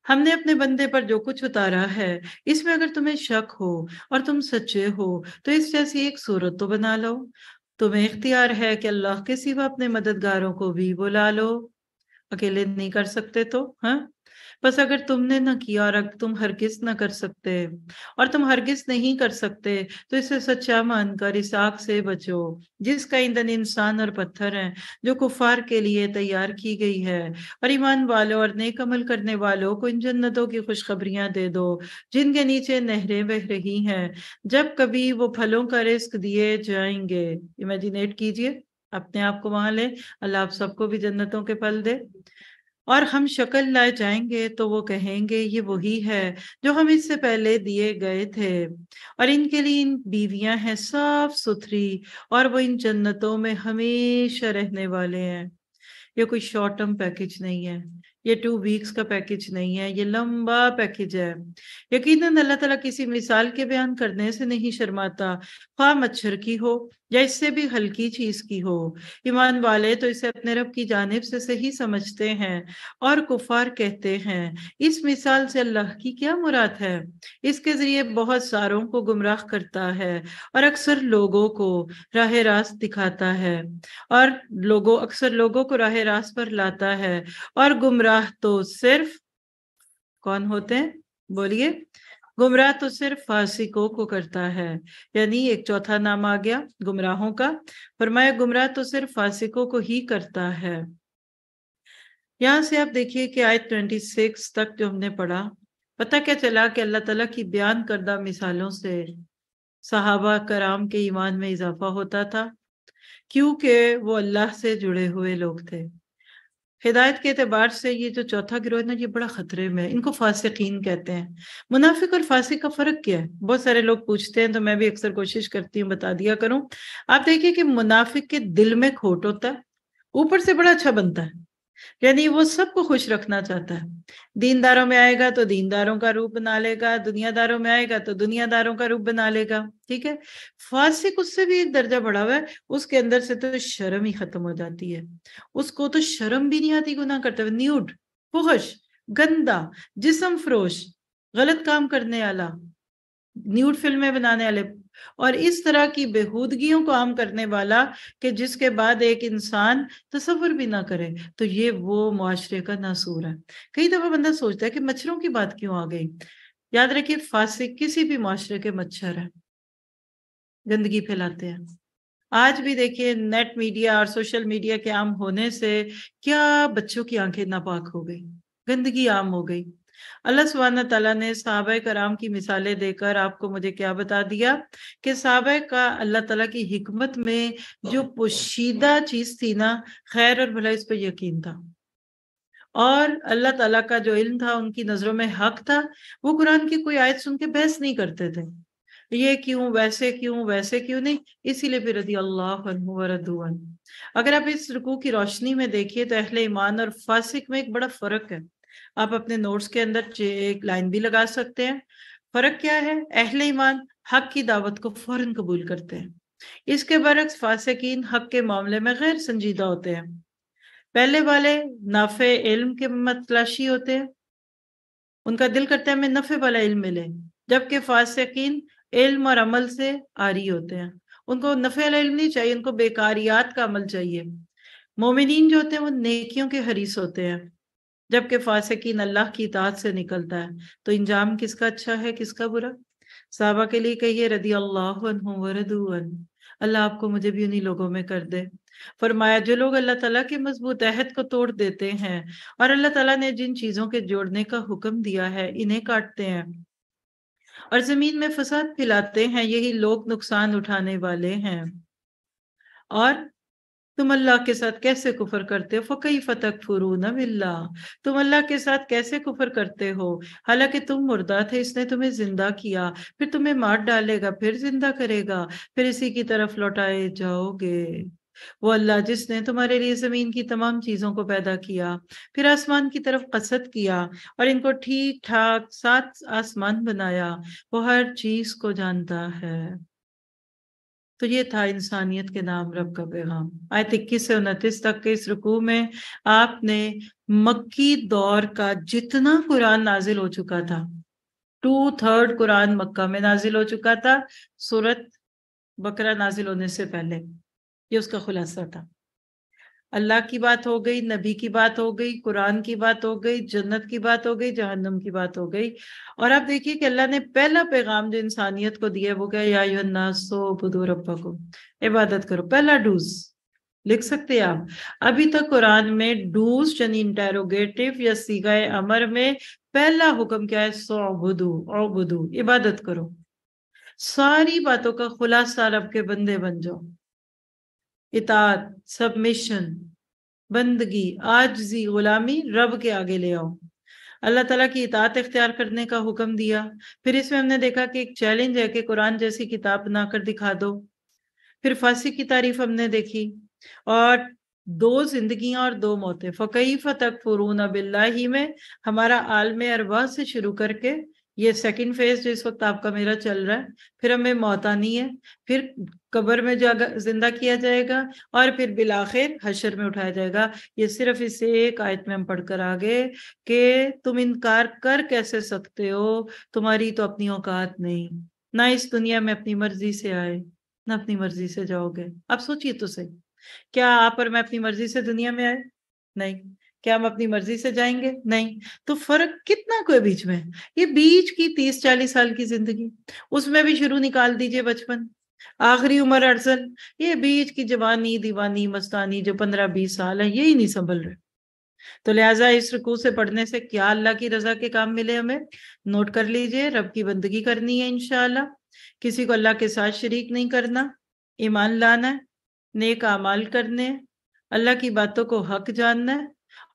हमने अपने बंदे पर जो कुछ उतारा है इसमें अगर तुम्हें शक हो और तुम सच्चे हो तो इस जैसी एक सूरत तो बना लो तुम्हें इख्तियार है कि अल्लाह के सिवा अपने मददगारों को भी बुला लो अकेले नहीं कर सकते तो हाँ बस अगर तुमने ना किया और अगर तुम हरगिज ना कर सकते और तुम हरगिज नहीं कर सकते तो इसे सच्चा मानकर इस आग से बचो जिसका ईंधन इंसान और पत्थर है जो कुफार के लिए तैयार की गई है और ईमान वालों और नेक अमल करने वालों को इन जन्नतों की खुशखबरियां दे दो जिनके नीचे नहरें बह रही हैं जब कभी वो फलों का रिस्क दिए जाएंगे इमेजिनेट कीजिए अपने आप को वहां ले अल्लाह आप सबको भी जन्नतों के फल दे और हम शक्ल लाए जाएंगे तो वो कहेंगे ये वही है जो हम इससे पहले दिए गए थे और इनके लिए इन बीवियां हैं साफ सुथरी और वो इन जन्नतों में हमेशा रहने वाले हैं ये कोई शॉर्ट टर्म पैकेज नहीं है ये टू वीक्स का पैकेज नहीं है ये लंबा पैकेज है यकीनन अल्लाह ताला किसी मिसाल के बयान करने से नहीं शर्माता खा मच्छर की हो या इससे भी हल्की चीज की हो ईमान वाले तो इसे अपने रब की जानब से सही समझते हैं और कुफार कहते हैं इस मिसाल से अल्लाह की क्या मुराद है इसके जरिए बहुत सारों को गुमराह करता है और अक्सर लोगों को राह रास्त दिखाता है और लोगों अक्सर लोगों को राह रास्त पर लाता है और गुमराह गुमराह तो सिर्फ कौन होते हैं बोलिए गुमराह तो सिर्फ फासिकों को करता है यानी एक चौथा नाम आ गया गुमराहों का फरमाया गुमराह तो सिर्फ फासिकों को ही करता है यहां से आप देखिए कि आयत 26 तक जो हमने पढ़ा पता क्या चला कि अल्लाह तला की बयान करदा मिसालों से सहाबा कराम के ईमान में इजाफा होता था क्योंकि वो अल्लाह से जुड़े हुए लोग थे हिदायत के अतबार से ये जो चौथा गिरोह है ना ये बड़ा खतरे में है इनको फासिकीन कहते हैं मुनाफिक और फासिक का फ़र्क क्या है बहुत सारे लोग पूछते हैं तो मैं भी अक्सर कोशिश करती हूँ बता दिया करूँ आप देखिए कि मुनाफिक के दिल में खोट होता है ऊपर से बड़ा अच्छा बनता है यानी वो सबको खुश रखना चाहता है दीनदारों में आएगा तो दीनदारों का रूप बना लेगा दुनियादारों में आएगा तो दुनियादारों का रूप बना लेगा ठीक है फासिक उससे भी एक दर्जा बढ़ा हुआ है उसके अंदर से तो शर्म ही खत्म हो जाती है उसको तो शर्म भी नहीं आती गुना करते हुए न्यूड फुहश गंदा जिसम फरोश गलत काम करने वाला न्यूड फिल्में बनाने वाले और इस तरह की बेहूदगियों को आम करने वाला कि जिसके बाद एक इंसान तस्वर भी ना करे तो ये वो मुआरे का नासूर है कई दफा बंदा सोचता है कि मच्छरों की बात क्यों आ गई याद रखिए फासिक किसी भी मुआरे के मच्छर है गंदगी फैलाते हैं आज भी देखिए नेट मीडिया और सोशल मीडिया के आम होने से क्या बच्चों की आंखें नापाक हो गई गंदगी आम हो गई अल्लाह सुबहान तला ने सहाब कराम की मिसालें देकर आपको मुझे क्या बता दिया कि सहाब का अल्लाह तला की हमत में जो पोशीदा चीज थी ना खैर और भला इस पर यकीन था और अल्लाह तला का जो इल्म था उनकी नजरों में हक था वो कुरान की कोई आयत सुन के बहस नहीं करते थे ये क्यों वैसे क्यों वैसे क्यों नहीं इसीलिए फिर रदी अल्लाह अगर आप इस रुकू की रोशनी में देखिए तो अहले ईमान और फासिक में एक बड़ा फर्क है आप अपने नोट्स के अंदर एक लाइन भी लगा सकते हैं फर्क क्या है अहल ईमान हक की दावत को फौरन कबूल करते हैं इसके बरक्स फासकिन हक के मामले में गैर संजीदा होते हैं पहले वाले नाफे इल्म के मतलाशी होते हैं उनका दिल करता है हमें नफे वाला इल्म मिले जबकि फासकिन इल्म और अमल से आरी होते हैं उनको नफे वाला इल्म नहीं चाहिए उनको बेकारियात का अमल चाहिए मोमिन जो होते हैं वो नेकियों के हरीस होते हैं जबकि फासकिन अल्लाह की इतात से निकलता है तो इंजाम किसका अच्छा है किसका बुरा साहबा के लिए कहिए रदी अल्लाह वरदून अल्लाह आपको मुझे भी उन्हीं लोगों में कर दे फरमाया जो लोग अल्लाह तला के मजबूत अहद को तोड़ देते हैं और अल्लाह तला ने जिन चीजों के जोड़ने का हुक्म दिया है इन्हें काटते हैं और जमीन में फसाद फैलाते हैं यही लोग नुकसान उठाने वाले हैं और तुम अल्लाह के साथ कैसे कुफर करते हो फ़कई फ़तक फुरू बिल्ला तुम अल्लाह के साथ कैसे कुफर करते हो हालांकि तुम मुर्दा थे इसने तुम्हें जिंदा किया फिर तुम्हें मार डालेगा फिर जिंदा करेगा फिर इसी की तरफ लौटाए जाओगे वो अल्लाह जिसने तुम्हारे लिए ज़मीन की तमाम चीज़ों को पैदा किया फिर आसमान की तरफ कसद किया और इनको ठीक ठाक सात आसमान बनाया वो हर चीज़ को जानता है तो ये था इंसानियत के नाम रब का पैगाम आयत इक्कीस से उनतीस तक के इस रुकू में आपने मक्की दौर का जितना कुरान नाजिल हो चुका था टू थर्ड कुरान मक्का में नाजिल हो चुका था सूरत बकरा नाजिल होने से पहले ये उसका खुलासा था अल्लाह की बात हो गई नबी की बात हो गई कुरान की बात हो गई जन्नत की बात हो गई जहन्नम की बात हो गई और आप देखिए कि अल्लाह ने पहला पैगाम जो इंसानियत को दिया वो क्या या सो बुधो रब्बा को इबादत करो पहला डूज लिख सकते हैं आप अभी तक कुरान में डूज यानी इंटेरोगेटिव या सीगा अमर में पहला हुक्म क्या है सो बुधु ओ बुधु इबादत करो सारी बातों का खुलासा रब के बंदे बन जाओ इतात सबमिशन बंदगी आजजी गुलामी रब के आगे ले आओ अल्लाह ताला की इतात इख्तियार करने का हुक्म दिया फिर इसमें हमने देखा कि एक चैलेंज है कि कुरान जैसी किताब बनाकर दिखा दो फिर फांसी की तारीफ हमने देखी और दो जिंदगियां और दो मौतें फ़कीफ़ तक फ़रून बिल्लाही में हमारा आलम अरबा से शुरू करके ये सेकंड फेज जो इस वक्त आपका मेरा चल रहा है फिर हमें मौत आनी है फिर कब्र में जिंदा किया जाएगा और फिर बिलाखिर हशर में उठाया जाएगा ये सिर्फ इसे एक आयत में हम पढ़कर आगे कि तुम इनकार कर कैसे सकते हो तुम्हारी तो अपनी औकात नहीं ना इस दुनिया में अपनी मर्जी से आए ना अपनी मर्जी से जाओगे आप सोचिए तो सही क्या आप और मैं अपनी मर्जी से दुनिया में आए नहीं क्या हम अपनी मर्जी से जाएंगे नहीं तो फर्क कितना कोई बीच में ये बीच की तीस चालीस साल की जिंदगी उसमें भी शुरू निकाल दीजिए बचपन आखिरी उम्र अड़सन ये बीच की जवानी दीवानी मस्तानी जो पंद्रह बीस साल है यही नहीं संभल रहे तो लिहाजा इस रकू से पढ़ने से क्या अल्लाह की रजा के काम मिले हमें नोट कर लीजिए रब की बंदगी करनी है इनशाला किसी को अल्लाह के साथ शरीक नहीं करना ईमान लाना है नेक अमाल करने अल्लाह की बातों को हक जानना है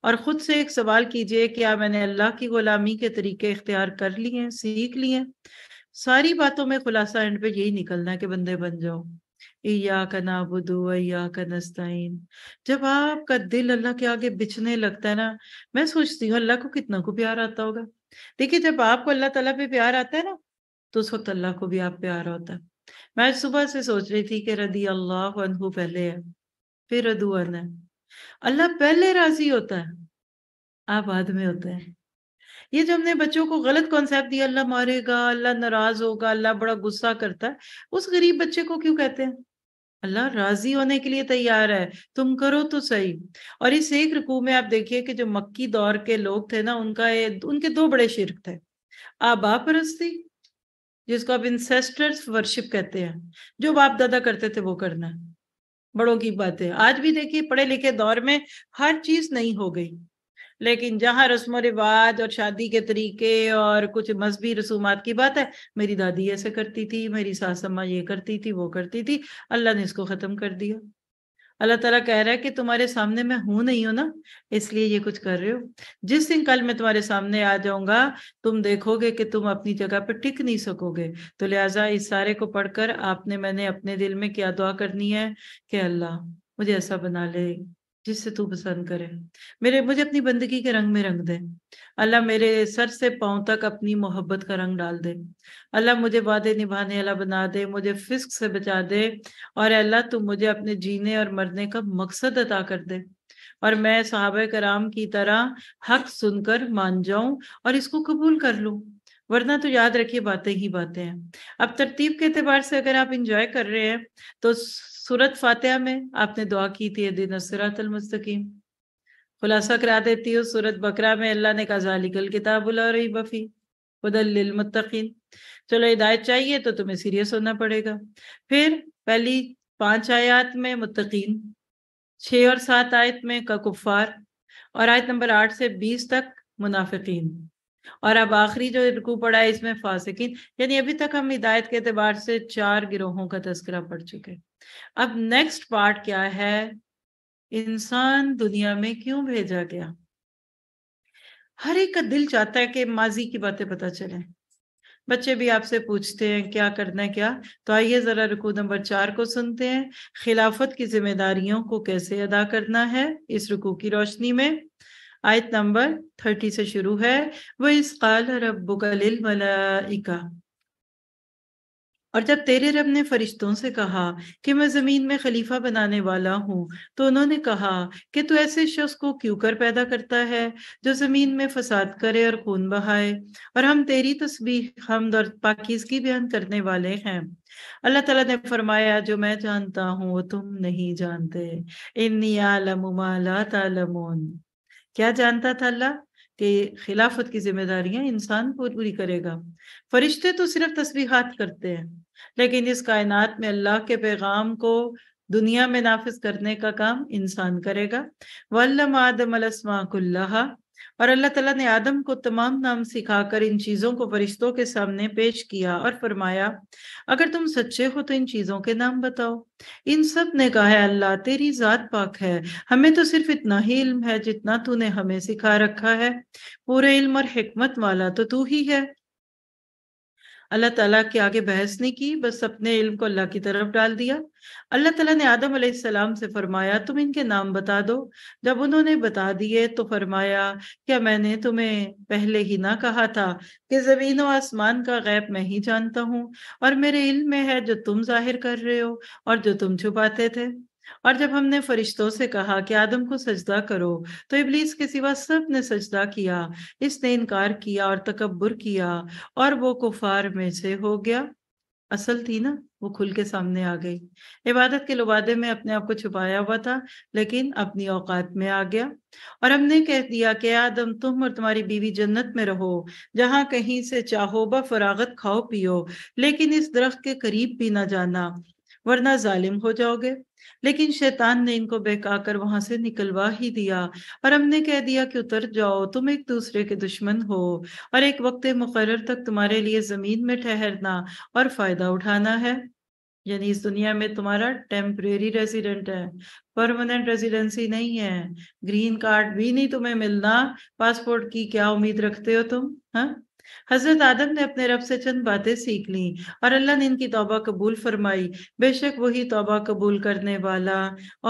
और खुद से एक सवाल कीजिए क्या मैंने अल्लाह की गुलामी के तरीके इख्तियार कर लिए सीख लिए सारी बातों में खुलासा एंड पे यही निकलना है कि बंदे बन जाओ या का बुदू या का नस्ताइन जब आपका दिल अल्लाह के आगे बिछने लगता है ना मैं सोचती हूँ अल्लाह को कितना को प्यार आता होगा देखिए जब आपको अल्लाह तला पे प्यार आता है ना तो उस वक्त अल्लाह को भी आप प्यार होता है मैं सुबह से सोच रही थी कि रदी अल्लाह अनहु पहले है फिर अन है अल्लाह पहले राजी होता है आप बाद में होते हैं ये जो हमने बच्चों को गलत कॉन्सेप्ट दिया अल्लाह मारेगा अल्लाह नाराज होगा अल्लाह बड़ा गुस्सा करता है उस गरीब बच्चे को क्यों कहते हैं अल्लाह राजी होने के लिए तैयार है तुम करो तो सही और इस एक रुकू में आप देखिए कि जो मक्की दौर के लोग थे ना उनका ए, उनके दो बड़े शिरक थे आबा परस्ती जिसको आप इंसेस्टर्स वर्शिप कहते हैं जो बाप दादा करते थे वो करना बड़ों की बातें आज भी देखिए पढ़े लिखे दौर में हर चीज नहीं हो गई लेकिन जहां रस्म रिवाज और शादी के तरीके और कुछ मजहबी रसूमात की बात है मेरी दादी ऐसे करती थी मेरी सास अम्मा ये करती थी वो करती थी अल्लाह ने इसको ख़त्म कर दिया अल्लाह तला कह रहा है कि तुम्हारे सामने मैं हूं नहीं हूं ना इसलिए ये कुछ कर रहे हो जिस दिन कल मैं तुम्हारे सामने आ जाऊंगा तुम देखोगे कि तुम अपनी जगह पर टिक नहीं सकोगे तो लिहाजा इस सारे को पढ़कर आपने मैंने अपने दिल में क्या दुआ करनी है कि अल्लाह मुझे ऐसा बना ले जिससे तू पसंद करे मेरे मुझे अपनी बंदगी के रंग में रंग दे अल्लाह मेरे सर से पाँव तक अपनी मोहब्बत का रंग डाल दे अल्लाह मुझे वादे निभाने अला बना दे मुझे फिस्क से बचा दे और अल्लाह तू मुझे अपने जीने और मरने का मकसद अदा कर दे और मैं सहाब कराम की तरह हक सुनकर मान जाऊं और इसको कबूल कर लूं वरना तो याद रखिए बातें ही बातें हैं अब तरतीब के अतबार से अगर आप इंजॉय कर रहे हैं तो सूरत फातिहा में आपने दुआ की थी दिन मुस्तकीम खुलासा करा देती हूँ सूरत बकरा में अल्लाह ने कहा जालिकल बुला रही बफ़ी खुदलमतकीन चलो हिदायत चाहिए तो तुम्हें सीरियस होना पड़ेगा फिर पहली पांच आयात में मुतकीन छः और सात आयत में का कुफ़ार और आयत नंबर आठ से बीस तक मुनाफिकीन और अब आखिरी जो रुकू पड़ा है इसमें फासिकीन यानी अभी तक हम हिदायत के अतबार से चार गिरोहों का तस्करा पड़ चुके अब नेक्स्ट पार्ट क्या है इंसान दुनिया में क्यों भेजा गया हर एक का दिल चाहता है कि माजी की बातें पता चले बच्चे भी आपसे पूछते हैं क्या करना है क्या तो आइए जरा रुकू नंबर चार को सुनते हैं खिलाफत की जिम्मेदारियों को कैसे अदा करना है इस रुकू की रोशनी में आयत नंबर थर्टी से शुरू है वह इस काल रबुकलिका और जब तेरे रब ने फरिश्तों से कहा कि मैं ज़मीन में खलीफा बनाने वाला हूँ तो उन्होंने कहा कि तू ऐसे शख्स को क्यों कर पैदा करता है जो ज़मीन में फसाद करे और खून बहाए और हम तेरी तस्वीर हमद और पाकिजगी बयान करने वाले हैं अल्लाह तला ने फरमाया जो मैं जानता हूँ वो तुम नहीं जानते इन आलमुमा ला क्या जानता था अल्लाह कि खिलाफत की जिम्मेदारियां इंसान पूरी करेगा फरिश्ते तो सिर्फ तस्वीर करते हैं लेकिन इस कायनात में अल्लाह के पैगाम को दुनिया में नाफिज करने का काम इंसान करेगा वल्लम आदम कुल्लाहा और अल्लाह तला ने आदम को तमाम नाम सिखाकर इन चीज़ों को फरिश्तों के सामने पेश किया और फरमाया अगर तुम सच्चे हो तो इन चीज़ों के नाम बताओ इन सब ने कहा है अल्लाह तेरी जात पाक है हमें तो सिर्फ इतना ही इल्म है जितना तूने हमें सिखा रखा है पूरे इल्म और हमत वाला तो तू ही है अल्लाह ताला के आगे बहस नहीं की बस अपने इल्म को अल्लाह की तरफ डाल दिया अल्लाह ताला ने आदम सलाम से फरमाया तुम इनके नाम बता दो जब उन्होंने बता दिए तो फरमाया क्या मैंने तुम्हें पहले ही ना कहा था कि जमीन व आसमान का गैब मैं ही जानता हूँ और मेरे इल्म में है जो तुम जाहिर कर रहे हो और जो तुम छुपाते थे और जब हमने फरिश्तों से कहा कि आदम को सजदा करो तो इबलीस के सिवा सब ने सजदा किया इसने इनकार किया और तकबर किया और वो कुफार में से हो गया असल थी ना वो खुल के सामने आ गई इबादत के लुबादे में अपने आप को छुपाया हुआ था लेकिन अपनी औकात में आ गया और हमने कह दिया कि आदम तुम और तुम्हारी बीवी जन्नत में रहो जहाँ कहीं से चाहो ब फरागत खाओ पियो लेकिन इस दरख्त के करीब भी ना जाना वरना जालिम हो जाओगे लेकिन शैतान ने इनको बहकाकर वहां से निकलवा ही दिया और हमने कह दिया कि उतर जाओ तुम एक दूसरे के दुश्मन हो और एक वक्त मुकर तक तुम्हारे लिए जमीन में ठहरना और फायदा उठाना है यानी इस दुनिया में तुम्हारा टेम्परेरी रेजिडेंट है परमानेंट रेजिडेंसी नहीं है ग्रीन कार्ड भी नहीं तुम्हें मिलना पासपोर्ट की क्या उम्मीद रखते हो तुम हाँ हजरत आदम ने अपने रब से चंद बातें सीख ली और अल्लाह ने इनकी तोबा कबूल फरमाई बेशक वही तोबा कबूल करने वाला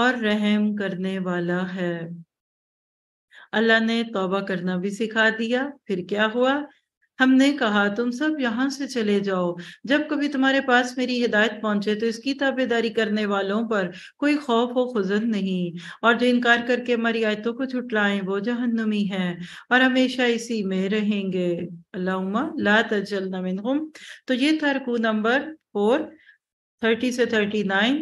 और रहम करने वाला है अल्लाह ने तोबा करना भी सिखा दिया फिर क्या हुआ हमने कहा तुम सब यहाँ से चले जाओ जब कभी तुम्हारे पास मेरी हिदायत पहुंचे तो इसकी ताबेदारी करने वालों पर कोई खौफ व खुजत नहीं और जो इनकार करके हमारी आयतों को छुटलाएं वो जहन्नुमी है और हमेशा इसी में रहेंगे अल्लाह ला तजल नमिन तो ये था रकू नंबर फोर थर्टी से थर्टी नाइन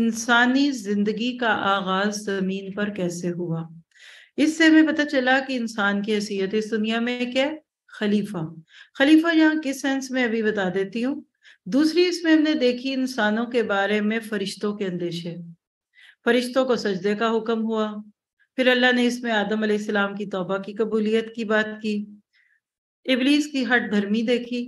इंसानी जिंदगी का आगाज जमीन पर कैसे हुआ इससे हमें पता चला कि इंसान की हैसियत इस दुनिया में क्या है खलीफा खलीफा यहाँ किस सेंस में अभी बता देती हूँ दूसरी इसमें हमने देखी इंसानों के बारे में फरिश्तों के अंदेशे फरिश्तों को सजदे का हुक्म हुआ फिर अल्लाह ने इसमें आदम सलाम की तौबा की कबूलियत की बात की इबलीस की हट धर्मी देखी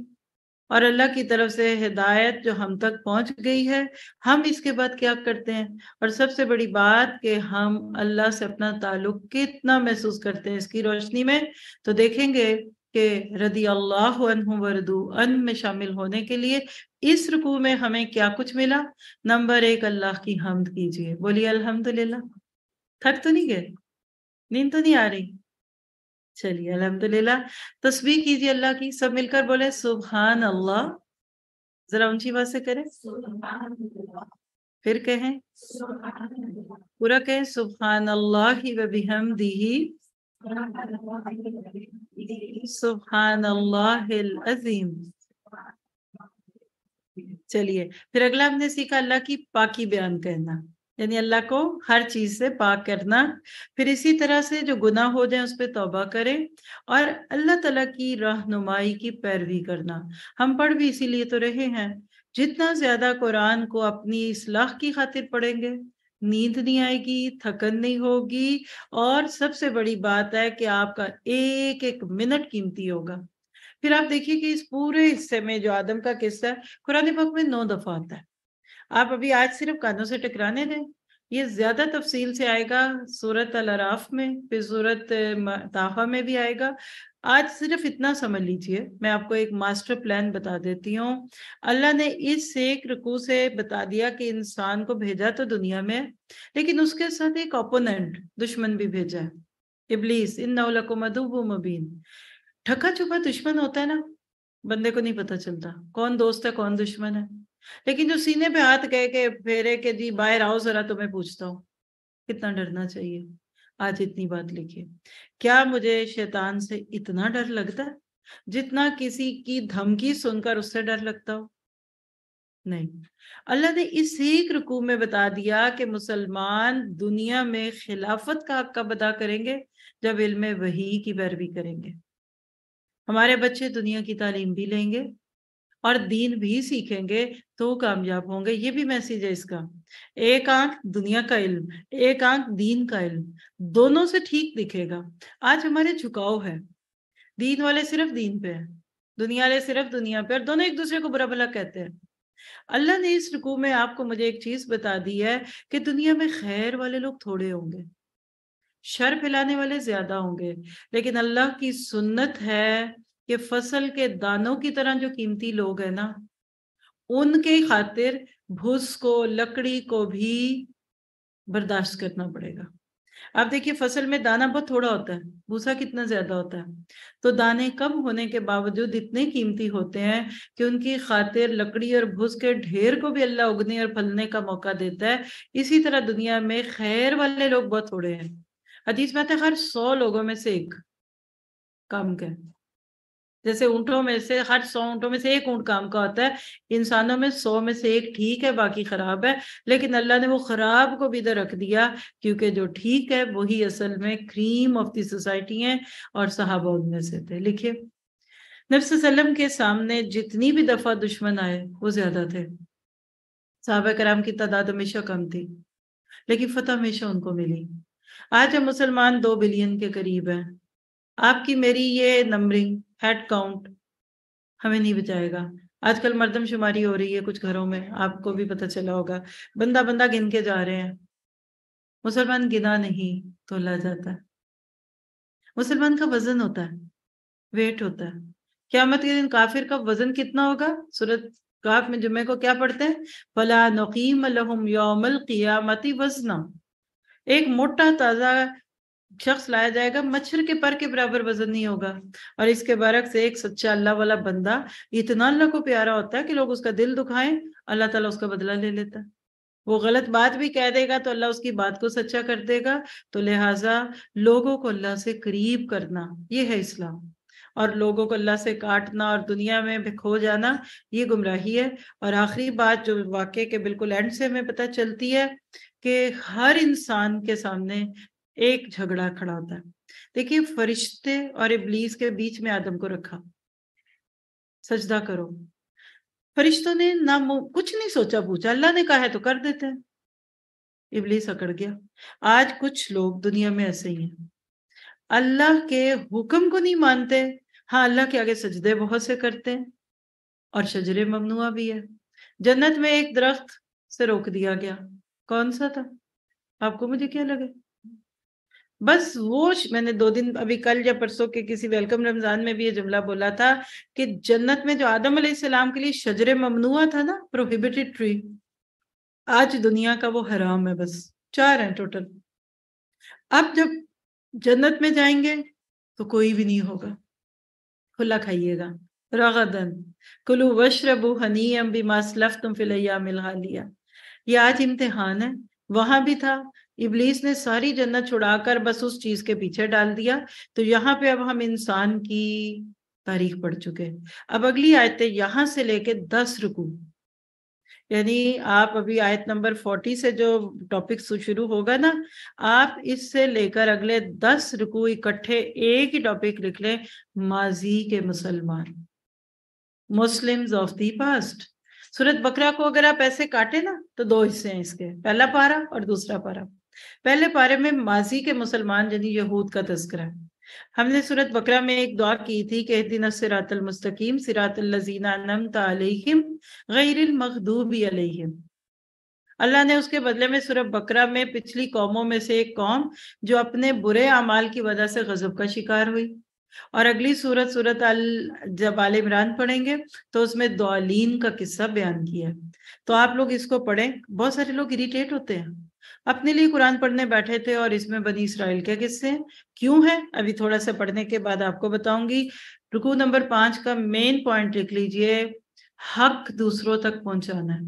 और अल्लाह की तरफ से हिदायत जो हम तक पहुंच गई है हम इसके बाद क्या करते हैं और सबसे बड़ी बात कि हम अल्लाह से अपना ताल्लुक कितना महसूस करते हैं इसकी रोशनी में तो देखेंगे के रदी अल्लाह वरदू अन में शामिल होने के लिए इस रुकू में हमें क्या कुछ मिला नंबर एक अल्लाह की हमद कीजिए बोलिए अल्हम्दुलिल्लाह थक तो नहीं गए नींद तो नहीं आ रही चलिए अल्हम्दुलिल्लाह तस्वीर कीजिए अल्लाह की सब मिलकर बोले सुबहान अल्लाह जरा ऊंची बात से करें फिर कहें पूरा कहें सुबहान अल्लाह ही वबिहमदी सुबहानल्लाहिल चलिए फिर अगला हमने सीखा अल्लाह की पाकी बयान करना यानी अल्लाह को हर चीज से पाक करना फिर इसी तरह से जो गुनाह हो जाए उस पर तोबा करें और अल्लाह तला की रहनुमाई की पैरवी करना हम पढ़ भी इसीलिए तो रहे हैं जितना ज्यादा कुरान को अपनी इसलाह की खातिर पढ़ेंगे नींद नहीं आएगी थकन नहीं होगी और सबसे बड़ी बात है कि आपका एक एक मिनट कीमती होगा फिर आप देखिए कि इस पूरे हिस्से में जो आदम का किस्सा है कुरान पाक में नौ दफा आता है आप अभी आज सिर्फ कानों से टकराने दें ये ज्यादा तफसील से आएगा सूरत अलराफ में फिर सूरत ताफा में भी आएगा आज सिर्फ इतना समझ लीजिए मैं आपको एक मास्टर प्लान बता देती हूँ अल्लाह ने इस एक रकू से बता दिया कि इंसान को भेजा तो दुनिया में लेकिन उसके साथ एक ओपोनेंट दुश्मन भी भेजा है इबलीस इन नौलको मधुबू मुबीन ठका छुपा दुश्मन होता है ना बंदे को नहीं पता चलता कौन दोस्त है कौन दुश्मन है लेकिन जो सीने पे हाथ कह के फेरे के जी बाहर आओ जरा तो मैं पूछता हूँ कितना डरना चाहिए आज इतनी बात लिखिए क्या मुझे शैतान से इतना डर लगता है जितना किसी की धमकी सुनकर उससे डर लगता हो नहीं अल्लाह ने इस एक रुकू में बता दिया कि मुसलमान दुनिया में खिलाफत का हक कब अदा करेंगे जब इल्म वही की पैरवी करेंगे हमारे बच्चे दुनिया की तालीम भी लेंगे और दीन भी सीखेंगे तो कामयाब होंगे ये भी मैसेज है इसका एक आंख दुनिया का इल्म एक आंख दीन का इल्म दोनों से ठीक दिखेगा आज हमारे झुकाव है दीन वाले सिर्फ दीन पे है दुनिया वाले सिर्फ दुनिया पे और दोनों एक दूसरे को बुरा भला कहते हैं अल्लाह ने इस रुकू में आपको मुझे एक चीज बता दी है कि दुनिया में खैर वाले लोग थोड़े होंगे शर फैलाने वाले ज्यादा होंगे लेकिन अल्लाह की सुन्नत है कि फसल के दानों की तरह जो कीमती लोग हैं ना उनके खातिर भूस को लकड़ी को भी बर्दाश्त करना पड़ेगा आप देखिए फसल में दाना बहुत थोड़ा होता है भूसा कितना ज्यादा होता है तो दाने कम होने के बावजूद इतने कीमती होते हैं कि उनकी खातिर लकड़ी और भूस के ढेर को भी अल्लाह उगने और फलने का मौका देता है इसी तरह दुनिया में खैर वाले लोग बहुत थोड़े हैं हदीस में है हर सौ लोगों में से एक काम का जैसे ऊँटों में से हर सौ ऊँटों में से एक ऊँट काम का होता है इंसानों में सौ में से एक ठीक है बाकी खराब है लेकिन अल्लाह ने वो खराब को भी इधर रख दिया क्योंकि जो ठीक है वही असल में क्रीम ऑफ दी सोसाइटी है और सहाबा उनमें से थे लिखिए नबीम के सामने जितनी भी दफा दुश्मन आए वो ज्यादा थे साहब कराम की तादाद हमेशा कम थी लेकिन फतेह हमेशा उनको मिली आज हम मुसलमान दो बिलियन के करीब हैं आपकी मेरी ये नंबरिंग हेड काउंट हमें नहीं बचाएगा आजकल शुमारी हो रही है कुछ घरों में आपको भी पता चला होगा बंदा बंदा गिन के जा रहे हैं मुसलमान गिना नहीं तोला जाता है मुसलमान का वजन होता है वेट होता है क्या के दिन काफिर का वजन कितना होगा सूरत काफ में जुम्मे को क्या पढ़ते हैं फला नकीम योमल किया मती वजना एक मोटा ताजा शख्स लाया जाएगा मच्छर के पर के बराबर वजन नहीं होगा और इसके बरक से एक सच्चा अल्लाह वाला बंदा इतना अल्लाह को प्यारा होता है कि लोग उसका दिल दुखाएं अल्लाह ताला उसका बदला ले लेता वो गलत बात भी कह देगा तो अल्लाह उसकी बात को सच्चा कर देगा तो लिहाजा लोगों को अल्लाह से करीब करना ये है इस्लाम और लोगों को अल्लाह से काटना और दुनिया में खो जाना ये गुमराही है और आखिरी बात जो वाक्य के बिल्कुल एंड से हमें पता चलती है कि हर इंसान के सामने एक झगड़ा खड़ा होता है देखिए फरिश्ते और इबलीस के बीच में आदम को रखा सजदा करो फरिश्तों ने ना कुछ नहीं सोचा पूछा अल्लाह ने कहा है तो कर देते हैं इबलीस अकड़ गया आज कुछ लोग दुनिया में ऐसे ही हैं अल्लाह के हुक्म को नहीं मानते हाँ अल्लाह के आगे सजदे बहुत से करते हैं और शजरे ममनुआ भी है जन्नत में एक दरख्त से रोक दिया गया कौन सा था आपको मुझे क्या लगे बस वो मैंने दो दिन अभी कल या परसों के किसी वेलकम रमजान में भी ये जुमला बोला था कि जन्नत में जो आदम सलाम के लिए शजर ममनुआ था ना प्रोहिबिटेड ट्री आज दुनिया का वो हराम है बस चार हैं टोटल अब जब जन्नत में जाएंगे तो कोई भी नहीं होगा खुला खाइएगा रगदन कुलू वशरबू हनी अम्बी मासलफ तुम फिलैया मिलहा लिया ये आज इम्तिहान है वहां भी था इबलीस ने सारी जन्नत छुड़ाकर बस उस चीज के पीछे डाल दिया तो यहाँ पे अब हम इंसान की तारीख पढ़ चुके हैं अब अगली आयतें यहां से लेके दस रुकू यानी आप अभी आयत नंबर फोर्टी से जो टॉपिक शुरू होगा ना आप इससे लेकर अगले दस रुकू इकट्ठे एक ही टॉपिक लिख लें माजी के मुसलमान मुस्लिम ऑफ दी पास्ट सूरत बकरा को अगर आप ऐसे काटे ना तो दो हिस्से हैं इसके पहला पारा और दूसरा पारा पहले पारे में माजी के मुसलमान यानी यहूद का तस्करा है हमने सूरत बकरा में एक दुआ की थी कि दिन सिरातल मुस्तकीम सिरातल लजीना नम तलहिम मखदूबी अलहिम अल्लाह ने उसके बदले में सूरत बकरा में पिछली कौमों में से एक कौम जो अपने बुरे अमाल की वजह से गजब का शिकार हुई और अगली सूरत सूरत अल जब आल इमरान पढ़ेंगे तो उसमें दौलीन का किस्सा बयान किया तो आप लोग इसको पढ़ें बहुत सारे लोग इरिटेट होते हैं अपने लिए कुरान पढ़ने बैठे थे और इसमें बनी इसराइल के किस्से क्यों है अभी थोड़ा सा पढ़ने के बाद आपको बताऊंगी रुकू नंबर पांच का मेन पॉइंट लिख लीजिए हक दूसरों तक पहुंचाना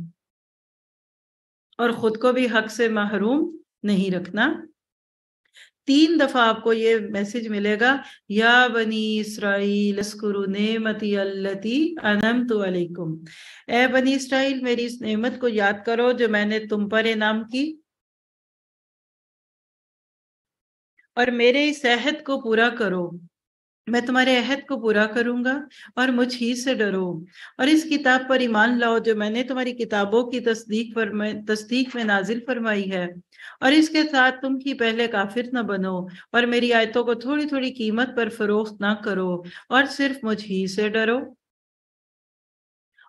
और खुद को भी हक से महरूम नहीं रखना तीन दफा आपको ये मैसेज मिलेगा या बनी इसराइल नेमती अनम तो अलैकुम ए बनी इसराइल मेरी इस नेमत को याद करो जो मैंने तुम पर इनाम की और मेरे इस अहद को पूरा करो मैं तुम्हारे अहद को पूरा करूंगा और मुझ ही से डरो और इस किताब पर ईमान लाओ जो मैंने तुम्हारी किताबों की तस्दीक फरमा तस्दीक में नाजिल फरमाई है और इसके साथ तुम ही पहले काफिर न बनो और मेरी आयतों को थोड़ी थोड़ी कीमत पर फरोख्त ना करो और सिर्फ मुझ ही से डरो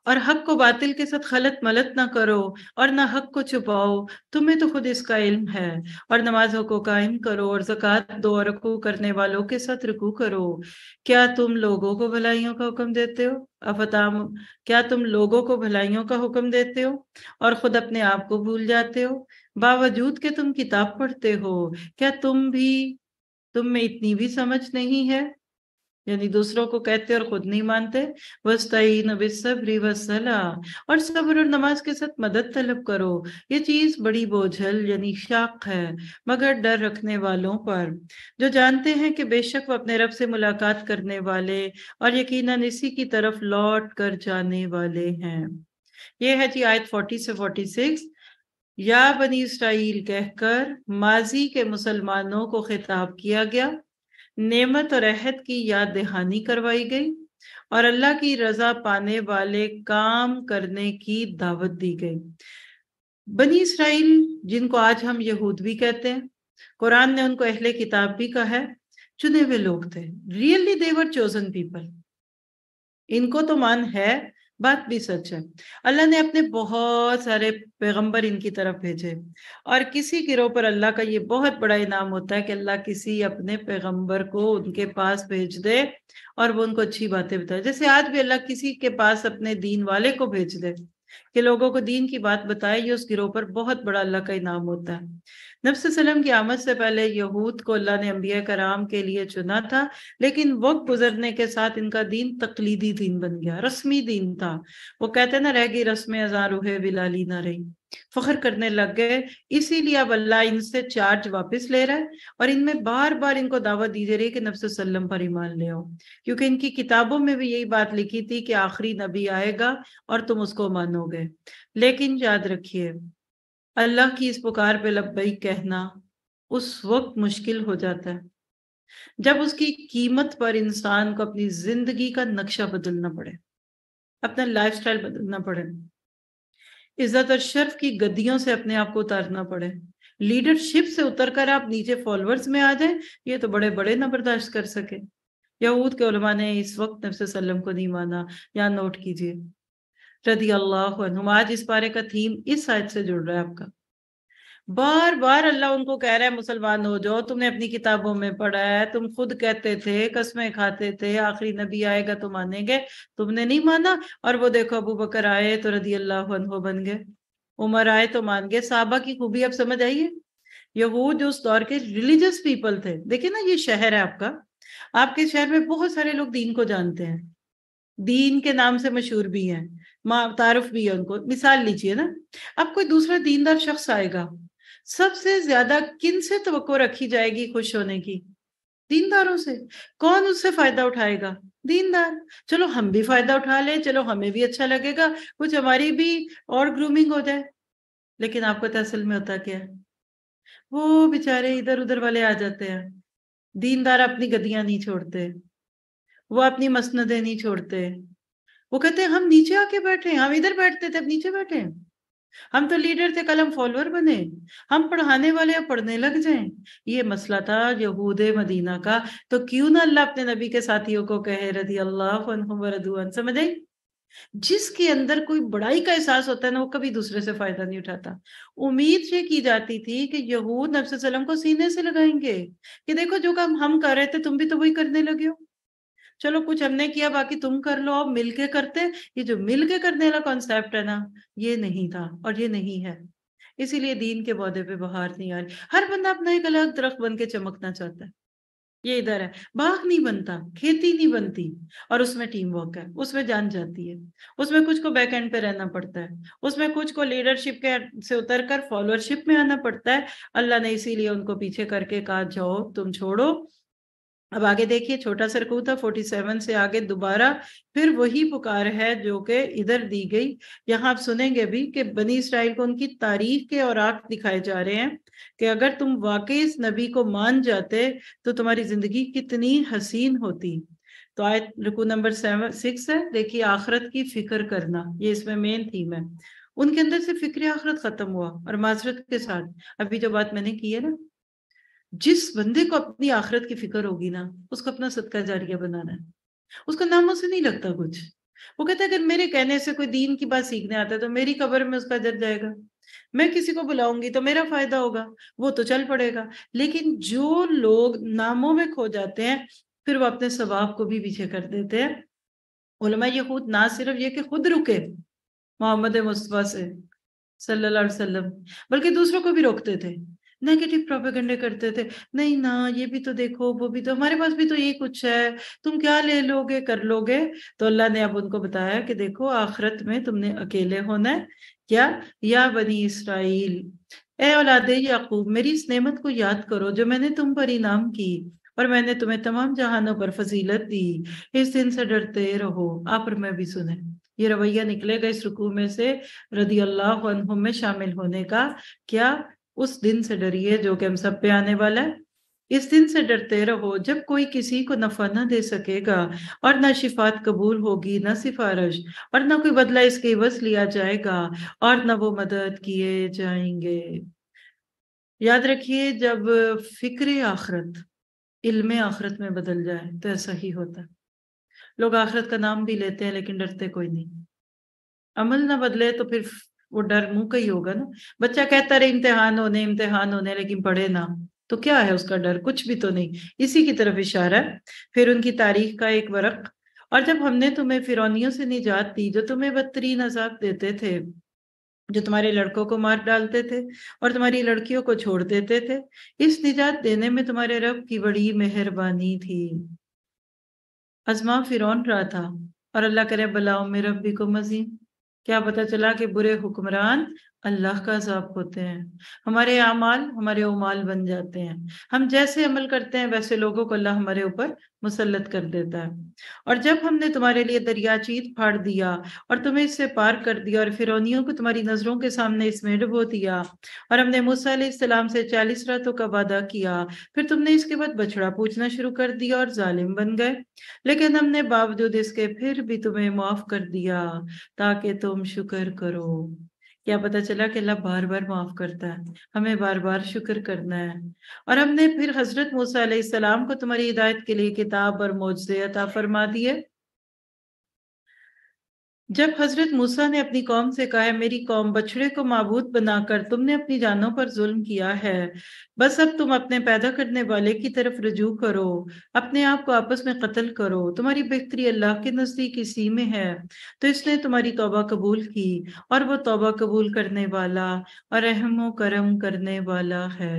और हक को बातिल के साथ खलत मलत ना करो और ना हक को छुपाओ तुम्हें तो खुद इसका इल्म है और नमाजों को कायम करो और जक़ात दो और रकू करने वालों के साथ रुकू करो क्या तुम लोगों को भलाइयों का हुक्म देते हो अफताम क्या तुम लोगों को भलाइयों का हुक्म देते हो और खुद अपने आप को भूल जाते हो बावजूद के तुम किताब पढ़ते हो क्या तुम भी तुम में इतनी भी समझ नहीं है यानी दूसरों को कहते और खुद नहीं मानते वस्तीन वसला और सब्र और नमाज के साथ मदद तलब करो ये चीज बड़ी बोझल यानी शाक है मगर डर रखने वालों पर जो जानते हैं कि बेशक वो अपने रब से मुलाकात करने वाले और यकीनन इसी की तरफ लौट कर जाने वाले हैं ये है जी आयत 40 से 46 या बनी इसराइल कहकर माजी के मुसलमानों को खिताब किया गया नेमत और अहद की याद दहानी करवाई गई और अल्लाह की रजा पाने वाले काम करने की दावत दी गई बनी इसराइल जिनको आज हम यहूद भी कहते हैं कुरान ने उनको अहले किताब भी कहा है चुने हुए लोग थे रियली देवर चोजन पीपल इनको तो मान है बात भी सच है अल्लाह ने अपने बहुत सारे पैगंबर इनकी तरफ भेजे और किसी गिरोह पर अल्लाह का ये बहुत बड़ा इनाम होता है कि अल्लाह किसी अपने पैगंबर को उनके पास भेज दे और वो उनको अच्छी बातें बताए जैसे आज भी अल्लाह किसी के पास अपने दीन वाले को भेज दे कि लोगों को दीन की बात बताए ये उस गिरोह पर बहुत बड़ा अल्लाह का इनाम होता है नब्सम की आमद से पहले यहूद को अल्लाह ने अम्बिया कराम के लिए चुना था लेकिन वक्त गुजरने के साथ इनका दीन तकलीदी दीन बन गया रस्मी दीन था वो कहते ना रह गई रस्म अजारूह बिलाली ना रही फख्र करने लग गए इसीलिए अब अल्लाह इनसे चार्ज वापस ले रहा है और इनमें बार बार इनको दावत दी दे रही है कि नब्स सल्लम पर ईमान ले आओ क्योंकि इनकी किताबों में भी यही बात लिखी थी कि आखिरी नबी आएगा और तुम उसको मानोगे लेकिन याद रखिए अल्लाह की इस पुकार पे लब्बई कहना उस वक्त मुश्किल हो जाता है जब उसकी कीमत पर इंसान को अपनी जिंदगी का नक्शा बदलना पड़े अपना लाइफस्टाइल बदलना पड़े इज्जत और शर्फ की गद्दियों से अपने आप को उतारना पड़े लीडरशिप से उतर कर आप नीचे फॉलोअर्स में आ जाए ये तो बड़े बड़े ना बर्दाश्त कर सके यहूद के उलमा ने इस वक्त नब्स को नहीं माना या नोट कीजिए रदी अल्लाह आज इस बारे का थीम इस आयत से जुड़ रहा है आपका बार बार अल्लाह उनको कह रहा है मुसलमान हो जाओ तुमने अपनी किताबों में पढ़ा है तुम खुद कहते थे कस्में खाते थे आखिरी नबी आएगा तो मानेंगे तुमने नहीं माना और वो देखो अबू बकर आए तो रदी अल्लाह बन गए उमर आए तो मान गए साहबा की खूबी अब समझ आई है यहूद उस दौर के रिलीजियस पीपल थे देखिए ना ये शहर है आपका आपके शहर में बहुत सारे लोग दीन को जानते हैं दीन के नाम से मशहूर भी हैं माँ तारफ भी है उनको मिसाल लीजिए ना अब कोई दूसरा दीनदार शख्स आएगा सबसे ज्यादा किन से तो रखी जाएगी खुश होने की दीनदारों से कौन उससे फायदा उठाएगा दीनदार चलो हम भी फायदा उठा ले चलो हमें भी अच्छा लगेगा कुछ हमारी भी और ग्रूमिंग हो जाए लेकिन आपको तहसील तो में होता क्या है वो बेचारे इधर उधर वाले आ जाते हैं दीनदार अपनी गदियां नहीं छोड़ते वो अपनी मसनदें नहीं छोड़ते वो कहते हैं हम नीचे आके बैठे हम इधर बैठते थे अब नीचे बैठे हम तो लीडर थे कल हम फॉलोअर बने हम पढ़ाने वाले पढ़ने लग जाएं ये मसला था यहूद मदीना का तो क्यों ना अल्लाह अपने नबी के साथियों को कहे रदी अल्लाह समझ आई जिसके अंदर कोई बड़ाई का एहसास होता है ना वो कभी दूसरे से फायदा नहीं उठाता उम्मीद ये की जाती थी कि यहूद नबी को सीने से लगाएंगे कि देखो जो काम हम कर रहे थे तुम भी तो वही करने लगे हो चलो कुछ हमने किया बाकी तुम कर लो अब मिलके करते ये जो मिलके करने वाला कॉन्सेप्ट है ना ये नहीं था और ये नहीं है इसीलिए दीन के पौधे पे बहार नहीं आ रही हर बंदा अपना एक अलग दरख बन के चमकना चाहता है ये इधर है बाग नहीं बनता खेती नहीं बनती और उसमें टीम वर्क है उसमें जान जाती है उसमें कुछ को बैक एंड पे रहना पड़ता है उसमें कुछ को लीडरशिप के से उतर कर फॉलोअरशिप में आना पड़ता है अल्लाह ने इसीलिए उनको पीछे करके कहा जाओ तुम छोड़ो अब आगे देखिए छोटा सरकू था 47 से आगे दोबारा फिर वही पुकार है जो कि इधर दी गई यहाँ आप सुनेंगे भी कि बनी इसराइल को उनकी तारीफ के और आख दिखाए जा रहे हैं कि अगर तुम वाकई इस नबी को मान जाते तो तुम्हारी जिंदगी कितनी हसीन होती तो आयत रुकू नंबर सेवन सिक्स है देखिए आखरत की फिक्र करना ये इसमें मेन थीम है उनके अंदर से फिक्र आखरत खत्म हुआ और माजरत के साथ अभी जो बात मैंने की है ना जिस बंदे को अपनी आखिरत की फिक्र होगी ना उसको अपना सदका जारिया बनाना है उसको नामों से नहीं लगता कुछ वो कहता है अगर मेरे कहने से कोई दीन की बात सीखने आता है तो मेरी कबर में उसका जर जाएगा मैं किसी को बुलाऊंगी तो मेरा फायदा होगा वो तो चल पड़ेगा लेकिन जो लोग नामों में खो जाते हैं फिर वो अपने स्वभाव को भी पीछे कर देते हैं उलमा ये खुद ना सिर्फ ये कि खुद रुके मोहम्मद मुस्तफ़ा से सल्लल्लाहु अलैहि वसल्लम बल्कि दूसरों को भी रोकते थे नेगेटिव प्रोपेगेंडे करते थे नहीं ना ये भी तो देखो वो भी तो हमारे पास भी तो ये कुछ है तुम क्या ले लोगे कर लोगे तो अल्लाह ने अब उनको बताया कि देखो आखरत में तुमने अकेले होना है क्या या बनी इसराइल ए औलाद याकूब मेरी इस नेमत को याद करो जो मैंने तुम पर इनाम की और मैंने तुम्हें तमाम जहानों पर फजीलत दी इस दिन से डरते रहो आप और मैं भी सुने ये रवैया निकलेगा इस रुकू में से रदी अल्लाह में शामिल होने का क्या उस दिन से डरिए जो कि हम सब पे आने वाला है इस दिन से डरते रहो जब कोई किसी को नफा ना दे सकेगा और ना शिफात कबूल होगी ना सिफारिश और ना कोई बदला इसके बस लिया जाएगा और ना वो मदद किए जाएंगे याद रखिए जब फिक्र आखरत इल्म आखरत में बदल जाए तो ऐसा ही होता है लोग आखरत का नाम भी लेते हैं लेकिन डरते कोई नहीं अमल ना बदले तो फिर वो डर मुंह का ही होगा ना बच्चा कहता रहे इम्तिहान होने इम्तिहान होने लेकिन पढ़े ना तो क्या है उसका डर कुछ भी तो नहीं इसी की तरफ इशारा फिर उनकी तारीख का एक वर्क और जब हमने तुम्हें फिरौनियों से निजात दी जो तुम्हें बदतरीन अजाब देते थे जो तुम्हारे लड़कों को मार डालते थे और तुम्हारी लड़कियों को छोड़ देते थे इस निजात देने में तुम्हारे रब की बड़ी मेहरबानी थी अजमा फिरौन रहा था और अल्लाह करे बलाओ मेरे रब भी को मजीद क्या पता चला कि बुरे हुक्मरान अल्लाह का अजाब होते हैं हमारे अमाल हमारे उमाल बन जाते हैं हम जैसे अमल करते हैं वैसे लोगों को अल्लाह हमारे ऊपर मुसलत कर देता है और जब हमने तुम्हारे लिए दरिया चीत फाड़ दिया और तुम्हें इससे पार कर दिया और फिरौनियों को तुम्हारी नजरों के सामने इसमें डुबो दिया और हमने मूसा से चालीस रातों का वादा किया फिर तुमने इसके बाद बछड़ा पूछना शुरू कर दिया और जालिम बन गए लेकिन हमने बावजूद इसके फिर भी तुम्हें माफ कर दिया ताकि तुम शुक्र करो क्या पता चला कि अल्लाह बार बार माफ़ करता है हमें बार बार शुक्र करना है और हमने फिर हज़रत मूसा सलाम को तुम्हारी हिदायत के लिए किताब और मौजे अता फरमा दिए जब हजरत मूसा ने अपनी कौम से कहा है मेरी कौम बछड़े को मबूत बनाकर तुमने अपनी जानों पर जुल्म किया है बस अब तुम अपने पैदा करने वाले की तरफ रजू करो अपने आप को आपस में कत्ल करो तुम्हारी बेहतरी अल्लाह के नज़दीक इसी में है तो इसने तुम्हारी तोबा कबूल की और वो तोबा कबूल करने वाला और अहम करम करने वाला है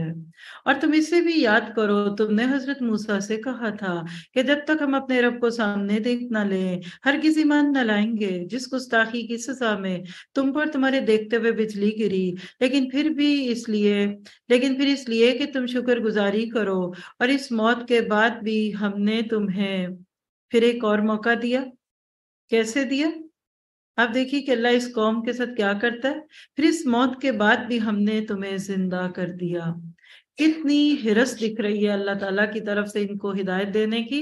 और तुम इसे भी याद करो तुमने हजरत मूसा से कहा था कि जब तक हम अपने रब को सामने देख ना ले हर किसी मान न लाएंगे जिस गुस्ताखी की सजा में तुम पर तुम्हारे देखते हुए बिजली गिरी लेकिन फिर भी इसलिए लेकिन फिर इसलिए कि तुम शुक्रगुजारी करो और इस मौत के बाद भी हमने तुम्हें फिर एक और मौका दिया कैसे दिया आप देखिए कि अल्लाह इस कौम के साथ क्या करता है फिर इस मौत के बाद भी हमने तुम्हें जिंदा कर दिया कितनी हिरस दिख रही है अल्लाह ताला की तरफ से इनको हिदायत देने की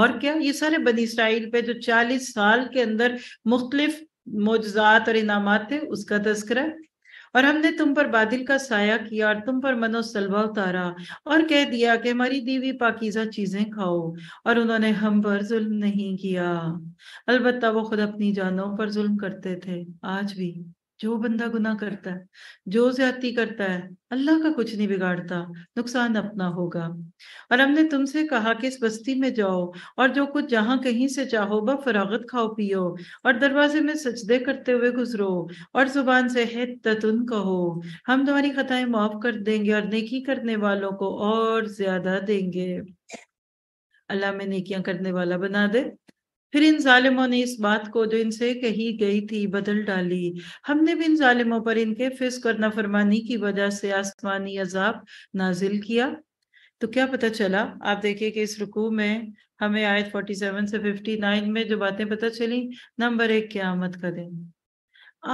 और क्या ये सारे बनी इसराइल पे जो चालीस साल के अंदर मुख्तलिफ मोजात और इनाम थे उसका तस्करा और हमने तुम पर बादल का साया किया और तुम पर मनोसलवा उतारा और कह दिया कि हमारी दीवी पाकिजा चीजें खाओ और उन्होंने हम पर जुल्म नहीं किया अलबत्ता वो खुद अपनी जानों पर जुल्म करते थे आज भी जो बंदा गुना करता है जो ज्यादती करता है अल्लाह का कुछ नहीं बिगाड़ता नुकसान अपना होगा और हमने तुमसे कहा कि इस बस्ती में जाओ और जो कुछ जहाँ कहीं से चाहो बा फरागत खाओ पियो और दरवाजे में सजदे करते हुए गुजरो और जुबान से है ततुन कहो हम तुम्हारी खताएं माफ कर देंगे और नेकी करने वालों को और ज्यादा देंगे अल्लाह में नेकियां करने वाला बना दे फिर इन जालिमों ने इस बात को जो इनसे कही गई थी बदल डाली हमने भी इन जालिमों पर इनके फिस्क और नाफरमानी की वजह से आसमानी अजाब नाजिल किया तो क्या पता चला आप देखिए कि इस रुकू में हमें आयत 47 से 59 में जो बातें पता चली नंबर एक क्यामत का दिन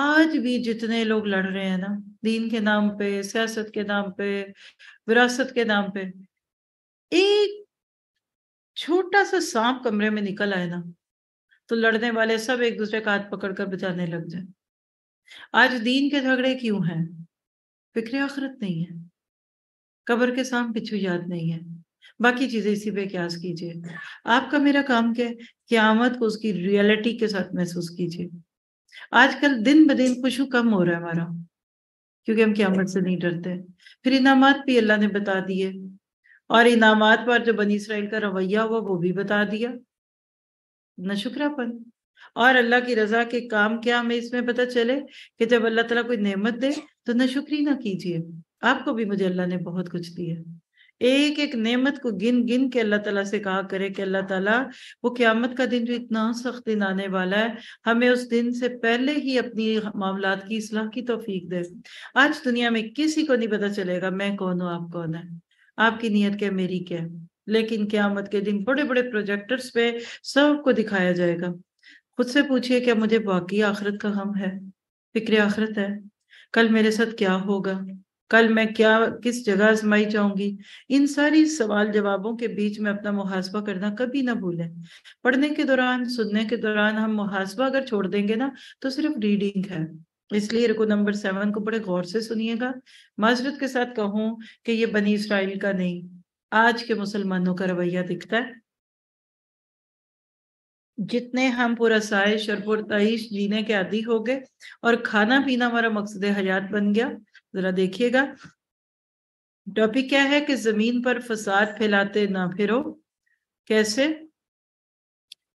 आज भी जितने लोग लड़ रहे हैं ना दीन के नाम पे सियासत के नाम पे विरासत के नाम पे एक छोटा सा सांप कमरे में निकल आए ना तो लड़ने वाले सब एक दूसरे का हाथ पकड़कर बचाने लग जाए आज दीन के झगड़े क्यों हैं फिक्र आखरत नहीं है कब्र के साम पिछू याद नहीं है बाकी चीजें इसी पे क्यास कीजिए आपका मेरा काम क्या है क्यामत को उसकी रियलिटी के साथ महसूस कीजिए आजकल दिन ब दिन खुशू कम हो रहा है हमारा क्योंकि हम क्यामत से नहीं डरते फिर इनामात भी अल्लाह ने बता दिए और इनामात पर जो बनी इसराइल का रवैया हुआ वो भी बता दिया न शुक्रापन और अल्लाह की रजा के काम क्या हमें इसमें पता चले कि जब अल्लाह तला कोई नेमत दे तो न शुक्री ना कीजिए आपको भी मुझे अल्लाह ने बहुत कुछ दिया एक एक नेमत को गिन गिन के अल्लाह तला से कहा करे कि अल्लाह तला वो क्यामत का दिन जो इतना सख्त दिन आने वाला है हमें उस दिन से पहले ही अपनी मामला की इसलाह की तोफीक दे आज दुनिया में किसी को नहीं पता चलेगा मैं कौन हूँ आप कौन है आपकी नीयत क्या मेरी क्या है लेकिन क्यामत के दिन बड़े बड़े प्रोजेक्टर्स पे सबको दिखाया जाएगा खुद से पूछिए क्या मुझे बाकी आखरत का गम है फिक्र आखिरत है कल मेरे साथ क्या होगा कल मैं क्या किस जगह आजमाई जाऊंगी इन सारी सवाल जवाबों के बीच में अपना मुहासबा करना कभी ना भूलें पढ़ने के दौरान सुनने के दौरान हम मुहासबा अगर छोड़ देंगे ना तो सिर्फ रीडिंग है इसलिए रुको नंबर सेवन को बड़े गौर से सुनिएगा माजरत के साथ कहूँ कि ये बनी इसराइल का नहीं आज के मुसलमानों का रवैया दिखता है जितने हम पुरसाइश और पुरतश जीने के आदि हो गए और खाना पीना हमारा मकसद हयात बन गया जरा देखिएगा टॉपिक क्या है कि जमीन पर फसाद फैलाते ना फिरो कैसे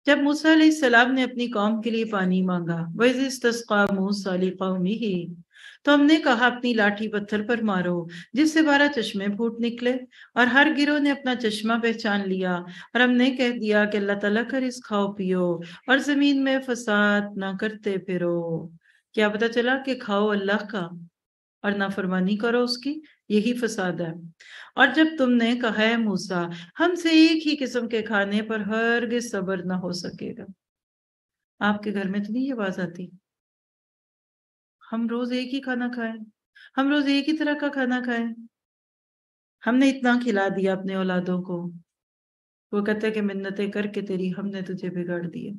जब मूसा सलाम ने अपनी कौम के लिए पानी मांगा वैसे मूसा कौमी ही तो हमने कहा अपनी लाठी पत्थर पर मारो जिससे बारह चश्मे फूट निकले और हर गिरोह ने अपना चश्मा पहचान लिया और हमने कह दिया कि अल्लाह तला कर इस खाओ पियो और जमीन में फसाद ना करते फिरो क्या पता चला कि खाओ अल्लाह का और नाफरमानी करो उसकी यही फसाद है और जब तुमने कहा है मूसा हमसे एक ही किस्म के खाने पर हर सबर ना हो सकेगा आपके घर में तो नहीं ये आवाज आती हम रोज एक ही खाना खाएं हम रोज एक ही तरह का खाना खाएं हमने इतना खिला दिया अपने औलादों को वो कहते कि मिन्नतें करके तेरी हमने तुझे बिगाड़ दिया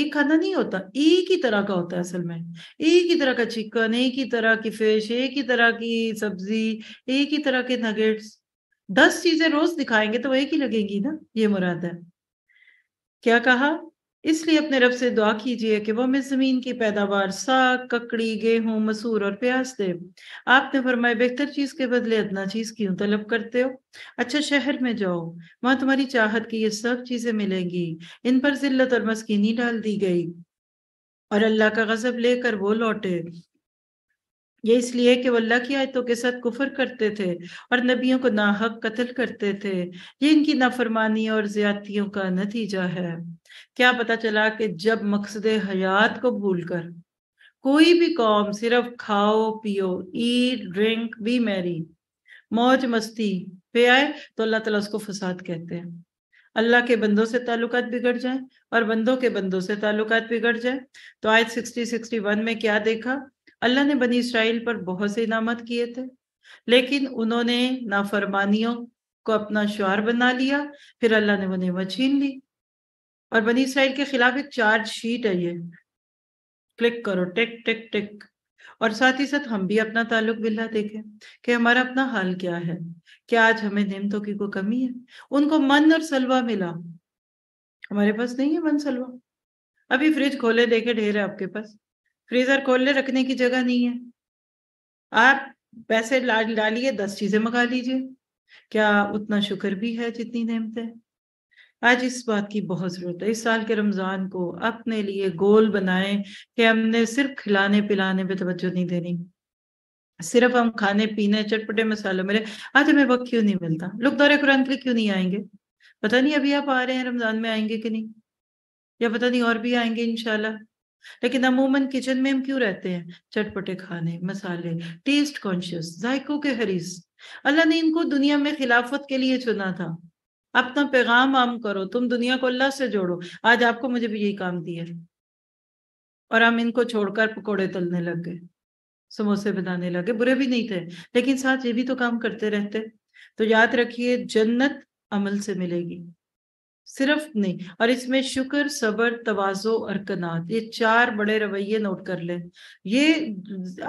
एक खाना नहीं होता एक ही तरह का होता है असल में एक ही तरह का चिकन एक ही तरह की फिश एक ही तरह की सब्जी एक ही तरह के नगेट्स दस चीजें रोज दिखाएंगे तो वो एक ही लगेंगी ना ये मुराद है क्या कहा इसलिए अपने रब से दुआ कीजिए कि वह हमें ज़मीन की पैदावार साग ककड़ी गेहूं मसूर और प्याज दे आपने फरमाया बेहतर चीज़ के बदले अदना चीज़ क्यों तलब करते हो अच्छा शहर में जाओ वहां तुम्हारी चाहत की ये सब चीज़ें मिलेंगी इन पर जिल्लत और मस्किनी डाल दी गई और अल्लाह का गजब लेकर वो लौटे ये इसलिए कि वो अल्लाह की आयतों के साथ कुफर करते थे और नबियों को नाहक कत्ल करते थे ये इनकी नाफरमानी और ज्यादतियों का नतीजा है क्या पता चला कि जब मकसद हयात को भूलकर कोई भी कौम सिर्फ खाओ पियो ईट ड्रिंक बी मैरी मौज मस्ती पे आए तो अल्लाह तला उसको फसाद कहते हैं अल्लाह के बंदों से ताल्लुक बिगड़ जाए और बंदों के बंदों से ताल्लुक बिगड़ जाए तो आयत सिक्सटी सिक्सटी वन में क्या देखा अल्लाह ने बनी इसराइल पर बहुत से इनामत किए थे लेकिन उन्होंने नाफरमानियों को अपना शुआर बना लिया फिर अल्लाह ने उन्हें नेमत छीन ली और बनी इसराइल के खिलाफ एक चार्ज शीट है ये क्लिक करो टिक टिक टिक और साथ ही साथ हम भी अपना ताल्लुक बिल्ला देखें कि हमारा अपना हाल क्या है क्या आज हमें नियमतों की कोई कमी है उनको मन और सलवा मिला हमारे पास नहीं है मन सलवा अभी फ्रिज खोले देखे ढेर है आपके पास फ्रीजर खोले रखने की जगह नहीं है आप पैसे डालिए दस चीजें मंगा लीजिए क्या उतना शुक्र भी है जितनी नियमतें आज इस बात की बहुत ज़रूरत है इस साल के रमज़ान को अपने लिए गोल बनाएं कि हमने सिर्फ खिलाने पिलाने पे तवज्जो नहीं देनी सिर्फ हम खाने पीने चटपटे मसालों मिले आज हमें वक्त क्यों नहीं मिलता लोग दौरे कुरान के लिए क्यों नहीं आएंगे पता नहीं अभी आप आ रहे हैं रमज़ान में आएंगे कि नहीं या पता नहीं और भी आएंगे इनशाला लेकिन अमूमन किचन में हम क्यों रहते हैं चटपटे खाने मसाले टेस्ट कॉन्शियस जायकों के हरीस अल्लाह ने इनको दुनिया में खिलाफत के लिए चुना था अपना पैगाम आम करो तुम दुनिया को अल्लाह से जोड़ो आज आपको मुझे भी यही काम दिया और हम इनको छोड़कर पकोड़े तलने लग गए समोसे बनाने लगे बुरे भी नहीं थे लेकिन साथ ये भी तो काम करते रहते तो याद रखिए जन्नत अमल से मिलेगी सिर्फ नहीं और इसमें शुक्र सबर तवाजो और कनात ये चार बड़े रवैये नोट कर लें ये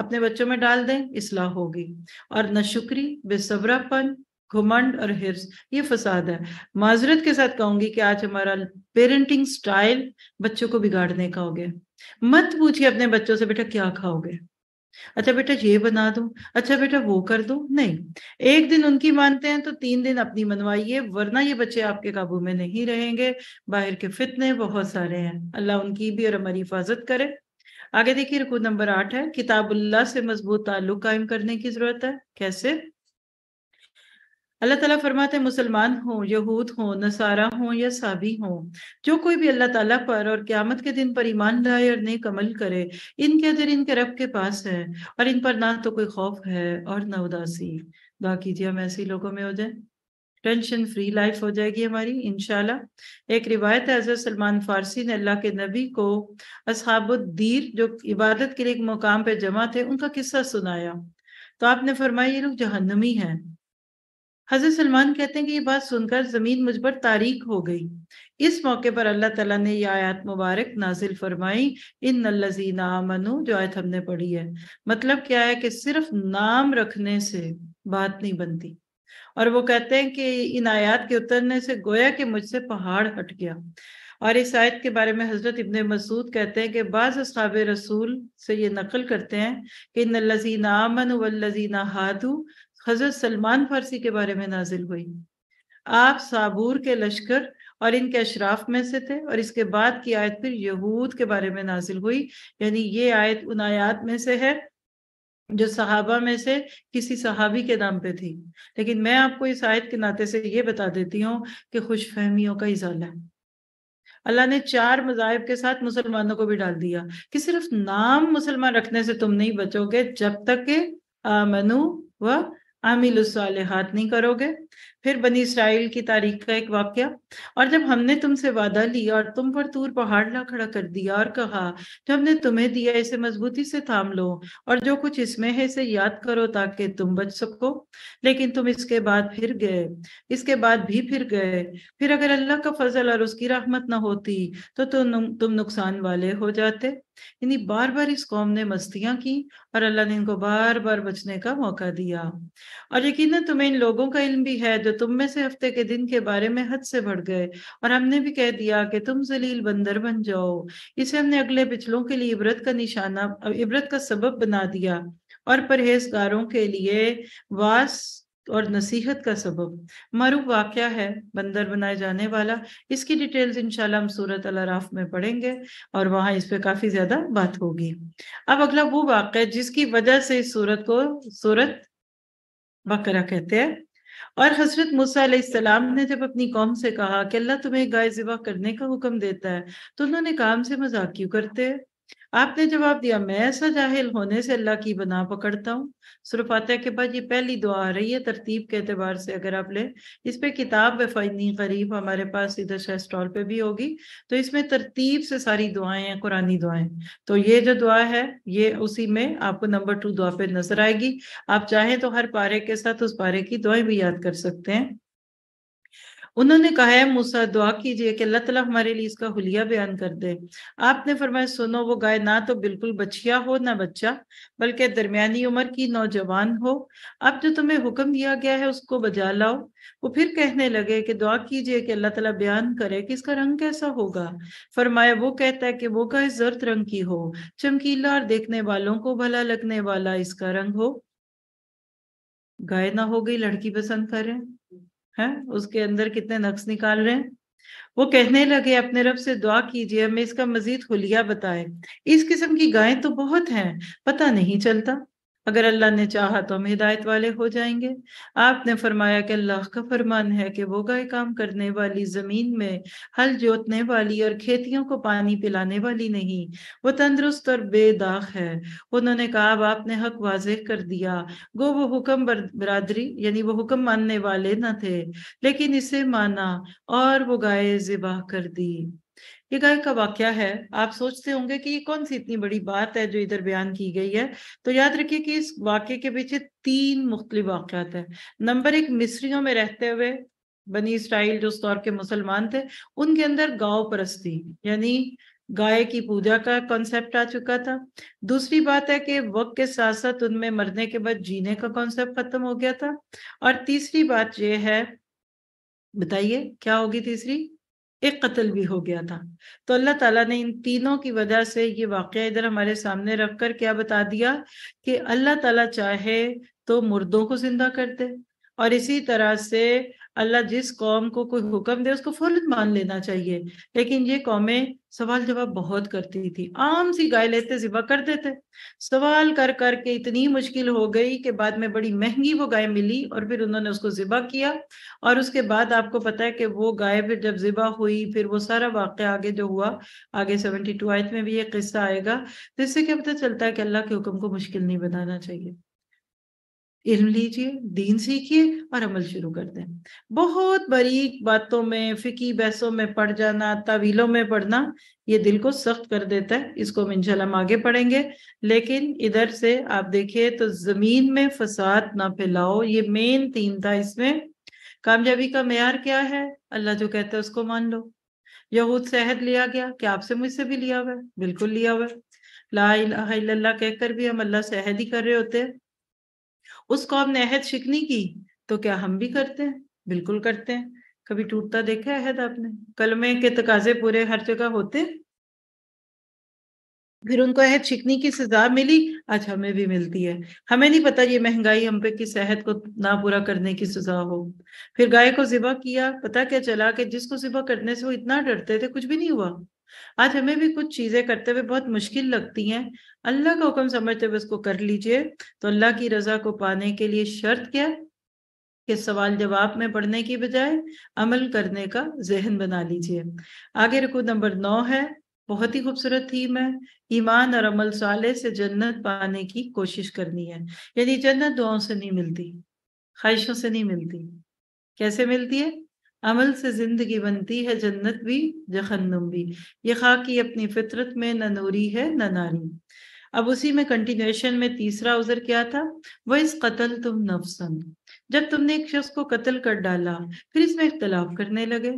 अपने बच्चों में डाल दें इसलाह होगी और न शुक्री बेसबरापन घुमंड और हिर्स ये फसाद है माजरत के साथ कहूंगी कि आज हमारा पेरेंटिंग स्टाइल बच्चों को बिगाड़ने का हो गया मत पूछिए अपने बच्चों से बेटा क्या खाओगे अच्छा बेटा ये बना दो अच्छा बेटा वो कर दो नहीं एक दिन उनकी मानते हैं तो तीन दिन अपनी मनवाइए वरना ये बच्चे आपके काबू में नहीं रहेंगे बाहर के फितने बहुत सारे हैं अल्लाह उनकी भी और हमारी हिफाजत करे आगे देखिए रुकू नंबर आठ है किताबुल्ला से मजबूत ताल्लुक कायम करने की जरूरत है कैसे अल्लाह ताला फरमाते मुसलमान हों यहूद हों नसारा हों या साबी हों जो कोई भी अल्लाह ताला पर और क्यामत के दिन पर ईमान लाए और नेक अमल करे इनके अजर इनके रब के पास है और इन पर ना तो कोई खौफ है और ना उदासी दुआ कीजिए हम ऐसे लोगों में हो जाए टेंशन फ्री लाइफ हो जाएगी हमारी इनशाला एक रिवायत है हजरत सलमान फारसी ने अल्लाह के नबी को असहाबुद्दीर जो इबादत के लिए एक मुकाम पर जमा थे उनका किस्सा सुनाया तो आपने फरमाया ये लोग जहनमी हैं हजरत सलमान कहते हैं कि ये बात सुनकर जमीन मुझ पर तारीख हो गई इस मौके पर अल्लाह तला ने यह आयत मुबारक नाजिल फरमाई इन नजीना मनु जो आयत हमने पढ़ी है मतलब क्या है कि सिर्फ नाम रखने से बात नहीं बनती और वो कहते हैं कि इन आयात के उतरने से गोया कि मुझसे पहाड़ हट गया और इस आयत के बारे में हजरत इबन मसूद कहते हैं कि बाज़ असहाब रसूल से ये नकल करते हैं कि नजीना लजीना आमन वल्लजीना हादू हजरत सलमान फारसी के बारे में नाजिल हुई आप साबूर के लश्कर और इनके अशराफ में से थे और इसके बाद की आयत फिर यहूद के बारे में नाजिल हुई यानी ये आयत उन आयात में से है जो सहाबा में से किसी सहाबी के नाम पे थी लेकिन मैं आपको इस आयत के नाते से ये बता देती हूँ कि खुश फहमियों का इजाला है अल्लाह ने चार मजाहब के साथ मुसलमानों को भी डाल दिया कि सिर्फ नाम मुसलमान रखने से तुम नहीं बचोगे जब तक के मनु व आमिल हाथ नहीं करोगे फिर बनी इसराइल की तारीख का एक वाक्य और जब हमने तुमसे वादा लिया और तुम पर तूर पहाड़ ला खड़ा कर दिया और कहा जो हमने तुम्हें दिया इसे मजबूती से थाम लो और जो कुछ इसमें है इसे याद करो ताकि तुम बच सको लेकिन तुम इसके बाद फिर गए इसके बाद भी फिर गए फिर अगर अल्लाह का फजल और उसकी राहमत ना होती तो तुम तुम नुकसान वाले हो जाते यानी बार बार इस कौम ने मस्तियां की और अल्लाह ने इनको बार बार बचने का मौका दिया और यकीन तुम्हें इन लोगों का इल्म भी है जो तुम में से हफ्ते के दिन के बारे में हद से बढ़ गए और हमने भी कह दिया कि तुम जलील बंदर बन जाओ इसे हमने अगले पिछलों के लिए इबरत का निशाना इबरत का सबब बना दिया और परहेजगारों के लिए वास और नसीहत का सबब मरूब वाक्य है बंदर बनाए जाने वाला इसकी डिटेल्स इंशाल्लाह हम सूरत अल अराफ में पढ़ेंगे और वहां इस पर काफ़ी ज़्यादा बात होगी अब अगला वो वाक़ जिसकी वजह से इस सूरत को सूरत बकरा कहते हैं और हजरत मूसा ने जब अपनी कौम से कहा कि अल्लाह तुम्हें गाय ज़िबा करने का हुक्म देता है तो उन्होंने काम से मजाक क्यों करते हैं आपने जवाब दिया मैं ऐसा जाहिल होने से अल्लाह की बना पकड़ता हूँ सिर्फ के बाद ये पहली दुआ आ रही है तरतीब के अतबार से अगर आप लें इस पर किताब बेफनी करीब हमारे पास इधर शह स्टॉल पे भी होगी तो इसमें तरतीब से सारी दुआएं हैं कुरानी दुआएं तो ये जो दुआ है ये उसी में आपको नंबर टू दुआ पे नजर आएगी आप चाहें तो हर पारे के साथ उस पारे की दुआएं भी याद कर सकते हैं उन्होंने कहा है मूसा दुआ कीजिए कि अल्लाह तला हमारे लिए इसका हुलिया बयान कर दे आपने फरमाया सुनो वो गाय ना तो बिल्कुल बचिया हो ना बच्चा बल्कि दरमियानी उम्र की नौजवान हो अब जो तुम्हें हुक्म दिया गया है उसको बजा लाओ वो फिर कहने लगे कि दुआ कीजिए कि अल्लाह तला बयान करे कि इसका रंग कैसा होगा फरमाया वो कहता है कि वो गाय जर्द रंग की हो चमकीला और देखने वालों को भला लगने वाला इसका रंग हो गाय ना हो गई लड़की पसंद करें है उसके अंदर कितने नक्स निकाल रहे हैं वो कहने लगे अपने रब से दुआ कीजिए हमें इसका मजीद खुलिया बताए इस किस्म की गायें तो बहुत हैं पता नहीं चलता अगर अल्लाह ने चाहा तो हम हिदायत वाले हो जाएंगे आपने फरमाया कि अल्लाह का फरमान है कि वो गाय काम करने वाली ज़मीन में हल जोतने वाली और खेतियों को पानी पिलाने वाली नहीं वो तंदरुस्त और बेदाग है उन्होंने कहा अब आपने हक वाजह कर दिया गो वो हुक्म बरदरी यानी वो हुक्म मानने वाले न थे लेकिन इसे माना और वो गाय जिबाह कर दी ये गाय का वाक्य है आप सोचते होंगे कि ये कौन सी इतनी बड़ी बात है जो इधर बयान की गई है तो याद रखिए कि इस वाक्य के पीछे तीन मुख्तलि वाकत है नंबर एक मिस्रियों में रहते हुए बनी इसराइल जो उस दौर के मुसलमान थे उनके अंदर गाँव परस्ती यानी गाय की पूजा का कॉन्सेप्ट आ चुका था दूसरी बात है कि वक्त के साथ साथ उनमें मरने के बाद जीने का कॉन्सेप्ट खत्म हो गया था और तीसरी बात यह है बताइए क्या होगी तीसरी एक कत्ल भी हो गया था तो अल्लाह ताला ने इन तीनों की वजह से ये वाक़ इधर हमारे सामने रख कर क्या बता दिया कि अल्लाह ताला चाहे तो मुर्दों को जिंदा करते और इसी तरह से अल्लाह जिस कौम को कोई हुक्म दे उसको फौरन मान लेना चाहिए लेकिन ये कौमें सवाल जवाब बहुत करती थी आम सी गाय लेते जिबा कर देते सवाल कर कर के इतनी मुश्किल हो गई कि बाद में बड़ी महंगी वो गाय मिली और फिर उन्होंने उसको जिबा किया और उसके बाद आपको पता है कि वो गाय फिर जब जिबा हुई फिर वो सारा वाक़ आगे जो हुआ आगे सेवेंटी टू आयत में भी ये किस्सा आएगा तो इससे क्या पता चलता है कि अल्लाह के हुक्म को मुश्किल नहीं बनाना चाहिए इल्म लीजिए दीन सीखिए और अमल शुरू कर दें बहुत बारीक बातों में फिकी बहसों में पड़ जाना तावीलों में पढ़ना ये दिल को सख्त कर देता है इसको हम इंशाल्लाह हम आगे पढ़ेंगे लेकिन इधर से आप देखिए तो जमीन में फसाद ना फैलाओ ये मेन थीम था इसमें कामयाबी का मैार क्या है अल्लाह जो कहता है उसको मान लो यहूद से अहद लिया गया कि आपसे मुझसे भी लिया हुआ है बिल्कुल लिया हुआ है ला कहकर भी हम अल्लाह से अहद ही कर रहे होते हैं उस कौम ने अहद शिकनी की तो क्या हम भी करते हैं बिल्कुल करते हैं कभी टूटता देखा है अहद आपने कलमे के तकाजे पूरे हर जगह होते फिर उनको अहद शिकनी की सजा मिली आज हमें भी मिलती है हमें नहीं पता ये महंगाई हम पे किस अहद को ना पूरा करने की सजा हो फिर गाय को जिबा किया पता क्या चला कि जिसको जिबा करने से वो इतना डरते थे कुछ भी नहीं हुआ आज हमें भी कुछ चीजें करते हुए बहुत मुश्किल लगती हैं अल्लाह का हुक्म समझते हुए उसको कर लीजिए तो अल्लाह की रजा को पाने के लिए शर्त क्या के सवाल जवाब में पढ़ने की बजाय अमल करने का जहन बना लीजिए आगे रुकू नंबर नौ है बहुत ही खूबसूरत थीम है ईमान और अमल साले से जन्नत पाने की कोशिश करनी है यानी जन्नत दुआओं से नहीं मिलती ख्वाहिशों से नहीं मिलती कैसे मिलती है अमल से जिंदगी बनती है जन्नत भी जहन्नुम भी ये खाकी अपनी फितरत में न नूरी है न नारी अब उसी में कंटिन्यूएशन में तीसरा उजर क्या था वह इस कतल तुम नफसन जब तुमने एक शख्स को कत्ल कर डाला फिर इसमें इख्तलाफ करने लगे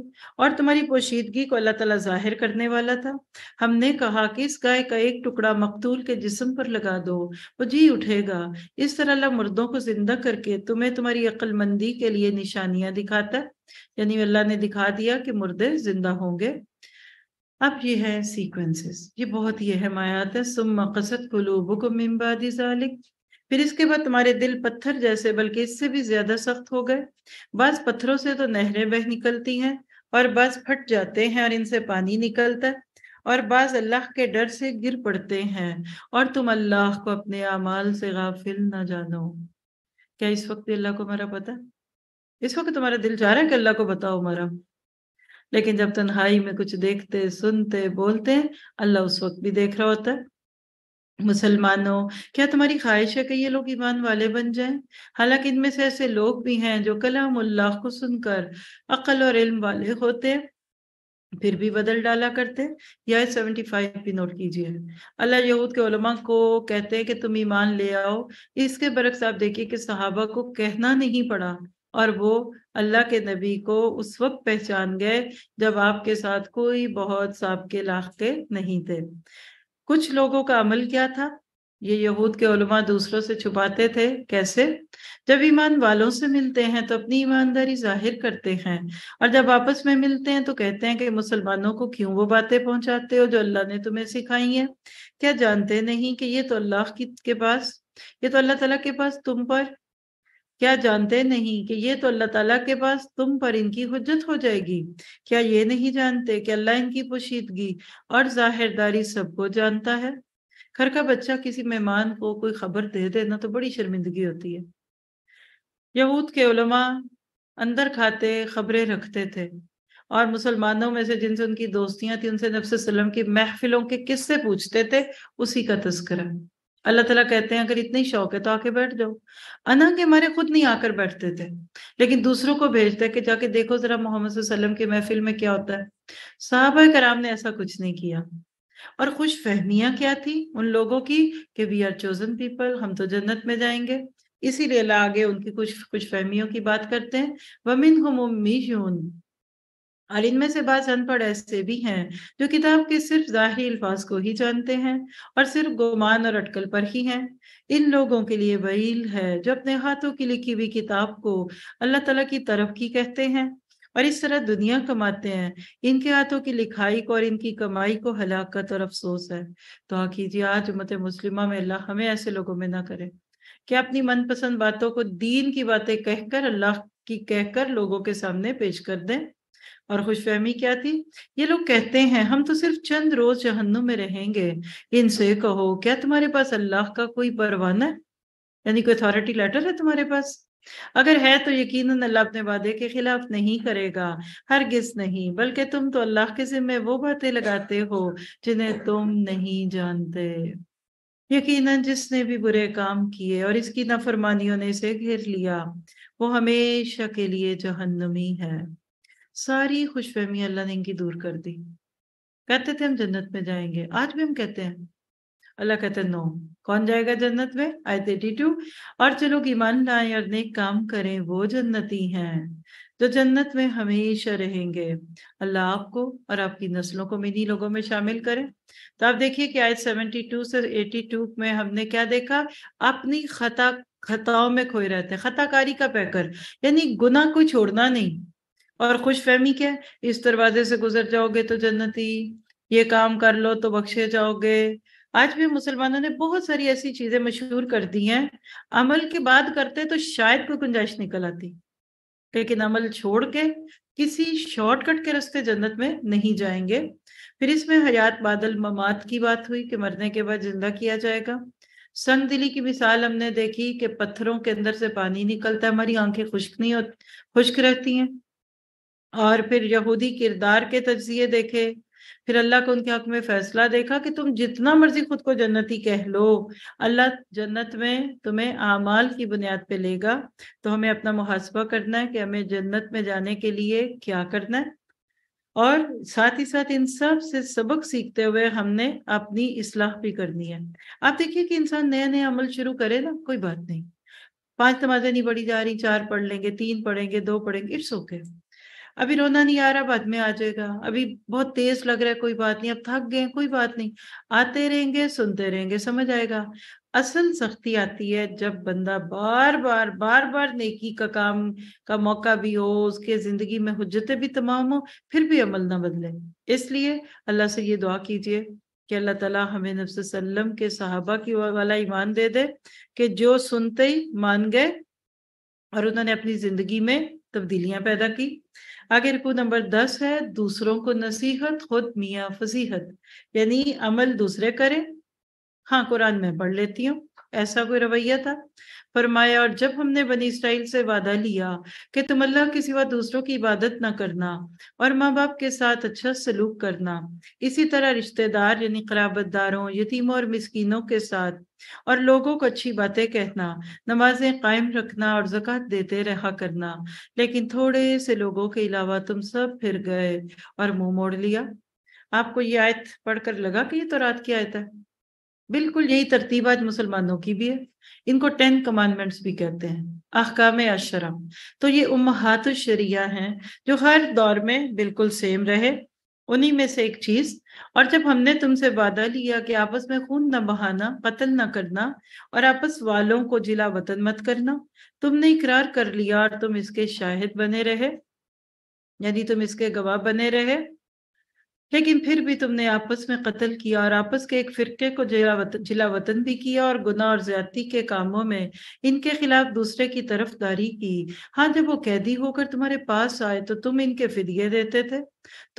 और तुम्हारी पोशीदगी को अल्लाह ताला जाहिर करने वाला था हमने कहा कि इस गाय का एक टुकड़ा मकतूल के जिस्म पर लगा दो वो जी उठेगा इस तरह अल्लाह मुर्दों को जिंदा करके तुम्हें तुम्हारी अक्लमंदी के लिए निशानियां दिखाता है यानी अल्लाह ने दिखा दिया कि मुर्दे जिंदा होंगे अब ये है सीक्वेंसेस ये बहुत ही अहम आयात है सुम मकसद कलूब को मिम्बादी फिर इसके बाद तुम्हारे दिल पत्थर जैसे बल्कि इससे भी ज्यादा सख्त हो गए बस पत्थरों से तो नहरें बह निकलती हैं और बस फट जाते हैं और इनसे पानी निकलता है और बाज अल्लाह के डर से गिर पड़ते हैं और तुम अल्लाह को अपने अमाल से गाफिल ना जानो क्या इस वक्त अल्लाह को मेरा पता है इस वक्त तुम्हारा दिल चाह रहा है कि अल्लाह को बताओ हमारा लेकिन जब तन्हाई में कुछ देखते सुनते बोलते हैं अल्लाह उस वक्त भी देख रहा होता है मुसलमानों क्या तुम्हारी ख्वाहिश है कि ये लोग ईमान वाले बन जाएं हालांकि इनमें से ऐसे लोग भी हैं जो कलामुल्लाह को सुनकर अकल और इल्म वाले होते फिर भी बदल डाला करते या सेवेंटी फाइव भी नोट कीजिए अल्लाह यहूद के उलमा को कहते हैं कि तुम ईमान ले आओ इसके बरक्स आप देखिए कि सहाबा को कहना नहीं पड़ा और वो अल्लाह के नबी को उस वक्त पहचान गए जब आपके साथ कोई बहुत सांप के लाखते नहीं थे कुछ लोगों का अमल क्या था ये यहूद के उलमा दूसरों से छुपाते थे कैसे जब ईमान वालों से मिलते हैं तो अपनी ईमानदारी जाहिर करते हैं और जब आपस में मिलते हैं तो कहते हैं कि मुसलमानों को क्यों वो बातें पहुंचाते हो जो अल्लाह ने तुम्हें सिखाई है क्या जानते नहीं कि ये तो अल्लाह के पास ये तो अल्लाह तला के पास तुम पर क्या जानते नहीं कि ये तो अल्लाह ताला के पास तुम पर इनकी हजत हो जाएगी क्या ये नहीं जानते कि अल्लाह इनकी पोशीदगी और जाहिरदारी सबको जानता है घर का बच्चा किसी मेहमान को कोई खबर दे देना तो बड़ी शर्मिंदगी होती है यहूद के उलमा अंदर खाते खबरें रखते थे और मुसलमानों में से जिनसे उनकी दोस्तियां थी उनसे वसल्लम की महफिलों के किससे पूछते थे उसी का तस्करा अल्लाह तला कहते हैं अगर इतना ही शौक है तो आके बैठ जाओ अना के हमारे खुद नहीं आकर बैठते थे लेकिन दूसरों को भेजते हैं कि जाके देखो जरा मोहम्मद के की महफिल में क्या होता है साहब कराम ने ऐसा कुछ नहीं किया और खुश फहमियां क्या थी उन लोगों की कि वी आर चोजन पीपल हम तो जन्नत में जाएंगे इसीलिए आगे उनकी कुछ कुछ फहमियों की बात करते हैं वमिन हम और इनमें से बाज अनपढ़ ऐसे भी हैं जो किताब के सिर्फ ज़ाहिर अल्फाज को ही जानते हैं और सिर्फ गुमान और अटकल पर ही हैं इन लोगों के लिए वहील है जो अपने हाथों की लिखी हुई किताब को अल्लाह तला की तरफ की कहते हैं और इस तरह दुनिया कमाते हैं इनके हाथों की लिखाई को और इनकी कमाई को हलाकत और अफसोस है तो जी आज मत मुस्लिमा में अल्लाह हमें ऐसे लोगों में ना करे क्या अपनी मनपसंद बातों को दीन की बातें कहकर अल्लाह की कहकर लोगों के सामने पेश कर दें और खुशफहमी क्या थी ये लोग कहते हैं हम तो सिर्फ चंद रोज जहन्नुम में रहेंगे इनसे कहो क्या तुम्हारे पास अल्लाह का कोई परवाना है यानी कोई अथॉरिटी लेटर है तुम्हारे पास अगर है तो यकीन अल्लाह अपने वादे के खिलाफ नहीं करेगा हरगिज नहीं बल्कि तुम तो अल्लाह के जिम्मे वो बातें लगाते हो जिन्हें तुम नहीं जानते यकीनन जिसने भी बुरे काम किए और इसकी नाफरमानियों ने इसे घेर लिया वो हमेशा के लिए जहन्नुमी है सारी खुशफहमी अल्लाह ने इनकी दूर कर दी कहते थे हम जन्नत में जाएंगे आज भी हम कहते हैं अल्लाह कहते हैं नो कौन जाएगा जन्नत में आयत एटी टू और जो लोग ईमान लाए और नेक काम करें वो जन्नती हैं जो जन्नत में हमेशा रहेंगे अल्लाह आपको और आपकी नस्लों को मिनी लोगों में शामिल करें तो आप देखिए कि आयत सेवेंटी टू से एटी टू में हमने क्या देखा अपनी खता खताओं में खोए रहते हैं खताकारी का पैकर यानी गुना कोई छोड़ना नहीं और खुश फहमी क्या है इस दरवाजे से गुजर जाओगे तो जन्नती ये काम कर लो तो बख्शे जाओगे आज भी मुसलमानों ने बहुत सारी ऐसी चीजें मशहूर कर दी हैं अमल के बाद करते तो शायद कोई गुंजाइश निकल आती लेकिन अमल छोड़ के किसी शॉर्टकट के रास्ते जन्नत में नहीं जाएंगे फिर इसमें हयात बादल ममात की बात हुई कि मरने के बाद जिंदा किया जाएगा संग दिली की मिसाल हमने देखी कि पत्थरों के अंदर से पानी निकलता है हमारी आंखें खुश्क नहीं होती खुश्क रहती हैं और फिर यहूदी किरदार के तजिए देखे फिर अल्लाह को उनके हक में फैसला देखा कि तुम जितना मर्जी खुद को जन्नती कह लो अल्लाह जन्नत में तुम्हें आमाल की बुनियाद पे लेगा तो हमें अपना मुहासबा करना है कि हमें जन्नत में जाने के लिए क्या करना है और साथ ही साथ इन सब से सबक सीखते हुए हमने अपनी इसलाह भी करनी है आप देखिए कि इंसान नया नया अमल शुरू करे ना कोई बात नहीं पांच नमाजें नहीं पढ़ी जा रही चार पढ़ लेंगे तीन पढ़ेंगे दो पढ़ेंगे इट्स ओके okay. अभी रोना नहीं आ रहा बाद में आ जाएगा अभी बहुत तेज लग रहा है कोई बात नहीं अब थक गए कोई बात नहीं आते रहेंगे सुनते रहेंगे समझ आएगा असल सख्ती आती है जब बंदा बार बार बार बार नेकी का काम का मौका भी हो उसके जिंदगी में हजतें भी तमाम हो फिर भी अमल ना बदले इसलिए अल्लाह से ये दुआ कीजिए कि अल्लाह ताला हमें नब्सम के सहाबा की वाला ईमान दे दे कि जो सुनते ही मान गए और उन्होंने अपनी जिंदगी में तब्दीलियां पैदा की आगे रुकू नंबर दस है दूसरों को नसीहत खुद मियाँ फजीहत यानी अमल दूसरे करें हाँ कुरान में पढ़ लेती हूँ ऐसा कोई रवैया था फरमाया और जब हमने बनी इसराइल से वादा लिया कि तुम अल्लाह के सिवा दूसरों की इबादत ना करना और माँ बाप के साथ अच्छा सलूक करना इसी तरह रिश्तेदार यानी कराबतदारों यतीमों और मिसकिनों के साथ और लोगों को अच्छी बातें कहना नमाजें कायम रखना और जक़ात देते रहा करना लेकिन थोड़े से लोगों के अलावा तुम सब फिर गए और मुंह मोड़ लिया आपको ये आयत पढ़कर लगा कि ये तो रात की आयत है बिल्कुल यही तरतीब आज मुसलमानों की भी है इनको टेन कमांडमेंट्स भी कहते हैं अहकाम अशरम तो ये उमहात शरिया हैं जो हर दौर में बिल्कुल सेम रहे उन्हीं में से एक चीज और जब हमने तुमसे वादा लिया कि आपस में खून न बहाना कत्ल न करना और आपस वालों को जिला वतन मत करना तुमने इकरार कर लिया और तुम इसके शाहिद बने रहे यानी तुम इसके गवाह बने रहे કેકિરફિર ભી તુમને આપસ મેં કતલ કિયા ઓર આપસ કે એક ફિરકે કો જિલા વતન દિકી ઓર ગુના ઓર જિયાતી કે કામો મેં ઇનકે ખિલાફ દૂસરે કી તaraf દારી કી હાં કે વો કાદી હોકર તુમારે પાસ આયે તો તુમ ઇનકે ફિદિયે દેતે થે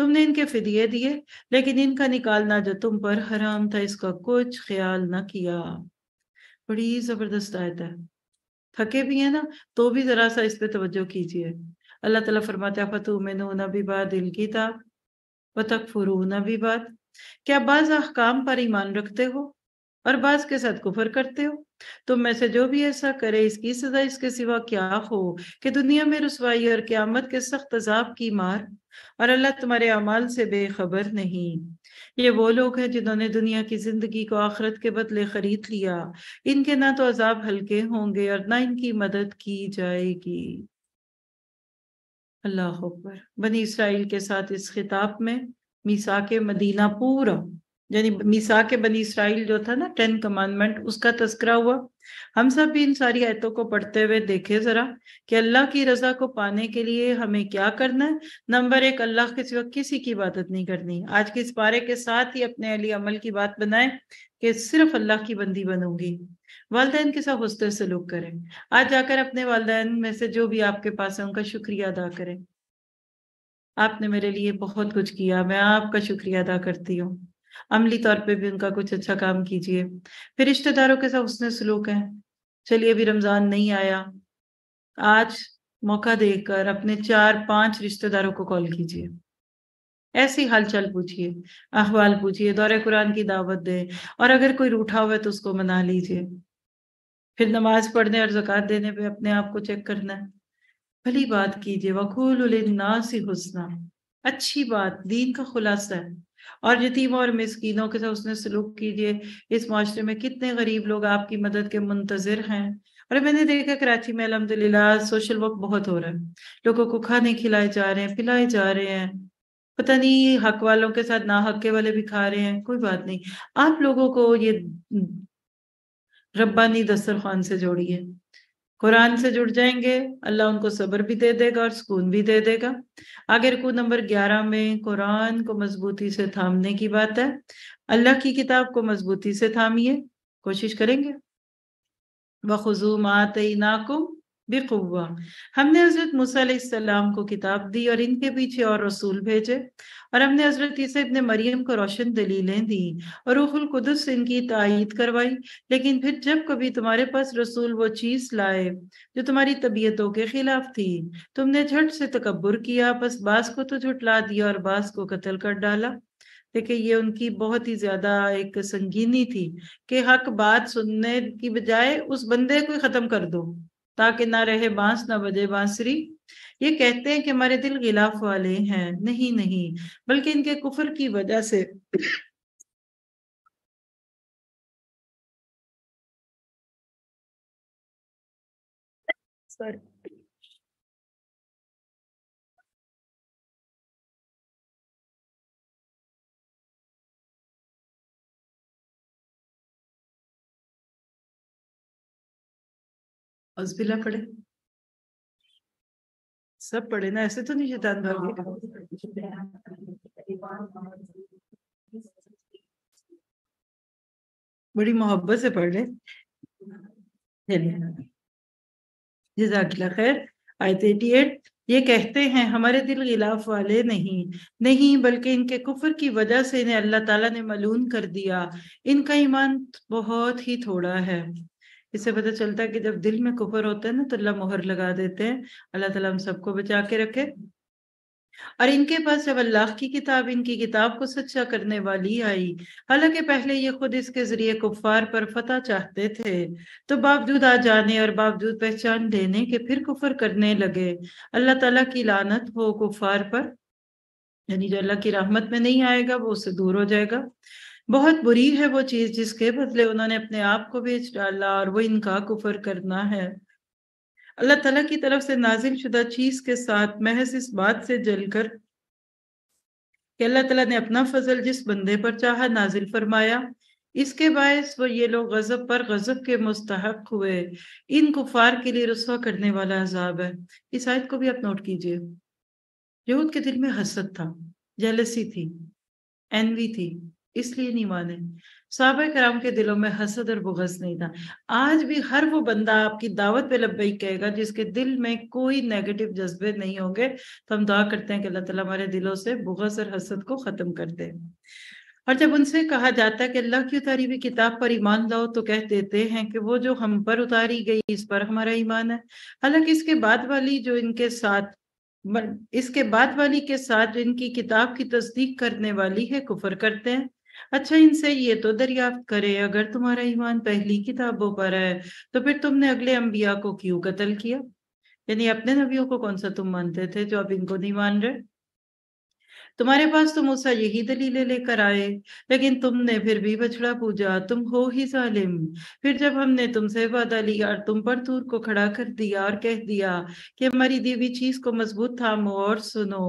તુમને ઇનકે ફિદિયે દિએ લેકિન ઇનકા નિકાલના જો તુમ પર હરામ થા ઇસકા કુછ ખ્યાલ ન કિયા બરી જબરદસ્ત હૈ થકે ભી હે ના તો ભી જરા સા ઇસપે તવज्जो કીજીએ અલ્લાહ તઆલા ફરમાતે આપા તુમે નૌના બી બા દિલ કી તા व तक क्या बाज अहकाम पर ईमान रखते हो और बाज के साथ कुफर करते हो तुम में से जो भी ऐसा करे इसकी सजा इसके सिवा क्या हो कि दुनिया में रसवाई और क्यामत के सख्त अजाब की मार और अल्लाह तुम्हारे अमाल से बेखबर नहीं ये वो लोग हैं जिन्होंने दुनिया की जिंदगी को आखरत के बदले खरीद लिया इनके ना तो अजाब हल्के होंगे और ना इनकी मदद की जाएगी अल्लाह पर बनी इसराइल के साथ इस खिताब में मीसा के मदीना पूरा यानी मीसा के बनी इसराइल जो था ना टेन कमांडमेंट उसका तस्करा हुआ हम सब भी इन सारी आयतों को पढ़ते हुए देखे जरा कि अल्लाह की रजा को पाने के लिए हमें क्या करना है नंबर एक अल्लाह के सिवा किसी की इबादत नहीं करनी आज के इस पारे के साथ ही अपने अली अमल की बात बनाए कि सिर्फ अल्लाह की बंदी बनूंगी वालदेन के साथ हंसते सलूक करें आज जाकर अपने वालदेन में से जो भी आपके पास है उनका शुक्रिया अदा करें आपने मेरे लिए बहुत कुछ किया मैं आपका शुक्रिया अदा करती हूँ अमली तौर पे भी उनका कुछ अच्छा काम कीजिए फिर रिश्तेदारों के साथ उसने सलूक है चलिए अभी रमजान नहीं आया आज मौका देकर अपने चार पांच रिश्तेदारों को कॉल कीजिए ऐसी हालचाल पूछिए अहवाल पूछिए दौरे कुरान की दावत दे और अगर कोई रूठा हुआ है तो उसको मना लीजिए फिर नमाज पढ़ने और जक़ात देने पे अपने आप को चेक करना है भली बात कीजिए वकूलनासी हुसना अच्छी बात दीन का खुलासा है और यतीमों और मिसकीनों के साथ उसने सलूक कीजिए इस माशरे में कितने गरीब लोग आपकी मदद के मुंतजर हैं और मैंने देखा कराची में अलहमदिल्ला सोशल वर्क बहुत हो रहा है लोगों को खाने खिलाए जा रहे हैं पिलाए जा रहे हैं पता नहीं हक वालों के साथ ना हक के वाले भी खा रहे हैं कोई बात नहीं आप लोगों को ये रब्बानी दस्तरखान से जोड़ी है कुरान से जुड़ जाएंगे अल्लाह उनको सब्र भी दे देगा और सुकून भी दे देगा आगे रुकू नंबर ग्यारह में कुरान को मजबूती से थामने की बात है अल्लाह की किताब को मजबूती से थामिए कोशिश करेंगे बखजू मातई नाकुम बेकुआ हमने हजरत मूसा को किताब दी और इनके पीछे और रसूल भेजे और हमने हजरत ईसा इबन मरियम को रोशन दलीलें दी और रूहुल कुदस इनकी तायद करवाई लेकिन फिर जब कभी तुम्हारे पास रसूल वो चीज लाए जो तुम्हारी तबीयतों के खिलाफ थी तुमने झट से तकबर किया बस बास को तो झुटला दिया और बास को कत्ल कर डाला देखे ये उनकी बहुत ही ज्यादा एक संगीनी थी कि हक बात सुनने की बजाय उस बंदे को खत्म कर दो ताकि ना रहे बांस ना बजे बांसरी ये कहते हैं कि हमारे दिल गिलाफ वाले हैं नहीं नहीं बल्कि इनके कुफर की वजह से सॉरी उसबिला सब पढ़े ना ऐसे तो नहीं शैतान हाँ, भागे हाँ, हाँ। बड़ी मोहब्बत से पढ़ ले चलिए खैर आयत 88 ये कहते हैं हमारे दिल गिलाफ वाले नहीं नहीं बल्कि इनके कुफर की वजह से इन्हें अल्लाह ताला ने मलून कर दिया इनका ईमान बहुत ही थोड़ा है इससे पता चलता है कि जब दिल में कुफर होता है ना तो अल्लाह मोहर लगा देते हैं अल्लाह ताला हम सबको बचा के रखे और इनके पास जब अल्लाह की किताब इनकी किताब को सच्चा करने वाली आई हालांकि पहले ये खुद इसके जरिए कुफार पर फतह चाहते थे तो बावजूद आ जाने और बावजूद पहचान देने के फिर कुफर करने लगे अल्लाह तला की लानत हो कुफार पर यानी जो अल्लाह की रहमत में नहीं आएगा वो उससे दूर हो जाएगा बहुत बुरी है वो चीज जिसके बदले उन्होंने अपने आप को बेच डाला और वो इनका कुफर करना है अल्लाह तला की तरफ से नाजिल शुदा चीज के साथ महज इस बात से जलकर कि अल्लाह तला ने अपना फजल जिस बंदे पर चाह नाजिल फरमाया इसके बायस वो ये लोग गजब पर गजब के मुस्तहक हुए इन कुफार के लिए रसवा करने वाला अजाब है इस आयत को भी आप नोट कीजिए यहूद के दिल में हसद था जेलसी थी एनवी थी इसलिए नहीं माने साहब कराम के दिलों में हसद और बुगस नहीं था आज भी हर वो बंदा आपकी दावत पे लबई कहेगा जिसके दिल में कोई नेगेटिव जज्बे नहीं होंगे तो हम दुआ करते हैं कि अल्लाह ताला हमारे दिलों से बुगस और हसद को ख़त्म कर दे और जब उनसे कहा जाता है कि अल्लाह की उतारी हुई किताब पर ईमान लाओ तो कह देते हैं कि वो जो हम पर उतारी गई इस पर हमारा ईमान है हालांकि इसके बाद वाली जो इनके साथ इसके बाद वाली के साथ जो इनकी किताब की तस्दीक करने वाली है कुफर करते हैं अच्छा इनसे ये तो दरियाफ्त करे अगर तुम्हारा ईमान पहली किताबों पर है तो फिर तुमने अगले अम्बिया को क्यों कत्ल किया यानी अपने नबियों को कौन सा तुम मानते थे जो अब इनको नहीं मान रहे तुम्हारे पास तो मूसा यही दलीलें लेकर आए लेकिन तुमने फिर भी बछड़ा पूजा तुम हो ही जालिम फिर जब हमने तुमसे वादा लिया और तुम पर तूर को खड़ा कर दिया और कह दिया कि हमारी देवी चीज को मजबूत थामो और सुनो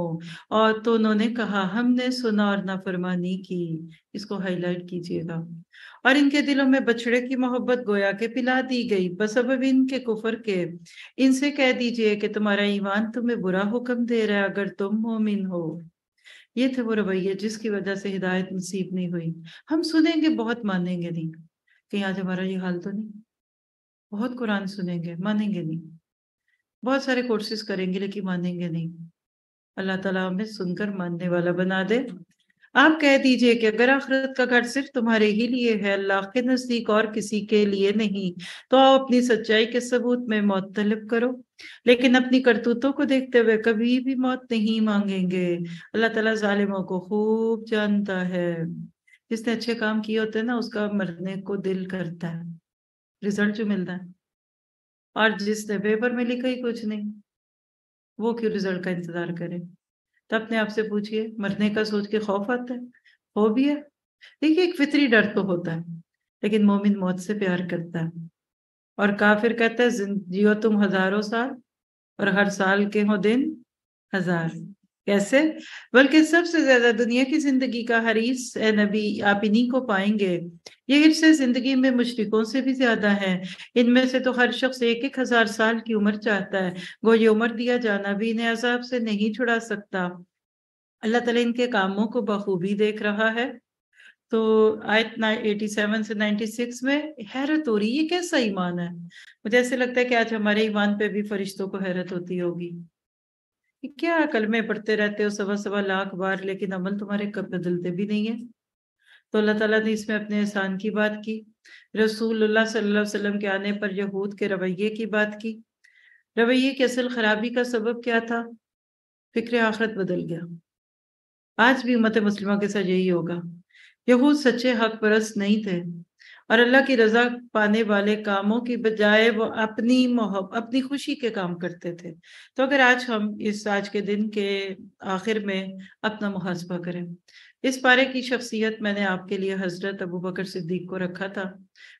और तो उन्होंने कहा हमने सुना और नाफरमानी की इसको हाईलाइट कीजिएगा और इनके दिलों में बछड़े की मोहब्बत गोया के पिला दी गई बस अब इनके कुफर के इनसे कह दीजिए कि तुम्हारा ईमान तुम्हें बुरा हुक्म दे रहा है अगर तुम मोमिन हो ये थे वो रवैये जिसकी वजह से हिदायत नसीब नहीं हुई हम सुनेंगे बहुत मानेंगे नहीं कहीं आज हमारा ये हाल तो नहीं बहुत कुरान सुनेंगे मानेंगे नहीं बहुत सारे कोर्सेज करेंगे लेकिन मानेंगे नहीं अल्लाह ताला हमें सुनकर मानने वाला बना दे आप कह दीजिए कि मेरा आखरत का घर सिर्फ तुम्हारे ही लिए है अल्लाह के नज़दीक और किसी के लिए नहीं तो आप अपनी सच्चाई के सबूत में मौत तलब करो लेकिन अपनी करतूतों को देखते हुए कभी भी मौत नहीं मांगेंगे अल्लाह ताला जालिमों को खूब जानता है जिसने अच्छे काम किए होते हैं ना उसका मरने को दिल करता है रिजल्ट जो मिलता है और जिसने पेपर में लिखा ही कुछ नहीं वो क्यों रिजल्ट का इंतजार करे तो अपने आप से पूछिए मरने का सोच के खौफ आता है हो भी है देखिए एक फितरी डर तो होता है लेकिन मोमिन मौत से प्यार करता है और काफिर कहता है जियो तुम हजारों साल और हर साल के हो दिन हजार कैसे बल्कि सबसे ज्यादा दुनिया की जिंदगी का हरीस नबी आप इन्हीं को पाएंगे ये हिस्से जिंदगी में मुशरकों से भी ज्यादा है इनमें से तो हर शख्स एक एक हजार साल की उम्र चाहता है गो ये उम्र दिया जाना भी इन्हें अजाब से नहीं छुड़ा सकता अल्लाह तला इनके कामों को बखूबी देख रहा है तो आयत ना एटी सेवन से नाइन्टी सिक्स में हैरत हो रही ये कैसा ईमान है मुझे ऐसे लगता है कि आज हमारे ईमान पे भी फरिश्तों को हैरत होती होगी क्या कलमे पढ़ते रहते हो सवा सवा लाख बार लेकिन अमल तुम्हारे कब बदलते भी नहीं है तो अल्लाह ताला ने इसमें अपने एहसान की बात की रसूलुल्लाह सल्लल्लाहु अलैहि वसल्लम के आने पर यहूद के रवैये की बात की रवैये की असल खराबी का सबब क्या था फिक्र आखरत बदल गया आज भी उमत मुस्लिमों के साथ यही होगा यहूद सच्चे हक परस्त नहीं थे और अल्लाह की रजा पाने वाले कामों की बजाय वो अपनी मोहब्बत अपनी खुशी के काम करते थे तो अगर आज हम इस आज के दिन के आखिर में अपना मुहासबा करें इस पारे की शख्सियत मैंने आपके लिए हजरत अबू बकर सिद्दीक को रखा था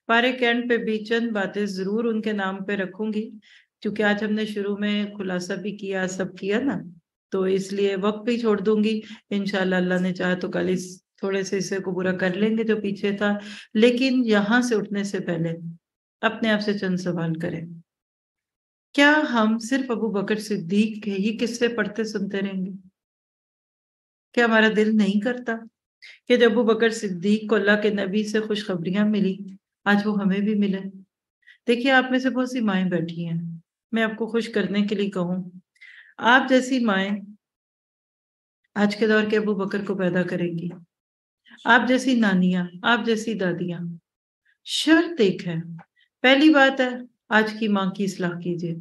पारे के एंड पे भी चंद बातें ज़रूर उनके नाम पे रखूंगी क्योंकि आज हमने शुरू में खुलासा भी किया सब किया ना तो इसलिए वक्त भी छोड़ दूंगी इनशाला ने चाहे तो कल इस थोड़े से हिस्से को पूरा कर लेंगे जो पीछे था लेकिन यहां से उठने से पहले अपने आप से चंद सवाल करें क्या हम सिर्फ अबू बकर सिद्दीक के ही किस्से पढ़ते सुनते रहेंगे क्या हमारा दिल नहीं करता कि जब अबू बकर सिद्दीक को अल्लाह के नबी से खुशखबरियां मिली आज वो हमें भी मिले देखिए आप में से बहुत सी माएं बैठी हैं मैं आपको खुश करने के लिए कहूँ आप जैसी माएं आज के दौर के अबू बकर को पैदा करेंगी आप जैसी नानियां आप जैसी दादियां शर्त एक है पहली बात है आज की माँ की सलाह कीजिए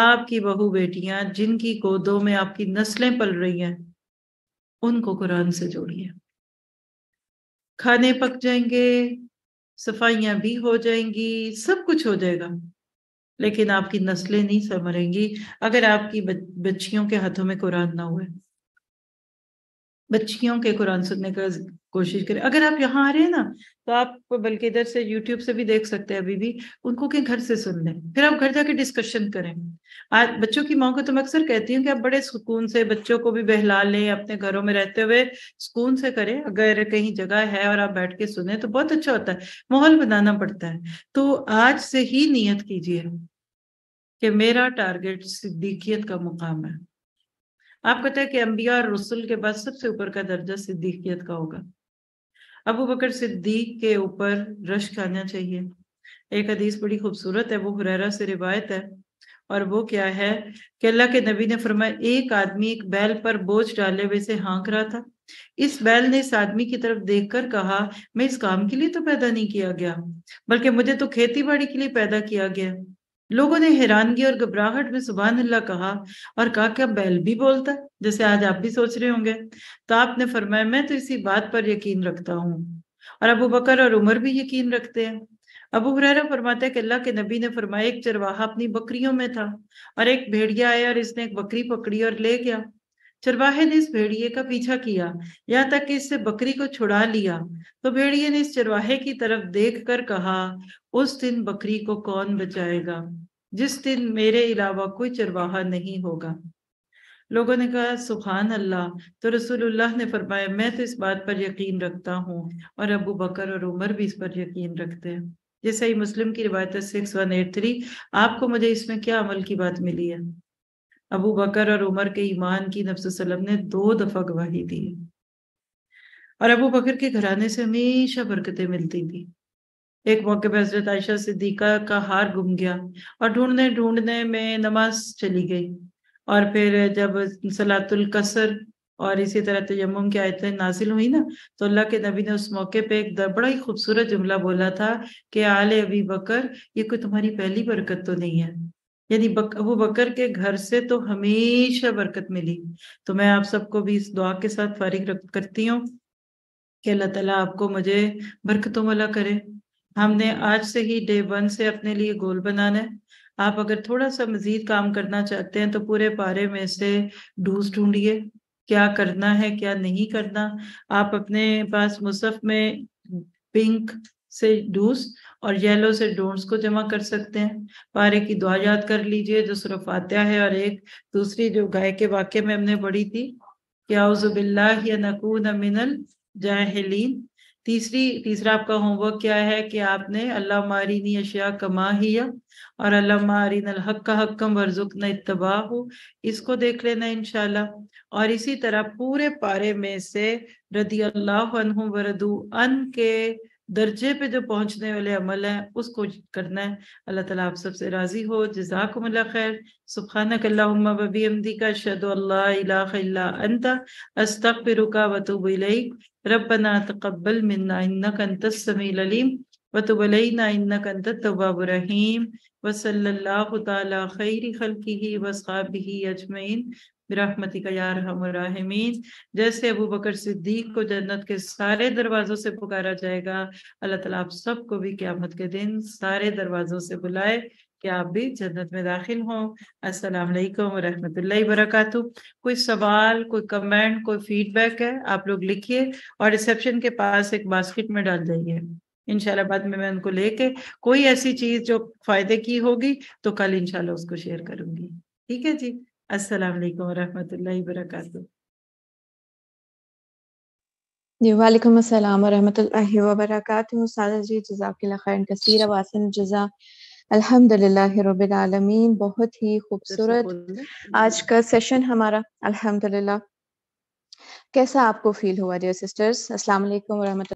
आपकी बहू बेटियां जिनकी गोदों में आपकी नस्लें पल रही हैं उनको कुरान से जोड़िए खाने पक जाएंगे सफाइयां भी हो जाएंगी सब कुछ हो जाएगा लेकिन आपकी नस्लें नहीं समरेंगी अगर आपकी बच्चियों के हाथों में कुरान ना हुए बच्चियों के कुरान सुनने का कोशिश करें अगर आप यहाँ आ रहे हैं ना तो आप बल्कि इधर से यूट्यूब से भी देख सकते हैं अभी भी उनको के घर से सुन लें फिर आप घर जाके डिस्कशन करें आज बच्चों की माँ को तो मैं अक्सर कहती हूँ कि आप बड़े सुकून से बच्चों को भी बहला लें अपने घरों में रहते हुए सुकून से करें अगर कहीं जगह है और आप बैठ के सुने तो बहुत अच्छा होता है माहौल बनाना पड़ता है तो आज से ही नीयत कीजिए कि मेरा टारगेट सिद्दीकियत का मुकाम है आपको तो हैं कि अम्बिया और रसुल के बाद सबसे ऊपर का दर्जा सिद्दीकियत का होगा अबू बकर सिद्दीक के ऊपर रश खाना चाहिए एक हदीस बड़ी खूबसूरत है वो हुरैरा से रिवायत है और वो क्या है कि अल्लाह के नबी ने फरमाया एक आदमी एक बैल पर बोझ डाले हुए से हाँक रहा था इस बैल ने इस आदमी की तरफ देखकर कहा मैं इस काम के लिए तो पैदा नहीं किया गया बल्कि मुझे तो खेती बाड़ी के लिए पैदा किया गया लोगों ने हैरानगी और घबराहट में सुबह अल्लाह कहा और कहा क्या बैल भी बोलता है जैसे आज आप भी सोच रहे होंगे तो आपने फरमाया मैं तो इसी बात पर यकीन रखता हूँ और अबू बकर और उमर भी यकीन रखते हैं अबू हुरैरा फरमाते हैं कि अल्लाह के नबी ने फरमाया एक चरवाहा अपनी बकरियों में था और एक भेड़िया आया और इसने एक बकरी पकड़ी और ले गया चरवाहे ने इस भेड़िए का पीछा किया यहाँ तक कि इससे बकरी को छुड़ा लिया तो भेड़िए ने इस चरवाहे की तरफ देख कर कहा उस दिन बकरी को कौन बचाएगा जिस दिन मेरे अलावा कोई चरवाहा नहीं होगा लोगों ने कहा सुबहान अल्लाह तो रसूलुल्लाह ने फरमाया मैं तो इस बात पर यकीन रखता हूँ और अबू बकर और उमर भी इस पर यकीन रखते हैं जैसे ही मुस्लिम की रिवायत सिक्स वन एट थ्री आपको मुझे इसमें क्या अमल की बात मिली है अबू बकर और उमर के ईमान की नफ्सलम ने दो दफा गवाही दी और अबू बकर के घराने से हमेशा बरकतें मिलती थी एक मौके पर हजरत आयशा सिद्दीका का हार गुम गया और ढूंढने ढूंढने में नमाज चली गई और फिर जब सलातुल कसर और इसी तरह तयम की आयतें नाजिल हुई ना तो अल्लाह के नबी ने उस मौके पे एक बड़ा ही खूबसूरत जुमला बोला था कि आले अबी बकर ये कोई तुम्हारी पहली बरकत तो नहीं है यानी बक, अबू बकर के घर से तो हमेशा बरकत मिली तो मैं आप सबको भी इस दुआ के साथ फारिग करती हूँ कि अल्लाह तला आपको मुझे बरकतों वाला करे हमने आज से ही डे वन से अपने लिए गोल बनाना है आप अगर थोड़ा सा मजीद काम करना चाहते हैं तो पूरे पारे में से डूज ढूंढिए क्या करना है क्या नहीं करना आप अपने पास मुसफ में पिंक से डूस और येलो से डोंट्स को जमा कर सकते हैं पारे की दुआ याद कर लीजिए जो सिर्फ आत्या है और एक दूसरी जो गाय के वाक्य में हमने पढ़ी थी क्या उजुबिल्ला नकून मिनल जाहलीन तीसरी तीसरा आपका होमवर्क क्या है कि आपने अल्लाह मारिनी अशिया कमा हिया और अल्लाह मारिन हक का हक्कम वर्जुक न इतबा हो इसको देख लेना इनशाला और इसी तरह पूरे पारे में से रदी अल्लाह वरदू अन के दर्जे पे जो पहुंचने वाले अमल है उसको करना है अल्लाह ताला आप सबसे राजी हो जजाक खैर सुबहानक का शदोल्ला रब्बना तकबल मन्ना इन्नक अंतस समील अलीम व तुब अलैना इन्नक अंतत तव्वाब रहीम व सल्लल्लाहु तआला खैर खल्किही व असहाबिही अजमैन बिरहमती का यार हमराहमीन जैसे अबू बकर सिद्दीक को जन्नत के सारे दरवाजों से पुकारा जाएगा अल्लाह ताला आप सबको भी क्यामत के दिन सारे दरवाजों से बुलाए कि आप भी जन्नत में दाखिल हों अस्सलाम वालेकुम रहमतुल्लाहि वरकतु कोई सवाल कोई कमेंट कोई फीडबैक है आप लोग लिखिए और रिसेप्शन के पास एक बास्केट में डाल जाइए इनशाला बाद में मैं उनको लेके कोई ऐसी चीज जो फायदे की होगी तो कल इनशाला उसको शेयर करूंगी ठीक है जी अस्सलाम वालेकुम रहमतुल्लाहि वरकतु जी वालेकुम अस्सलाम व रहमतुल्लाहि व बरकातहू सादा जी जजाकल्लाह खैरन कसीरा वासन जजा अल्हम्दुलिल्लाह रबिल आलमीन बहुत ही खूबसूरत आज का सेशन हमारा अल्हम्दुलिल्लाह कैसा आपको फील हुआ डियर सिस्टर्स अस्सलाम वालेकुम